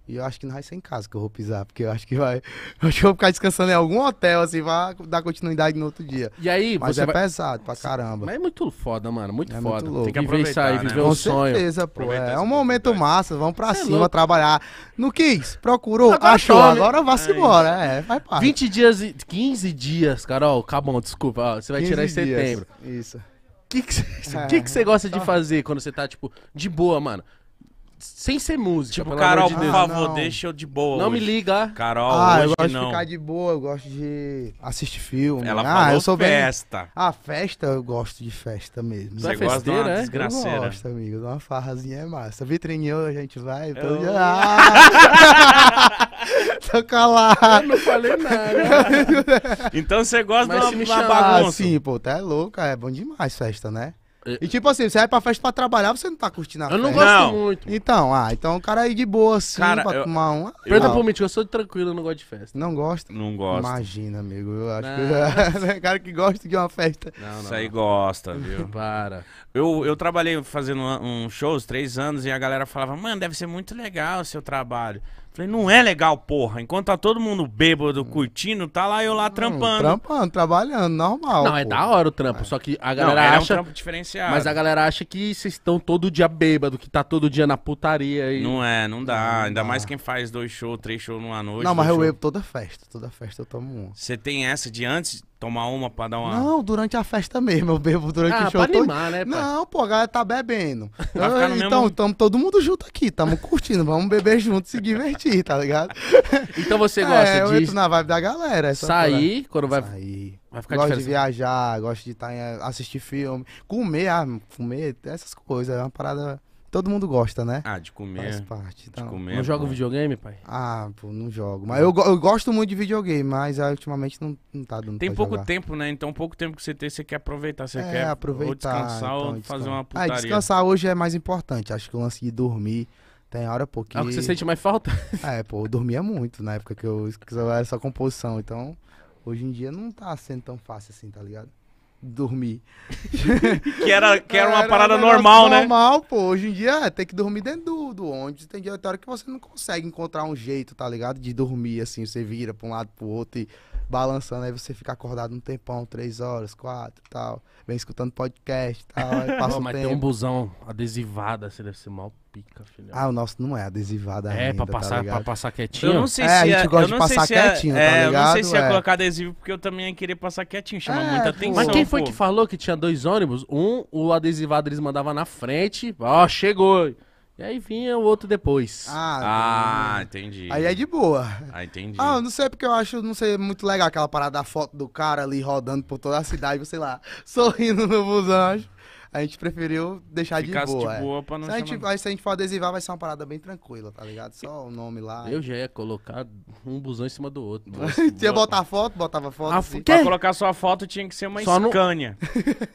E eu acho que não vai ser em casa que eu vou pisar, porque eu acho que vai. (laughs) Eu acho que eu vou ficar descansando em algum hotel, assim, vai dar continuidade no outro dia. E aí, Mas é vai... pesado pra caramba. Mas é muito foda, mano. Muito é foda. Muito Tem que aproveitar, viver isso aí, né? viver Com um né? sonho. certeza, pô. é um momento massa. Vamos pra é cima trabalhar. Não quis, procurou, agora achou. Tome. Agora vá-se é. embora. É, vai para. 20 dias e. 15 dias, Carol. acabou tá desculpa. você vai tirar em setembro. Dias. Isso. O que você que que é. gosta de tá. fazer quando você tá, tipo, de boa, mano? sem ser música. Tipo, Carol, de por favor, deixa eu de boa. Não hoje. me liga. Carol, ah, eu gosto não. de ficar de boa, eu gosto de assistir filme. Ela ah, eu sou festa. Bem... Ah, festa, eu gosto de festa mesmo. Você, é Você gosta de uma né? desgraceira. Eu gosto, amigo. Uma farrazinha é massa. Vitrininho a gente vai. Eu... Todo dia... (laughs) ah! (laughs) Tô calado. Eu não falei nada. então você gosta Mas de uma, uma bagunça. Ah, sim, pô, tá é louco, é bom demais festa, né? É. E tipo assim, você vai pra festa pra trabalhar, você não tá curtindo a Eu não gosto Não. muito. Então, ah, então o cara aí de boa, assim, Cara, pra eu- tomar uma. ah, Pergunta pro Mítico, eu sou tranquilo, eu não gosto de festa. Não gosta? Não gosto. Imagina, amigo. Eu acho que (laughs) é cara que gosta de uma festa. Não, Isso aí gosta, (laughs) viu? Para. Eu, eu trabalhei fazendo um um shows três anos e a galera falava, mano, deve ser muito legal o seu trabalho. Falei, não é legal, porra. Enquanto tá todo mundo bêbado, hum. curtindo, tá lá eu lá hum, trampando. trampando, trabalhando, normal. Não, é da hora o trampo, é. só que a galera não, acha. É um trampo diferenciado. Mas a galera acha que vocês estão todo dia bêbado, que tá todo dia na putaria e. Não é, não dá. Não Ainda dá. mais quem faz dois shows, três shows numa noite. Não, mas eu bebo toda festa, toda festa eu tomo um. Você tem essa de antes Tomar uma pra dar uma. Não, durante a festa mesmo. Eu bebo durante ah, o show. Pra animar, né, pai? Não, pô, a galera tá bebendo. Eu, então, mesmo... Então, todo mundo junto aqui, estamos curtindo. Vamos beber junto, se divertir, tá ligado? (laughs) Então você é, gosta é, eu de. Eu entro na vibe da galera. Sair, pra... quando vai. Sair. Vai ficar gosto de viajar, gosto de estar tá em, assistir filme, comer, ah, comer, essas coisas. É uma parada. Todo mundo gosta, né? Ah, de comer. Faz parte. Então. De comer. É não joga videogame, pai? Ah, pô, não jogo. Mas eu, eu gosto muito de videogame, mas ah, ultimamente não, não tá dando Tem pouco jogar. tempo, né? Então, pouco tempo que você tem, você quer aproveitar. Você é, quer aproveitar, ou descansar então, ou descansar. fazer uma ah, putaria. descansar hoje é mais importante. Acho que o lance de dormir. Tem hora, porque. É o que você sente mais falta? (laughs) é, pô, eu dormia muito na época que eu era só composição. Então, hoje em dia não tá sendo tão fácil assim, tá ligado? dormir. (laughs) que era, que era uma era parada um normal, né? Normal, pô. Hoje em dia é, tem que dormir dentro do, do ônibus. Tem dia hora que você não consegue encontrar um jeito, tá ligado? De dormir, assim. Você vira pra um lado, pro outro e balançando, aí você fica acordado um tempão, três horas, quatro tal. Vem escutando podcast tal. Aí (laughs) passa mas um tempo. tem um busão adesivado, assim, deve ser mal pica, filho. Ah, o nosso não é adesivado é, ainda, É, pra tá passar, tá pra passar quietinho. Eu não sei é, se a gente é, gosta de passar é quietinho, tá é, tá ligado? Eu não sei se ia é colocar adesivo, porque eu também ia querer passar quietinho, chama muita atenção. Mas quem foi pô. que falou que tinha dois ônibus? Um, o adesivado eles mandavam na frente, ó, chegou. E aí vinha o outro depois. Ah, tá. ah entendi. Aí é de boa. Ah, entendi. Ah, eu não sei porque eu acho, não sei, muito legal aquela parada da foto do cara ali rodando por toda a cidade, sei lá, (laughs) sorrindo no busão. Acho. A gente preferiu deixar de boa. de é. boa pra não se a gente, se a gente for adesivar, vai ser uma parada bem tranquila, tá ligado? Só o nome lá. Eu já ia colocar um busão em cima do outro. (laughs) Tinha ia botar foto, botava foto. A ah, assim. Pra colocar sua foto tinha que ser uma Só No... (laughs)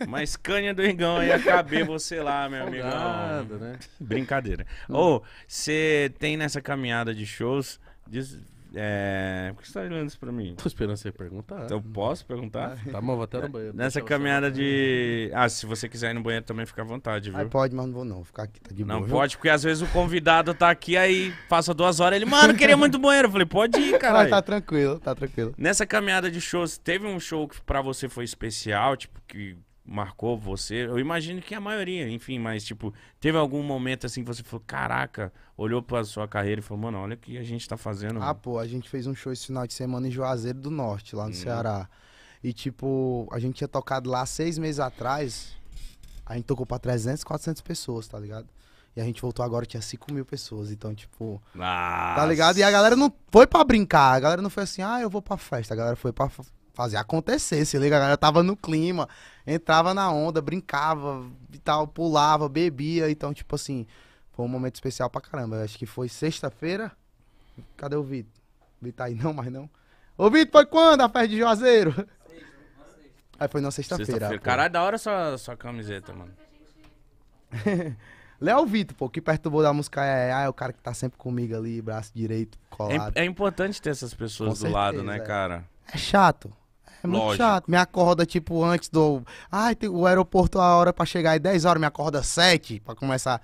uma escânia do Igão. ia caber você lá, meu amigo. Né? Brincadeira. Ô, oh, você tem nessa caminhada de shows... Diz é... Por que você tá olhando isso pra mim? Tô esperando você perguntar. Então posso perguntar? Ah, tá bom, vou até no banheiro. Nessa caminhada de. Ah, se você quiser ir no banheiro também, fica à vontade, viu? Ah, pode, mas não vou não. Vou ficar aqui, tá de boa. Não pode, porque às vezes o convidado tá aqui, aí passa duas horas ele, mano, queria muito banheiro. Eu falei, pode ir, cara. Ah, tá tranquilo, tá tranquilo. Nessa caminhada de shows, teve um show que pra você foi especial, tipo, que marcou você? Eu imagino que a maioria, enfim, mas tipo, teve algum momento assim que você falou, caraca, olhou pra sua carreira e falou, mano, olha o que a gente tá fazendo. Ah, pô, a gente fez um show esse final de semana em Juazeiro do Norte, lá no hum. Ceará. E tipo, a gente tinha tocado lá seis meses atrás, a gente tocou pra 300, 400 pessoas, tá ligado? E a gente voltou agora, tinha 5 mil pessoas. Então, tipo. Nossa. Tá ligado? E a galera não foi pra brincar. A galera não foi assim, ah, eu vou pra festa. A galera foi pra fazia acontecer, se liga, a galera tava no clima, entrava na onda, brincava e tal, pulava, bebia, então, tipo assim, foi um momento especial pra caramba. Eu acho que foi sexta-feira. Cadê o Vitor? O Vitor tá aí não, mas não. Ô Vitor, foi quando a festa de Juazeiro? Aí foi na sexta-feira. Sexta Caralho, da hora sua, sua camiseta, mano. (laughs) Léo Vitor, pô, que perturbou da música é, é, é o cara que tá sempre comigo ali, braço direito, é colado. É, é importante ter essas pessoas Com do certeza, lado, né, é. cara? É chato. É muito Lógico. chato. Me acorda, tipo, antes do. Ai, tem o aeroporto, a hora pra chegar aí 10 horas, me acorda 7 pra começar.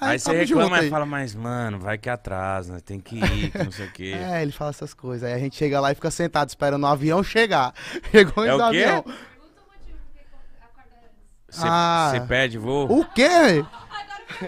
Aí, aí você reclama e fala, mas, mano, vai que atrasa, né? tem que ir, (laughs) que não sei o quê. é, ele fala essas coisas. Aí a gente chega lá e fica sentado esperando o avião chegar. (laughs) Chegou é o avião. Você ah. pede voo? O quê? (laughs)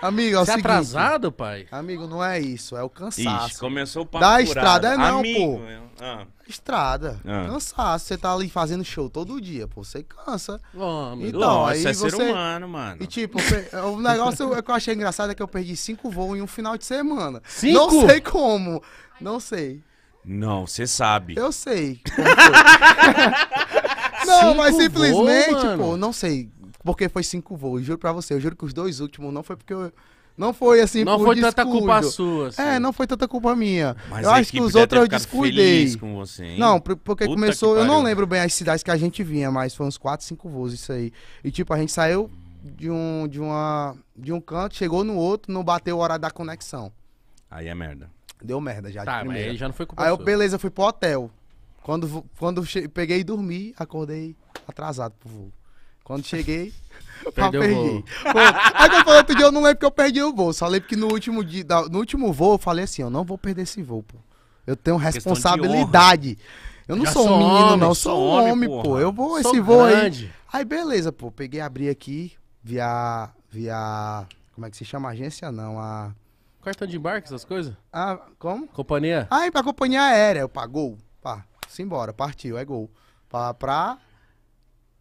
Amigo, é o Você é seguinte. atrasado, pai? Amigo, não é isso, é o cansaço. Ixi, começou o papo Da estrada, é não, Amigo, pô. Eu... É ah estrada. Ah. Cansaço. Você tá ali fazendo show todo dia, pô. Você cansa. Vamos, então, Nossa, aí é você... ser humano, mano. E tipo, (laughs) o negócio que eu achei engraçado é que eu perdi cinco voos em um final de semana. Cinco? Não sei como. Não sei. Não, você sabe. Eu sei. (laughs) não, cinco mas simplesmente, voos, pô, não sei. Porque foi cinco voos, juro pra você. Eu juro que os dois últimos não foi porque eu não foi assim Não foi descuido. tanta culpa sua. É, assim. É, não foi tanta culpa minha. Mas eu acho que os outros eu descuidei. Com você, hein? Não, porque Puta começou. Eu não lembro bem as cidades que a gente vinha, mas foi uns 4, 5 voos isso aí. E tipo, a gente saiu de um, de uma, de um canto, chegou no outro, não bateu o horário da conexão. Aí é merda. Deu merda já. Tá, mas aí já não foi culpa Aí eu, beleza, fui pro hotel. Quando, quando peguei e dormi, acordei atrasado pro voo. Quando cheguei. Perdeu perdi. o voo. Pô, aí eu falei outro dia, eu não lembro que eu perdi o voo. Só lembro que no último, dia, no último voo eu falei assim, eu não vou perder esse voo, pô. Eu tenho responsabilidade. Eu não sou um menino, homem, não. Eu sou um homem, pô. Eu vou, sou esse voo grande. aí. Aí, beleza, pô. Peguei, abri aqui, via... Via... Como é que se chama? Agência, não. A... Cartão de embarque, essas coisas? Ah, como? Companhia. Ah, e pra companhia aérea. Eu pagou. Pá, simbora. Partiu, é gol. Pra... pra...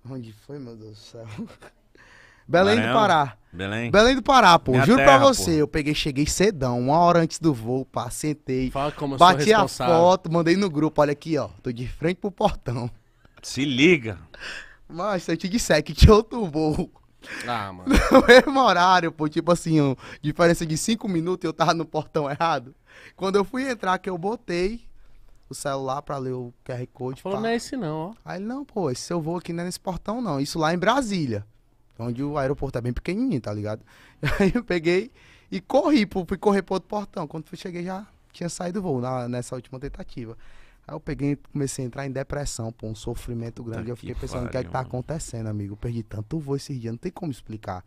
Onde foi, meu Deus do céu? (laughs) Belém Maranhão. do Pará. Belém. Belém do Pará, pô. Minha Juro terra, pra você, pô. eu peguei, cheguei cedão, uma hora antes do voo, pá, sentei. Fala como eu bati a foto, mandei no grupo, olha aqui, ó. Tô de frente pro portão. Se liga. Mas se eu te disser que tinha outro voo. Ah, mano. (laughs) No é mesmo horário, pô, tipo assim, diferença de cinco minutos e eu tava no portão errado. Quando eu fui entrar, que eu botei o celular pra ler o QR Code. Falou, não é esse não, ó. Aí, não, pô, esse seu voo aqui não é nesse portão, não. Isso lá é em Brasília. É onde o aeroporto é bem pequenininho, tá ligado? (laughs) Aí eu peguei e corri, fui correr pro outro portão. Quando fui, cheguei já tinha saído o voo na, nessa última tentativa. Aí eu peguei comecei a entrar em depressão, pô, um sofrimento grande. Tá eu fiquei pensando, o que é que tá acontecendo, amigo? Eu perdi tanto voo esses dias, não tem como explicar.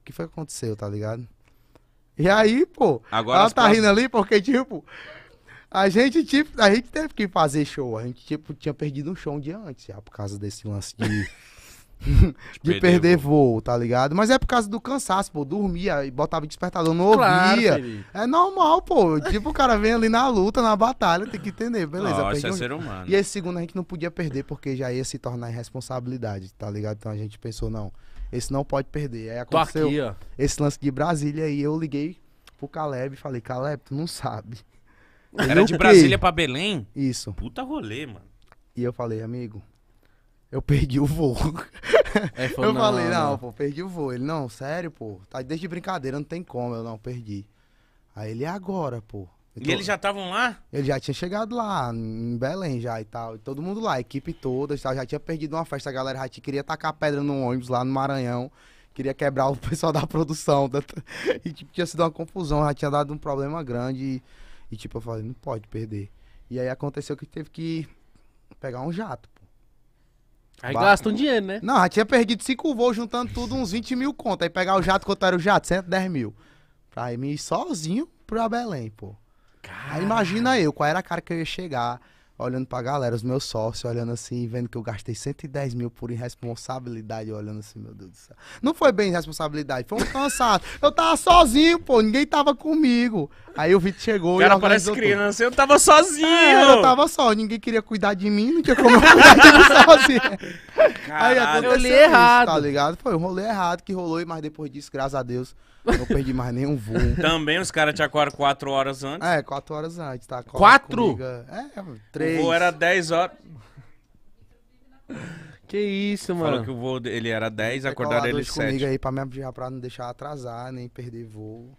O que foi que aconteceu, tá ligado? E aí, pô, Agora ela tá próximas... rindo ali porque, tipo, a gente, tipo, a gente teve que fazer show. A gente, tipo, tinha perdido um show um dia antes, já, por causa desse lance de... (laughs) (laughs) de perder, voo. tá ligado? Mas é por causa do cansaço, pô. Dormia e botava despertador, não claro, ouvia. Felipe. É normal, pô. Tipo, o cara vem ali na luta, na batalha, tem que entender, beleza. Nossa, é um... ser humano. E esse segundo a gente não podia perder, porque já ia se tornar irresponsabilidade, tá ligado? Então a gente pensou, não, esse não pode perder. Aí aconteceu aqui, esse lance de Brasília e eu liguei pro Caleb e falei, Caleb, tu não sabe. Era de Brasília para Belém? Isso. Puta rolê, mano. E eu falei, amigo, eu perdi o voo. É, (laughs) eu não, falei, não, pô, perdi o voo. Ele, não, sério, pô. Tá desde brincadeira, não tem como. Eu, não, perdi. Aí ele, agora, pô. E, e eles já estavam lá? Ele já tinha chegado lá, em Belém já e tal. E todo mundo lá, a equipe toda Já tinha perdido uma festa, a galera já queria tacar pedra no ônibus lá no Maranhão. Queria quebrar o (laughs) pessoal da produção. Da... (laughs) E tipo, tinha sido uma confusão, já tinha dado um problema grande. E, e tipo, eu falei, não pode perder. E aí aconteceu que teve que pegar um jato. Aí ba... gastam dinheiro, né? Não, já tinha perdido cinco voos juntando tudo, uns 20 mil conto. Aí pegar o jato, quanto era o jato? 110 mil. Pra ir sozinho pra Belém, pô. Cara... Aí imagina eu, qual era a cara que eu ia chegar olhando pra galera, os meus sócios, olhando assim, vendo que eu gastei 110 mil por irresponsabilidade, olhando assim, meu Deus do céu. Não foi bem irresponsabilidade, foi um cansado. eu tava sozinho, pô, ninguém tava comigo. Aí o Vitor chegou cara, e. Cara, parece criança, tudo. eu tava sozinho. É, eu tava só, ninguém queria cuidar de mim, não tinha como eu cuidar de mim (laughs) sozinho. Caralho, Aí aconteceu rolê isso, errado. tá ligado? Foi um rolê errado que rolou, mas depois disso, graças a Deus. Não perdi mais nenhum voo. (laughs) Também os caras te acordam 4 horas antes. Ah, é, 4 horas antes, tá? Quatro? É, 3. É, o voo era 10 horas. Que isso, mano. Falou que o voo dele era 10, acordaram ele 7. comigo aí pra, me, pra não deixar atrasar, nem perder voo.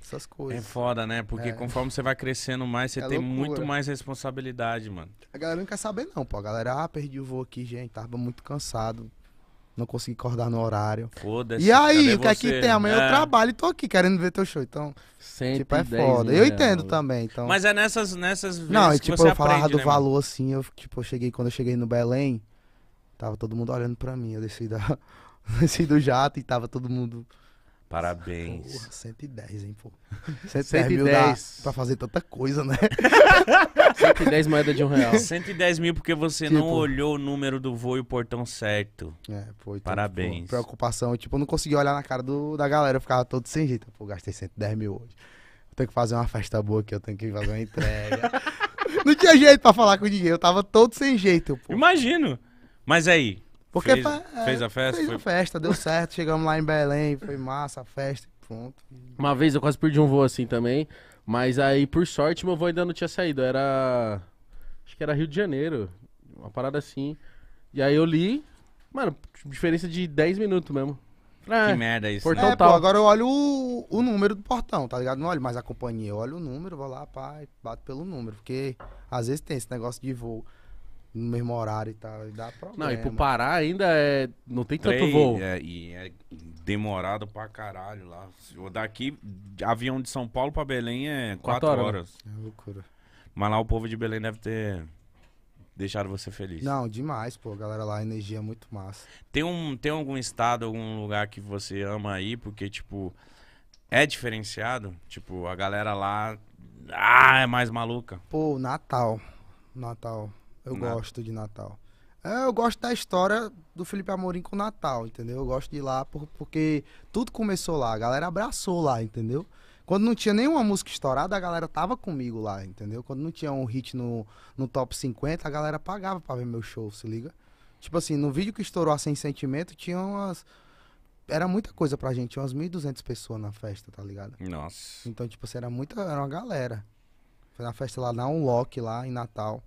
Essas coisas. É foda, né? Porque É. conforme você vai crescendo mais, você É tem loucura. muito mais responsabilidade, mano. A galera não quer saber, não, pô. A galera, ah, perdi o voo aqui, gente. Tava muito cansado não consegui acordar no horário. Foda-se. E aí, o que é que tem? Amanhã é. eu trabalho e tô aqui querendo ver teu show. Então, 110, tipo, é foda. eu né, entendo também, então. Mas é nessas, nessas vezes Não, e, tipo, eu falava aprende, do né, valor mano? assim, eu, tipo, eu cheguei, quando eu cheguei no Belém, tava todo mundo olhando pra mim. Eu desci, da, (laughs) desci do jato e tava todo mundo Parabéns. Porra, 110, hein, pô. 110. (laughs) 110. Dá pra fazer tanta coisa, né? 110 (laughs) moedas de um real. 110 mil porque você tipo, não olhou o número do voo e o portão certo. É, foi. Parabéns. Tipo, preocupação. Tipo, eu não consegui olhar na cara do, da galera. Eu ficava todo sem jeito. Pô, gastei 110 mil hoje. Eu tenho que fazer uma festa boa aqui. Eu tenho que fazer uma entrega. (laughs) não tinha jeito pra falar com ninguém. Eu tava todo sem jeito, pô. Imagino. Mas aí, porque fez, é, fez a festa? Fez foi... a festa, deu certo. Chegamos lá em Belém, foi massa a festa e pronto. Uma vez eu quase perdi um voo assim também. Mas aí, por sorte, meu voo ainda não tinha saído. Era. Acho que era Rio de Janeiro. Uma parada assim. E aí eu li. Mano, diferença de 10 minutos mesmo. que ah, merda isso. Portão né? é, pô, agora eu olho o, o, número do portão, tá ligado? Não olho mais a companhia, eu olho o número, vou lá, pai bato pelo número. Porque às vezes tem esse negócio de voo no mesmo horário e tal. Dá problema. Não, e pro Pará ainda é. Não tem tanto Três, voo. É, e é demorado pra caralho lá. Daqui, avião de São Paulo pra Belém é quatro, horas. horas. É loucura. Mas lá o povo de Belém deve ter deixado você feliz. Não, demais, pô. Galera lá, a energia é muito massa. Tem, um, tem algum estado, algum lugar que você ama aí? Porque, tipo, é diferenciado? Tipo, a galera lá. Ah, é mais maluca. Pô, Natal. Natal. Eu né? gosto de Natal. É, eu gosto da história do Felipe Amorim com o Natal, entendeu? Eu gosto de ir lá por, porque tudo começou lá. A galera abraçou lá, entendeu? Quando não tinha nenhuma música estourada, a galera tava comigo lá, entendeu? Quando não tinha um hit no, no top 50, a galera pagava pra ver meu show, se liga? Tipo assim, no vídeo que estourou a Sem Sentimento, tinha umas. Era muita coisa pra gente, tinha umas 1.200 pessoas na festa, tá ligado? Nossa. Então, tipo assim, era muita. Era uma galera. Foi na festa lá na Unlock, lá em Natal.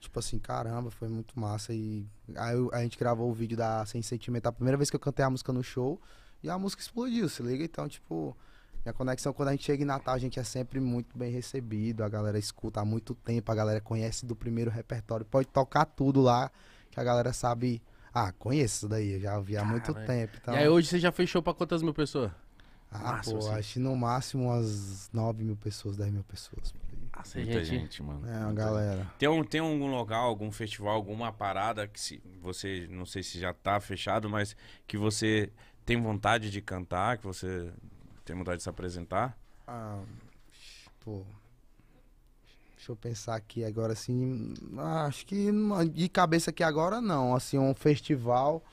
Tipo assim, caramba, foi muito massa. E aí a gente gravou o vídeo da Sem Sentimento, a primeira vez que eu cantei a música no show, e a música explodiu, se liga? Então, tipo, minha conexão quando a gente chega em Natal, a gente é sempre muito bem recebido, a galera escuta há muito tempo, a galera conhece do primeiro repertório, pode tocar tudo lá, que a galera sabe. Ah, conheço isso daí, eu já ouvi há muito Caramba. tempo. Então... E aí hoje você já fechou pra quantas mil pessoas? Ah, máximo, pô, assim. acho no máximo umas 9 mil pessoas, 10 mil pessoas muita gente. gente, mano. É, uma galera. Tem, um, tem algum local, algum festival, alguma parada que se, você, não sei se já tá fechado, mas que você tem vontade de cantar, que você tem vontade de se apresentar? Ah, pô. Deixa eu pensar aqui agora, assim. Acho que de cabeça aqui agora não. Assim, um festival.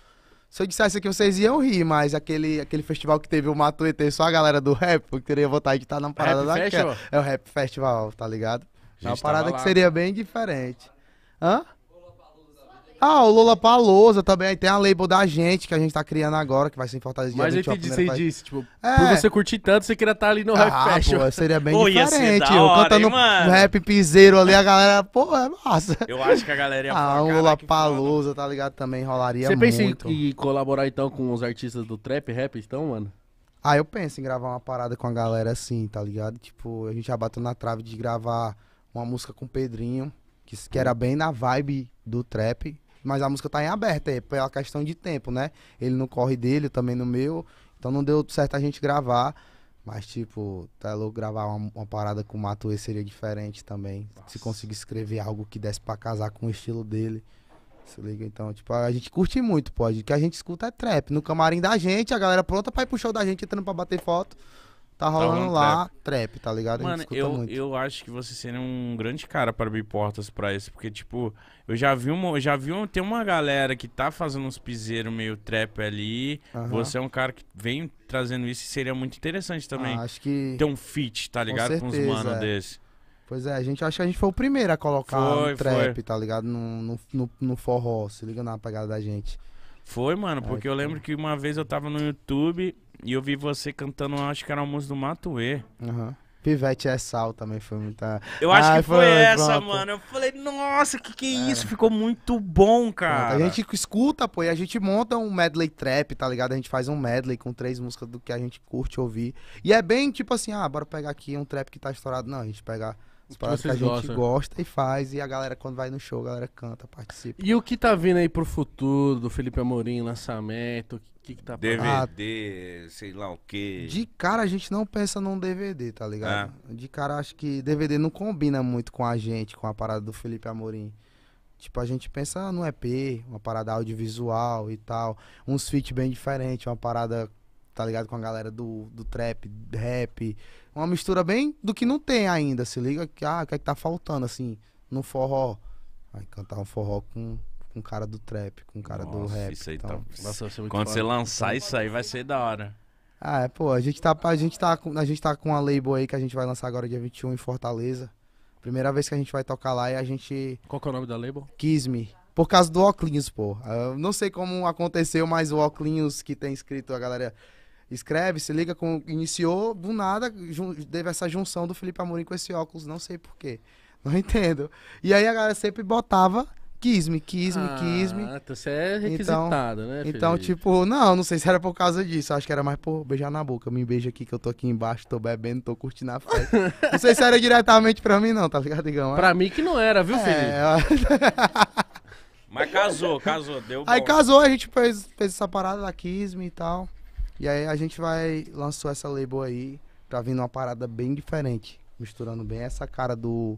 Se eu dissesse que vocês iam rir, mas aquele, aquele festival que teve o Matuê, só a galera do rap, eu teria vontade de estar na parada rap daquela. É o Rap Festival, tá ligado? É uma parada que seria né? bem diferente. Hã? Ah, o Lula Palosa também. Aí tem a label da gente que a gente tá criando agora, que vai ser em Fortaleza. Mas eu entendi, você disse, tipo, é. por você curtir tanto, você queria estar tá ali no ah, Rap Fashion. Pô, seria bem pô, diferente. eu hora, cantando hein, um rap piseiro ali, a galera, pô, é massa. Eu acho que a galera ia ah, falar, Ah, o Lula Palosa tá ligado? Também rolaria muito. Você pensa em, em colaborar então com os artistas do trap rap, então, mano? Ah, eu penso em gravar uma parada com a galera assim, tá ligado? Tipo, a gente já bateu na trave de gravar uma música com o Pedrinho, que, que era bem na vibe do trap, mas a música tá em aberto, é pela questão de tempo, né? Ele não corre dele, também no meu. Então não deu certo a gente gravar. Mas, tipo, tá louco gravar uma, uma parada com o Matuê seria diferente também. Nossa. Se conseguir escrever algo que desse para casar com o estilo dele. Se liga, então, tipo, a gente curte muito, pode. O que a gente escuta é trap. No camarim da gente, a galera pronta pra ir pro show da gente entrando pra bater foto. Tá, tá rolando, tá lá trap. trap. tá ligado? Mano, eu, muito. eu acho que você seria um grande cara para abrir portas para isso, porque, tipo, eu já vi uma. Já vi um, tem uma galera que tá fazendo uns piseiros meio trap ali. Uhum. Você é um cara que vem trazendo isso e seria muito interessante também. Ah, acho que. Ter um fit, tá ligado? Com, certeza, Com uns manos é. desse. Pois é, a gente acho que a gente foi o primeiro a colocar foi, trap, foi. tá ligado? No, no, no, no forró, se liga na pegada da gente. Foi, mano, é, porque eu tipo, lembro que uma vez eu tava no YouTube e eu vi você cantando, acho que era uma música do Mato Aham. Uhum. Pivete é sal também foi muita. Eu acho Ai, que foi, foi essa, pronto. mano. Eu falei, nossa, que que é isso? É. Ficou muito bom, cara. A gente escuta, pô, e a gente monta um medley trap, tá ligado? A gente faz um medley com três músicas do que a gente curte ouvir. E é bem tipo assim, ah, bora pegar aqui um trap que tá estourado. Não, a gente pega as paradas que a gente gostam. gosta e faz. E a galera, quando vai no show, a galera canta, participa. E o que tá vindo aí pro futuro do Felipe Amorim, lançamento? que, que tá DVD, sei lá o quê. De cara a gente não pensa num DVD, tá ligado? É. De cara acho que DVD não combina muito com a gente, com a parada do Felipe Amorim. Tipo, a gente pensa no EP, uma parada audiovisual e tal, uns feat bem diferentes, uma parada, tá ligado, com a galera do, do trap, rap, uma mistura bem do que não tem ainda, se liga, que, ah, o que é que tá faltando, assim, no forró. Aí cantar um forró com com o cara do trap, com o cara Nossa, do rap. Isso aí então. tá... Nossa, Quando foda. você lançar isso aí, vai ser da hora. Ah, é, pô, a gente, tá, a, gente tá, a gente tá com a tá label aí que a gente vai lançar agora dia 21 em Fortaleza. Primeira vez que a gente vai tocar lá e a gente. Qual que é o nome da label? Kisme. Por causa do Oclinhos, pô. Ah, eu não sei como aconteceu, mas o Oclinhos que tem escrito, a galera escreve, se liga, com, iniciou, do nada, teve essa junção do Felipe Amorim com esse óculos, não sei porquê. Não (laughs) entendo. E aí a galera sempre botava quis me, quis me, quis me. Ah, então você é requisitado, então, né? Felipe? Então, tipo, não, não sei se era por causa disso. Acho que era mais por beijar na boca. Me beija aqui que eu tô aqui embaixo, tô bebendo, tô curtindo a festa. (laughs) não sei se era diretamente pra mim, não, tá ligado, Igão? Pra mim que não era, viu, Felipe? É... (laughs) Mas casou, casou, deu bom. Aí casou, a gente fez, fez essa parada da Kisme e tal. E aí a gente vai, lançou essa label aí pra vir numa parada bem diferente. Misturando bem essa cara do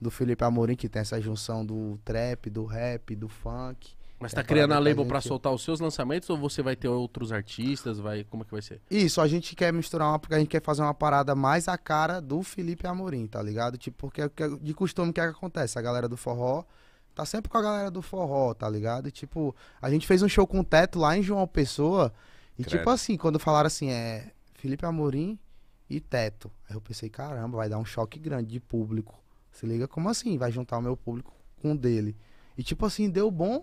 do Felipe Amorim, que tem essa junção do trap, do rap, do funk. Mas tá é criando a label gente... para soltar os seus lançamentos ou você vai ter outros artistas? Vai, como é que vai ser? Isso, a gente quer misturar uma, porque a gente quer fazer uma parada mais a cara do Felipe Amorim, tá ligado? Tipo, porque é é, de costume o que, é que acontece? A galera do forró tá sempre com a galera do forró, tá ligado? Tipo, a gente fez um show com o Teto lá em João Pessoa e tipo, Credo. tipo assim, quando falaram assim, é Felipe Amorim e Teto. Aí eu pensei, caramba, vai dar um choque grande de público. Se liga, como assim? Vai juntar o meu público com o dele. E tipo assim, deu bom.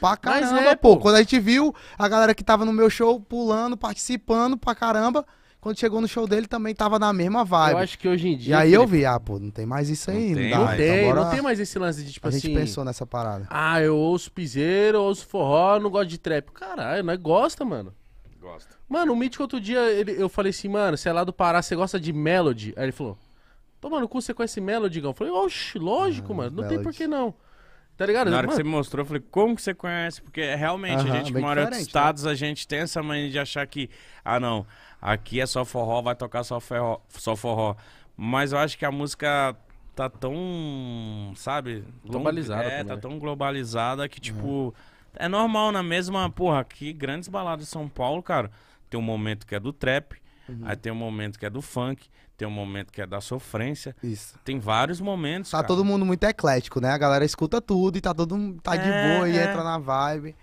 Pra é, caramba, é, pô. pô. Quando a gente viu a galera que tava no meu show pulando, participando pra caramba. Quando chegou no show dele também tava na mesma vibe. Eu acho que hoje em dia. E aí Felipe... eu vi, ah, pô, não tem mais isso aí. Não tem, não, tem, então não tem mais esse lance de tipo a assim. A gente pensou nessa parada. Ah, eu ouço piseiro, eu ouço forró, não gosto de trap. Caralho, nós gosta, mano. Gosta. Mano, o Mítico outro dia ele, eu falei assim, mano, você é lá do Pará, você gosta de melody? Aí ele falou, tomando no cu, você conhece Melody, Eu falei, oxe, lógico, ah, mano. Não Melody. tem por que não. Tá ligado? Na hora mano, que você me mostrou, eu falei, como que você conhece? Porque realmente, a gente que mora em outros estados, né? a gente tem essa mania de achar que, ah não, aqui é só forró, vai tocar só, ferro, só forró. Mas eu acho que a música tá tão, sabe? Globalizada. Tão, é, tá né? tão globalizada que, tipo, é. é normal na né? mesma, porra, aqui grandes baladas de São Paulo, cara. Tem um momento que é do trap, uhum. aí tem um momento que é do funk, tem um momento que é da sofrência. Isso. Tem vários momentos. Tá cara. todo mundo muito eclético, né? A galera escuta tudo e tá todo mundo. tá é, de boa e é. entra na vibe.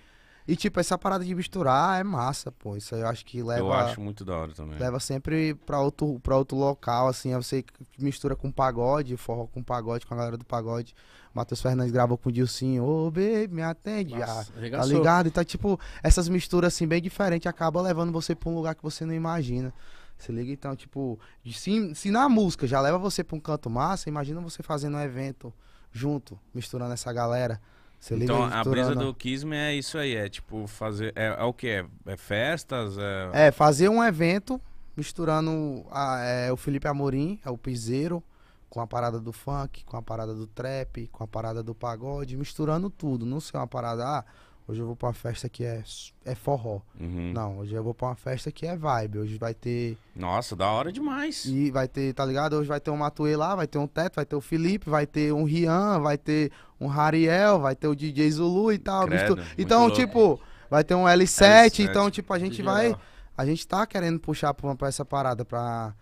E, tipo, essa parada de misturar é massa, pô. Isso eu acho que leva. Eu acho muito da hora também. Leva sempre pra outro, pra outro local, assim. Você mistura com pagode, forró com pagode, com a galera do pagode. Matheus Fernandes gravou com o Dilcinho, ô oh, baby, me atende. Ah. Nossa, tá ligado? Então, tipo, essas misturas, assim, bem diferentes, acaba levando você pra um lugar que você não imagina. Se liga, então, tipo, se, se na música já leva você pra um canto massa, imagina você fazendo um evento junto, misturando essa galera. Você então a brisa do Kisme é isso aí, é tipo fazer. É, é o que? É, festas? É... é... fazer um evento misturando a, é, o Felipe Amorim, é o Piseiro, com a parada do funk, com a parada do trap, com a parada do pagode, misturando tudo. Não ser uma parada, ah, hoje eu vou pra uma festa que é, é forró. Uhum. Não, hoje eu vou pra uma festa que é vibe. Hoje vai ter. Nossa, da hora demais. E vai ter, tá ligado? Hoje vai ter um Matuê lá, vai ter um Teto, vai ter o Felipe, vai ter um Rian, vai ter um Rariel, vai ter o DJ Zulu e tal. Credo, Então, louco. tipo, vai ter um L7, L7, Então, tipo, a gente vai. A gente tá querendo puxar pra, pra essa parada pra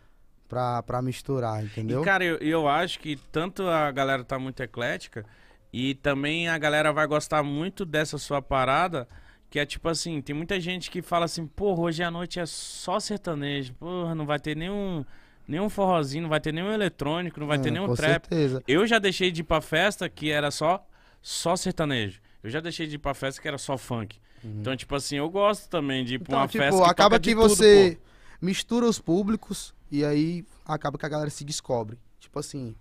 pra, pra misturar, entendeu? E, cara, eu, eu acho que tanto a galera tá muito eclética, e também a galera vai gostar muito dessa sua parada. Que é tipo assim, tem muita gente que fala assim, porra, hoje à noite é só sertanejo, porra, não vai ter nenhum, nenhum forrozinho, não vai ter nenhum eletrônico, não vai é, ter hum, nenhum trap. Certeza. Eu já deixei de ir pra festa que era só, só sertanejo. Eu já deixei de ir pra festa que era só funk. Uhum. Então, tipo assim, eu gosto também de ir pra então, uma tipo, festa. Que acaba que você tudo, mistura os públicos e aí acaba que a galera se descobre. Tipo assim,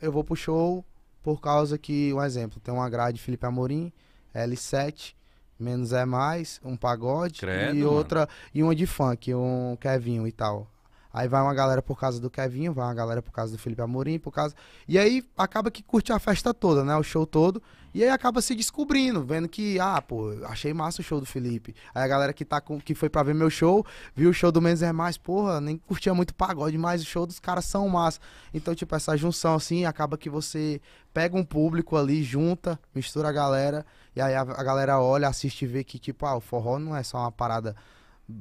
eu vou pro show, por causa que, um exemplo, tem uma grade Felipe Amorim, L7, Menos é Mais, um pagode Credo, e outra, mano. e uma de funk, um Kevinho e tal. Aí vai uma galera por causa do Kevinho, vai uma galera por causa do Felipe Amorim, por causa. E aí acaba que curte a festa toda, né? O show todo. E aí acaba se descobrindo, vendo que, ah, pô, achei massa o show do Felipe. Aí a galera que, tá com, que foi pra ver meu show, viu o show do Menos é Mais, porra, nem curtia muito pagode, mas o show dos caras são massa. Então, tipo, essa junção assim, acaba que você pega um público ali, junta, mistura a galera, e aí a, a galera olha, assiste e vê que, tipo, ah, o forró não é só uma parada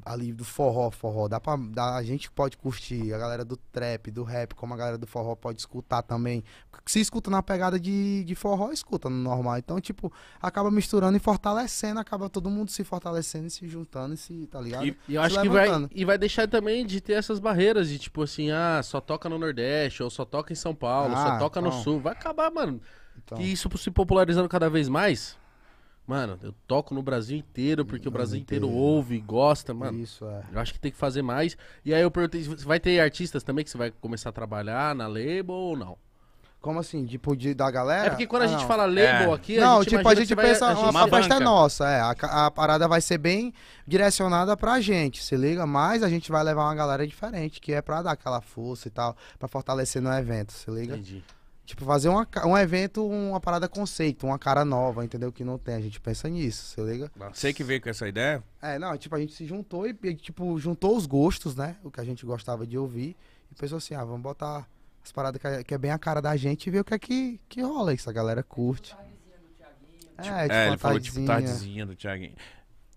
ali do forró, forró. Dá pra, dá, a gente pode curtir, a galera do trap, do rap, como a galera do forró pode escutar também. Se escuta na pegada de, de forró, escuta no normal. Então, tipo, acaba misturando e fortalecendo, acaba todo mundo se fortalecendo e se juntando e se, tá ligado? E, e eu acho que vai, e vai deixar também de ter essas barreiras de tipo assim, ah, só toca no Nordeste, ou só toca em São Paulo, ah, só toca então. no Sul. Vai acabar, mano. Então. E isso se popularizando cada vez mais, Mano, eu toco no Brasil inteiro, porque o Brasil inteiro, inteiro ouve, gosta, mano. Isso, é. Eu acho que tem que fazer mais. E aí eu perguntei, vai ter artistas também que você vai começar a trabalhar na label ou não? Como assim? Tipo, de, da galera? É porque quando ah, a gente não. fala label é. aqui, não, a gente tipo, a gente pensa, vai, é a gente... uma proposta é nossa, é. A, a, parada vai ser bem direcionada pra gente, se liga? Mas a gente vai levar uma galera diferente, que é pra dar aquela força e tal, pra fortalecer no evento, se liga? Entendi. Tipo, fazer uma, um evento, uma parada conceito, uma cara nova, entendeu? Que não tem. A gente pensa nisso, você liga? Você que veio com essa ideia? É, não, tipo, a gente se juntou e, tipo, juntou os gostos, né? O que a gente gostava de ouvir. E pensou assim, ah, vamos botar as paradas que é, que é bem a cara da gente e ver o que é que, que rola. Isso a galera curte. Tipo, é, tipo, é, ele falou tipo, tardezinha. tipo tardezinha do Thiaguinho.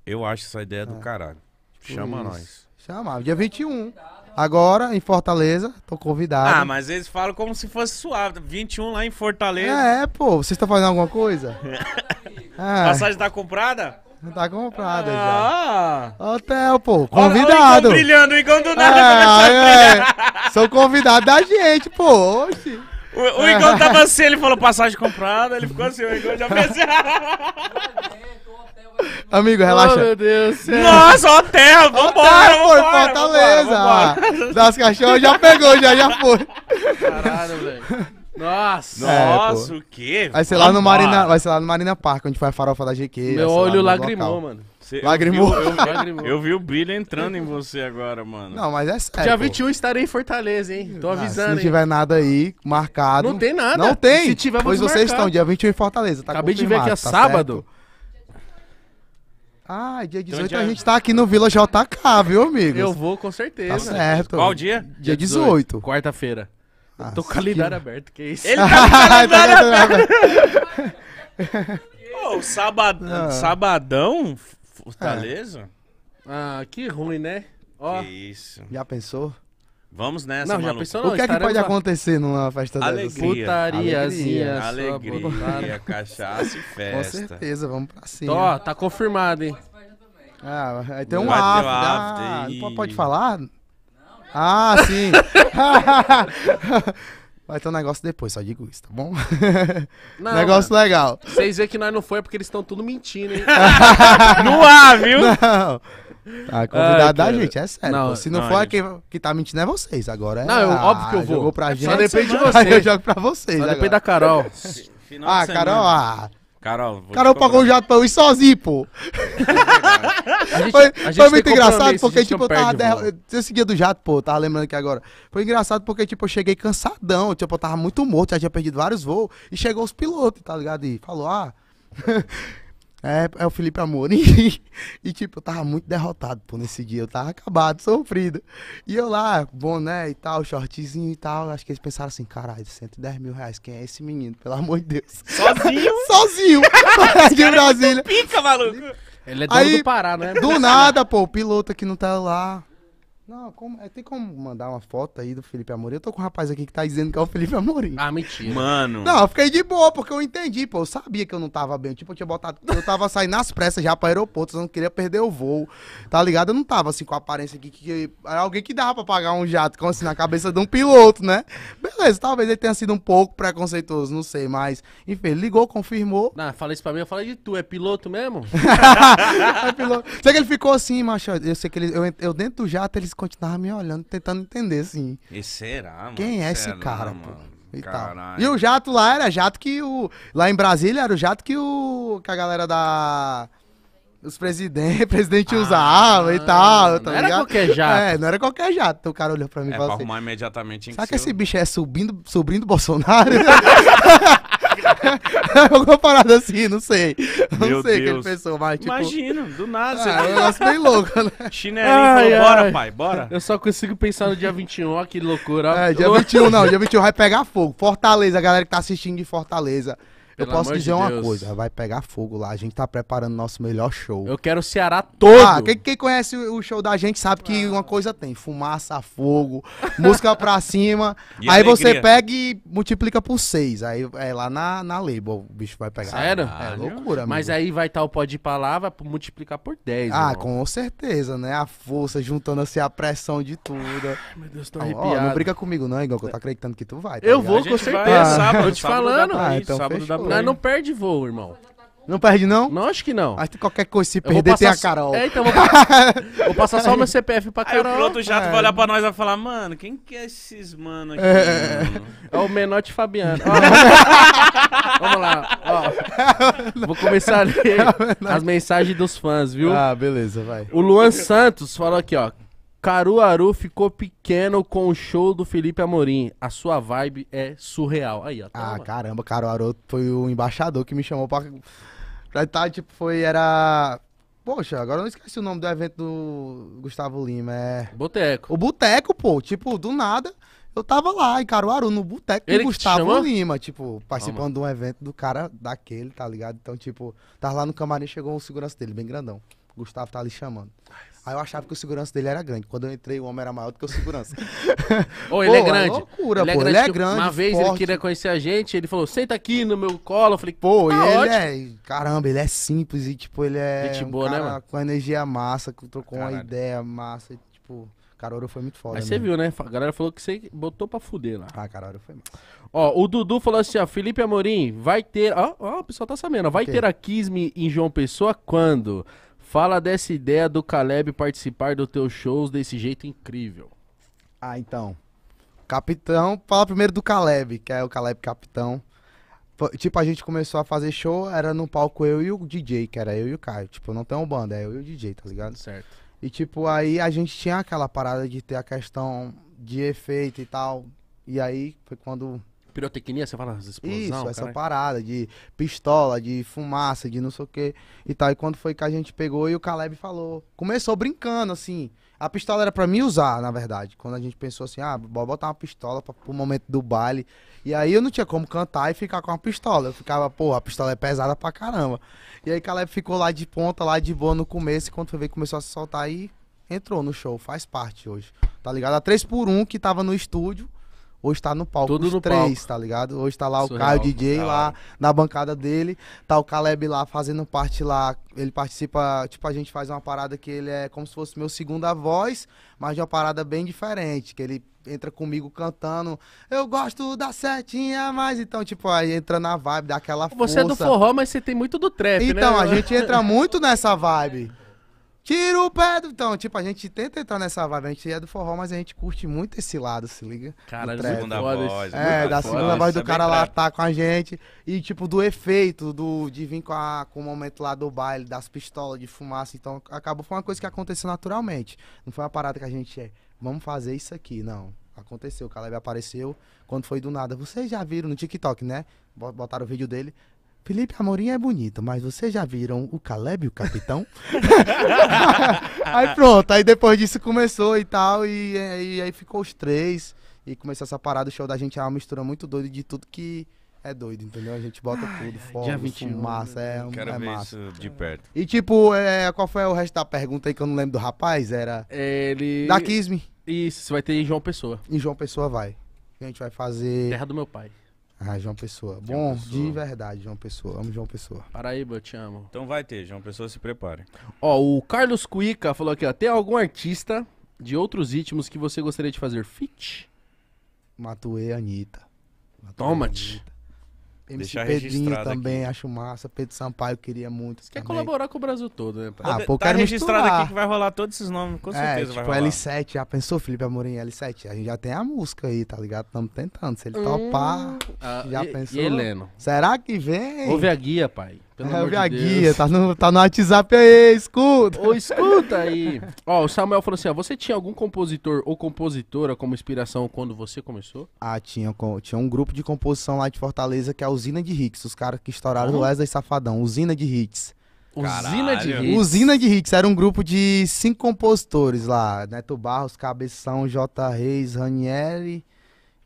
Eu acho essa ideia é. do caralho. Tipo, chama isso. nós. Chama, dia 21. Agora, em Fortaleza, tô convidado. Ah, mas eles falam como se fosse suave. 21 lá em Fortaleza. É, pô, vocês estão fazendo alguma coisa? (laughs) É. Passagem tá comprada? Não tá comprada ah. já. Hotel, pô, convidado. Olha, olha o brilhando, o Igão do é, nada. É, é. Sou convidado da gente, pô. Oxi. O, o Igor é. tava assim, ele falou passagem comprada, ele ficou assim, o Igor já fez. Assim. (laughs) Amigo, oh, relaxa. Oh, meu Deus do céu. Nossa, hotel! Vambora, para tá, vambora, Fortaleza! Vambora, vambora. Das cachorras já pegou, já, já foi. Caralho, velho. Nossa, é, nossa, pô. o quê? Vai ser, lá no Marina, vai ser lá no Marina Park, onde foi a farofa da GQ. Meu olho lagrimou, local. mano. Cê, lagrimou. Eu vi, eu, eu vi, o brilho entrando em você agora, mano. Não, mas é sério. Dia 21 estarei em Fortaleza, hein? Tô ah, avisando. Ah, se não tiver hein. nada aí marcado. Não tem nada. Não tem. Se tiver, Pois vocês estão, dia 21 em Fortaleza. Tá Acabei de ver que é tá sábado. Certo? Ah, dia 18 então, dia... a gente tá aqui no Vila JK, viu, amigos? Eu vou, com certeza. Tá certo. Qual dia? Dia, 18. 18. Quarta-feira. Ah, tô com o calendário aberto, que é isso? Ele (laughs) tá com o calendário tá aberto! (laughs) Ô, sabad... Ah. sabadão, é. Fortaleza? Ah. ah, que ruim, né? Ó, que isso. Já pensou? Vamos nessa, não, já maluco. pensou, não, o que é que pode acontecer numa festa dessa? Assim? Alegria. Putariazinha. Alegria, alegria cachaça e festa. Com certeza, vamos pra cima. Ó, tá confirmado, hein? Ah, aí tem um after. Ah, Pode falar? não. Ah, sim. (laughs) Vai ter um negócio depois, só digo isso, tá bom? Não, (laughs) negócio mano. legal. Vocês veem que nós não foi é porque eles estão tudo mentindo, hein? (laughs) no ar, viu? Não. Tá convidado da gente, é sério. Não, se não, não for, gente... É quem, que tá mentindo é vocês. Agora é. Não, eu, óbvio que eu vou. Pra gente, Só depende de vocês. Aí eu jogo pra vocês. Só depende da Carol. (laughs) Final ah, Carol, ah. Carol, Carol pagou um jato pra eu ir sozinho, pô. a gente, foi, a gente foi muito engraçado porque, tipo, eu tava. Derra... Eu seguia do jato, pô, tava lembrando aqui agora. Foi engraçado porque, tipo, eu cheguei cansadão, tipo, eu tava muito morto, já tinha perdido vários voos. E chegou os pilotos, tá ligado? E falou, ah. (laughs) É, é o Felipe Amor. (laughs) E, e, tipo, eu tava muito derrotado, pô, nesse dia. Eu tava acabado, sofrido. E eu lá, boné e tal, shortzinho e tal. Acho que eles pensaram assim, caralho, 110 mil reais, quem é esse menino? Pelo amor de Deus. Sozinho? (laughs) Sozinho! de é Brasília. É pica, maluco! Ele é dono Aí, do Pará, né? Do nada, pô, o piloto aqui não tá lá. Não, como, é, tem como mandar uma foto aí do Felipe Amorim? Eu tô com um rapaz aqui que tá dizendo que é o Felipe Amorim. Ah, mentira. Mano. Não, eu fiquei de boa, porque eu entendi, pô. Eu sabia que eu não tava bem. Tipo, eu tinha botado. Eu tava saindo nas pressas já pra aeroporto, eu não queria perder o voo. Tá ligado? Eu não tava assim com a aparência aqui que. Era alguém que dava pra pagar um jato, como assim, na cabeça de um piloto, né? Beleza, talvez ele tenha sido um pouco preconceituoso, não sei, mas. Enfim, ligou, confirmou. Não, fala isso pra mim, eu falei de tu, é piloto mesmo? (laughs) é piloto. Sei que ele ficou assim, macho. Eu sei que ele. Eu, eu dentro do jato, eles continuava me olhando, tentando entender, assim. E será, mano? Quem é esse é cara, mano? pô? E, tal e o jato lá era jato que o. Lá em Brasília era o jato que o. Que a galera da. Os presidentes, (laughs) presidente ah, usava e tal. Tá não ligado? era qualquer jato. É, não era qualquer jato. Então o cara olhou pra mim e é, falou assim. Arrumar imediatamente Será que, que esse bicho é subindo, sobrinho do Bolsonaro? (laughs) (laughs) (laughs) Alguma parada assim, não sei. Não Meu sei o que ele pensou, mas tipo. imagina do nada. você Ah, é um negócio bem louco, né? (laughs) Chinelinho Ai, falou, ai. bora, pai, bora. Eu só consigo pensar no dia 21, (laughs) ó, que loucura. É, dia 21 não, dia 21 vai pegar fogo. Fortaleza, a galera que tá assistindo de Fortaleza. Pelo eu posso dizer de uma coisa, vai pegar fogo lá. A gente tá preparando nosso melhor show. Eu quero o Ceará todo. Ah, quem, quem conhece o show da gente sabe que ah. uma coisa tem: fumaça, fogo, (laughs) música pra cima. E aí alegria. você pega e multiplica por seis. Aí é lá na, na label o bicho vai pegar. Sério? É, é loucura, mano. Mas aí vai estar tá o pó de vai multiplicar por dez. Ah, irmão. com certeza, né? A força juntando-se assim, a pressão de tudo. meu Deus, tô arrepiado. não briga comigo, não, Igor, que eu tô acreditando que tu vai. Tá eu ligado? vou, com certeza. Vai, sábado, eu te falando. Ah, então sábado fechou voo. não perde voo, irmão. Não perde, não? Não, acho que não. Acho que qualquer coisa se perder tem a Carol. É, então vou, (laughs) vou passar só o meu CPF pra Carol. Aí o piloto jato é. vai olhar pra nós e vai falar, mano, quem que é esses mano aqui? É, é o Menote Fabiano. (laughs) Ó, vamos lá. Ó, vou começar a ler (laughs) as mensagens dos fãs, viu? Ah, beleza, vai. O Luan Santos falou aqui, ó. Caruaru ficou pequeno com o show do Felipe Amorim. A sua vibe é surreal. Aí, ó. Tá ah, toma. caramba, Caruaru foi o embaixador que me chamou pra. Pra tipo, foi. Era. Poxa, agora eu não esqueci o nome do evento do Gustavo Lima. É. Boteco. O Boteco, pô. Tipo, do nada. Eu tava lá em Caruaru, no boteco do Gustavo Lima, tipo, participando Toma. de um evento do cara daquele, tá ligado? Então, tipo, tava lá no camarim, chegou o segurança dele, bem grandão. Gustavo tá ali chamando. Ai, Aí eu achava que o segurança dele era grande. Quando eu entrei, o homem era maior do que o segurança. (laughs) Ô, ele é pô, é grande. Loucura, ele é pô. É grande, ele é grande. Uma vez forte. ele queria conhecer a gente, ele falou: senta aqui no meu colo. Eu falei, pô, ah, ele é ótimo. é. Caramba, ele é simples e, tipo, ele é. Gente um boa, né, mano? Com energia massa, que trocou Caralho. uma ideia massa, e, tipo. Caroro foi muito foda. Mas você viu, né? A galera falou que você botou pra fuder lá. Ah, Caroro foi massa. Ó, o Dudu falou assim, ó, Felipe Amorim, vai ter... Ó, ó o pessoal tá sabendo, vai okay. ter a Kismi em João Pessoa quando? Fala dessa ideia do Caleb participar dos teu shows desse jeito incrível. Ah, então. Capitão, fala primeiro do Caleb, que é o Caleb Capitão. Tipo, a gente começou a fazer show, era no palco eu e o DJ, que era eu e o Caio. Tipo, não tem um banda, é eu e o DJ, tá ligado? Certo. E tipo, aí a gente tinha aquela parada de ter a questão de efeito e tal. E aí foi quando pirotecnia, você fala explosão, Isso, essa parada de pistola, de fumaça, de não sei o quê e tal. E quando foi que a gente pegou e o Caleb falou, começou brincando assim. A pistola era para mim usar, na verdade. Quando a gente pensou assim, ah, vou botar uma pistola pra, pro momento do baile. E aí eu não tinha como cantar e ficar com a pistola. Eu ficava, pô, a pistola é pesada pra caramba. E aí Caleb ficou lá de ponta, lá de boa no começo, e quando foi ver começou a se soltar aí, entrou no show, faz parte hoje. Tá ligado? A 3 por 1 que tava no estúdio, Hoje tá no palco Tudo os no três, palco. tá ligado? Hoje tá lá Surreal, o Caio DJ lá na bancada dele, tá o Caleb lá fazendo parte lá, ele participa, tipo, a gente faz uma parada que ele é como se fosse meu segunda voz, mas de uma parada bem diferente, que ele entra comigo cantando, eu gosto da setinha, mas então, tipo, aí entra na vibe, dá aquela força. Você é do forró, mas você tem muito do trap, então, né? Então, a gente entra muito nessa vibe. Tira o pé do. Então, tipo, a gente tenta entrar nessa vibe. A gente é do forró, mas a gente curte muito esse lado, se liga. Cara, da segunda voz. É, da segunda voz, é do cara lá tá com a gente. E, tipo, do efeito, do, de vir com, a, com o momento lá do baile, das pistolas, de fumaça. Então, acabou foi uma coisa que aconteceu naturalmente. Não foi uma parada que a gente é. Vamos fazer isso aqui, não. Aconteceu, o Caleb apareceu quando foi do nada. Vocês já viram no TikTok, né? Botaram o vídeo dele. Felipe Amorim é bonito, mas vocês já viram o Caleb, o capitão? (laughs) aí pronto, aí depois disso começou e tal, e, e, e, aí ficou os três, e começou essa parada, o show da gente é uma mistura muito doida de tudo que é doido, entendeu? A gente bota tudo, fogo, fumaça, né? é, um, é Quero é ver massa. isso de perto. E tipo, é, qual foi o resto da pergunta aí que eu não lembro do rapaz? Era... Ele... Da Kisme. Isso, você vai ter em João Pessoa. Em João Pessoa vai. A gente vai fazer... Terra do meu pai. Ah, João Pessoa. João Bom, Pessoa. de verdade, João Pessoa. Amo João Pessoa. Paraíba, te amo. Então vai ter, João Pessoa, se prepare. Ó, o Carlos Cuica falou aqui, ó. Tem algum artista de outros ritmos que você gostaria de fazer feat? Matuei Anitta. Tomate. toma Anitta. MC Pedrinho também, aqui. acho massa. Pedro Sampaio queria muito. Você também. quer colaborar com o Brasil todo, né? Pai? Ah, pô, tá registrado misturar. aqui que vai rolar todos esses nomes, com é, certeza é, tipo, vai rolar. L7, já pensou, Felipe Amorim, L7? A gente já tem a música aí, tá ligado? Estamos tentando. Se ele hum. topar, ah, já e, pensou. E Heleno? Será que vem? Ouve a guia, pai. Pelo é, eu vi a Deus. tá no, tá no WhatsApp aí, escuta. Ô, escuta aí. Ó, o Samuel falou assim, ó, você tinha algum compositor ou compositora como inspiração quando você começou? Ah, tinha, tinha um grupo de composição lá de Fortaleza que é a Usina de Hits, os caras que estouraram uhum. o Wesley Safadão, Usina de Hits. Usina de Hits? Usina de Hits, era um grupo de cinco compositores lá, Neto Barros, Cabeção, J. Reis, Ranieri,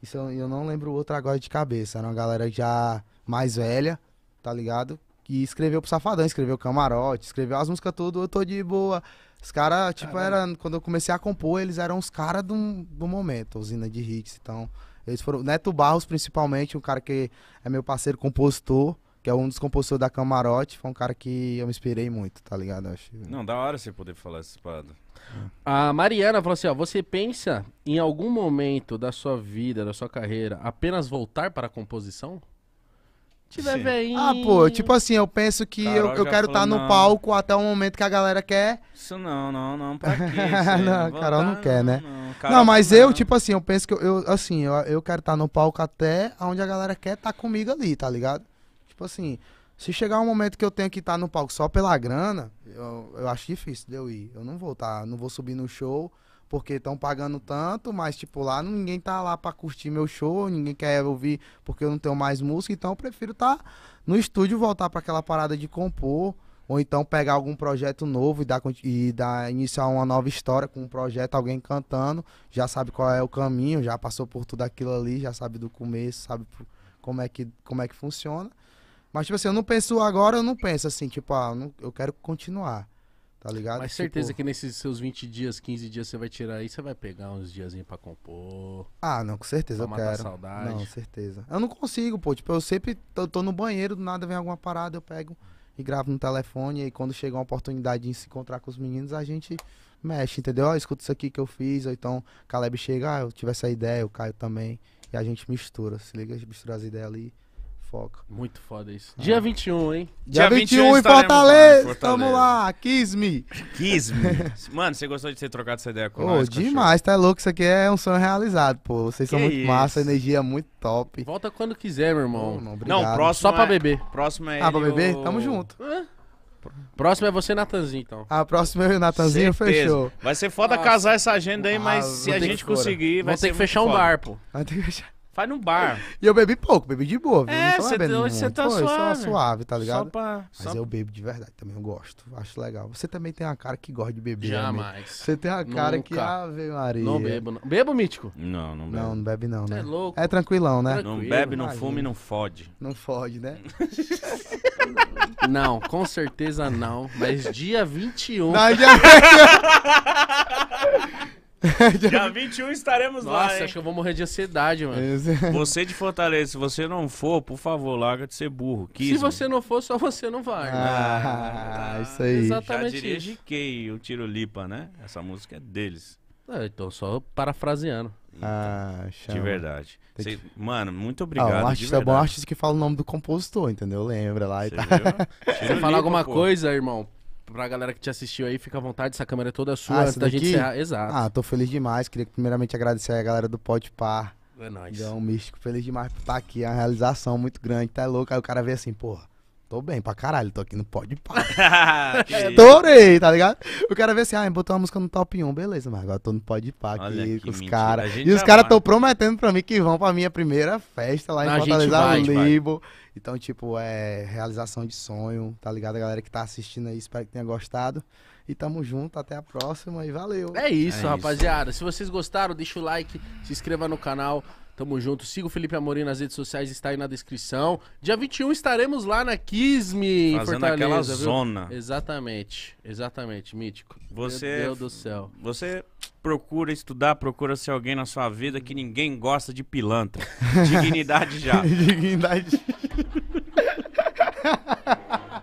isso eu, eu não lembro o outro agora de cabeça, era uma galera já mais velha, tá ligado? que escreveu pro Safadão, escreveu Camarote, escreveu as músicas tudo, eu tô de boa. Os caras, tipo, Caramba. era quando eu comecei a compor, eles eram os caras do, do momento, usina de hits. Então, eles foram. Neto Barros, principalmente, um cara que é meu parceiro compositor, que é um dos compositores da Camarote, foi um cara que eu me inspirei muito, tá ligado? Acho. Não, da hora você poder falar essa parada. A Mariana falou assim: ó, você pensa em algum momento da sua vida, da sua carreira, apenas voltar para a composição? Tiver Ah, pô, tipo assim, eu penso que eu, eu quero estar tá no não. palco até o momento que a galera quer. Isso não, não, não, pra quê? (laughs) Não, vou Carol não tá quer, né? Não, Carol tá não, mas eu, tipo assim, eu penso que eu, eu assim, eu, eu quero estar no palco até onde a galera quer estar comigo ali, tá ligado? Tipo assim, se chegar um momento que eu tenho que estar no palco só pela grana, eu, eu acho difícil de eu ir. Eu não vou tá, não vou subir no show porque estão pagando tanto, mas tipo lá ninguém tá lá para curtir meu show, ninguém quer ouvir porque eu não tenho mais música, então eu prefiro estar tá no estúdio voltar para aquela parada de compor ou então pegar algum projeto novo e dar e dar iniciar uma nova história com um projeto, alguém cantando, já sabe qual é o caminho, já passou por tudo aquilo ali, já sabe do começo, sabe como é que como é que funciona. Mas tipo assim, eu não penso agora, eu não penso assim, tipo, ah, eu, não, eu quero continuar. Tá ligado? Mas tipo, certeza tipo... que nesses seus 20 dias, 15 dias você vai tirar aí, você vai pegar uns diazinhos pra compor. Ah, não, com certeza eu quero. saudade. Não, certeza. Eu não consigo, pô. Tipo, eu sempre tô, tô, no banheiro, do nada vem alguma parada, eu pego e gravo no telefone. E aí quando chega uma oportunidade de se encontrar com os meninos, a gente mexe, entendeu? Ó, oh, escuta isso aqui que eu fiz. Ou então, Caleb chega, ah, eu tive essa ideia, o Caio também. E a gente mistura, se liga, a gente mistura as ideias ali foca. Muito foda isso. Dia ah. 21, hein? Dia, Dia 21, 21 em Fortaleza. estamos lá, kiss me. (laughs) Mano, você gostou de ter trocado essa ideia com oh, nós? demais, tá louco. Isso aqui é um sonho realizado, pô. Vocês que são muito isso? massa, energia muito top. Volta quando quiser, meu irmão. Oh, não, obrigado. não, próximo Só é... pra beber. Próximo é Ah, pra beber? O... Tamo junto. Hã? Próximo é você, Natanzinho, então. A ah, próxima é o Natanzinho, Certeza. fechou. Vai ser foda ah, casar essa agenda aí, mas ah, se a gente conseguir, vai ter que fechar um foda. bar, pô. Vai ter que fechar. Faz no bar. E eu bebi pouco, bebi de boa. É, não tô bebendo hoje tá- você tá Pô, suave. suave, tá ligado? Só pra, Mas só... eu bebo de verdade, também eu gosto. Acho legal. Você também tem uma cara que gosta de beber. Né? Jamais. Amigo. Você tem uma cara Nunca. que. Ave Maria. Não bebo, não. Bebo, Mítico? Não, não bebo. Não, não bebe, não, né? É louco. É tranquilão, né? Tranquilo, não bebe, não fume, não fode. Não fode, né? (laughs) não, com certeza não. Mas dia 21. Não, dia... (laughs) (laughs) Dia 21 estaremos Nossa, lá. Nossa, acho que eu vou morrer de ansiedade, mano. (laughs) Você de Fortaleza, se você não for, por favor, larga de ser burro. Quis, se mano. você não for, só você não vai. Ah, ah, isso aí. Exatamente. Já diria GK, o Tiro Lipa, né? Essa música é deles. É, então, só parafraseando. ah, De verdade. Cê, mano, muito ah, obrigado. Ah, um artista é bom artista que fala o nome do compositor, entendeu? Lembra lá e tal. Tá. (laughs) Você fala alguma pô. coisa, irmão? pra galera que te assistiu aí, fica à vontade, essa câmera é toda sua, ah, antes da gente encerrar. Exato. Ah, tô feliz demais. Queria primeiramente agradecer a galera do Pode Par. É nóis. Então, Místico, feliz demais por estar aqui. É uma realização muito grande, tá louco. Aí o cara vê assim, porra Tô bem pra caralho, tô aqui no pode pá. Estourei, tá ligado? O cara vê assim, ah, botou uma música no top 1, beleza, mas agora tô no pode pá aqui com os caras. E os caras tão prometendo pra mim que vão pra minha primeira festa lá em Fortaleza vai, Libo. Então, tipo, é realização de sonho, tá ligado? A galera que tá assistindo aí, espero que tenha gostado. E tamo junto, até a próxima e valeu. É isso, é rapaziada. Isso. Se vocês gostaram, deixa o like, se inscreva no canal. Tamo junto. Siga o Felipe Amorim nas redes sociais, está aí na descrição. Dia 21 estaremos lá na Kisme, Fazendo Fortaleza, aquela viu? zona. Exatamente, exatamente, mítico. Você, Meu Deus do céu. Você procura estudar, procura ser alguém na sua vida que ninguém gosta de pilantra. (laughs) Dignidade já. Dignidade. (laughs)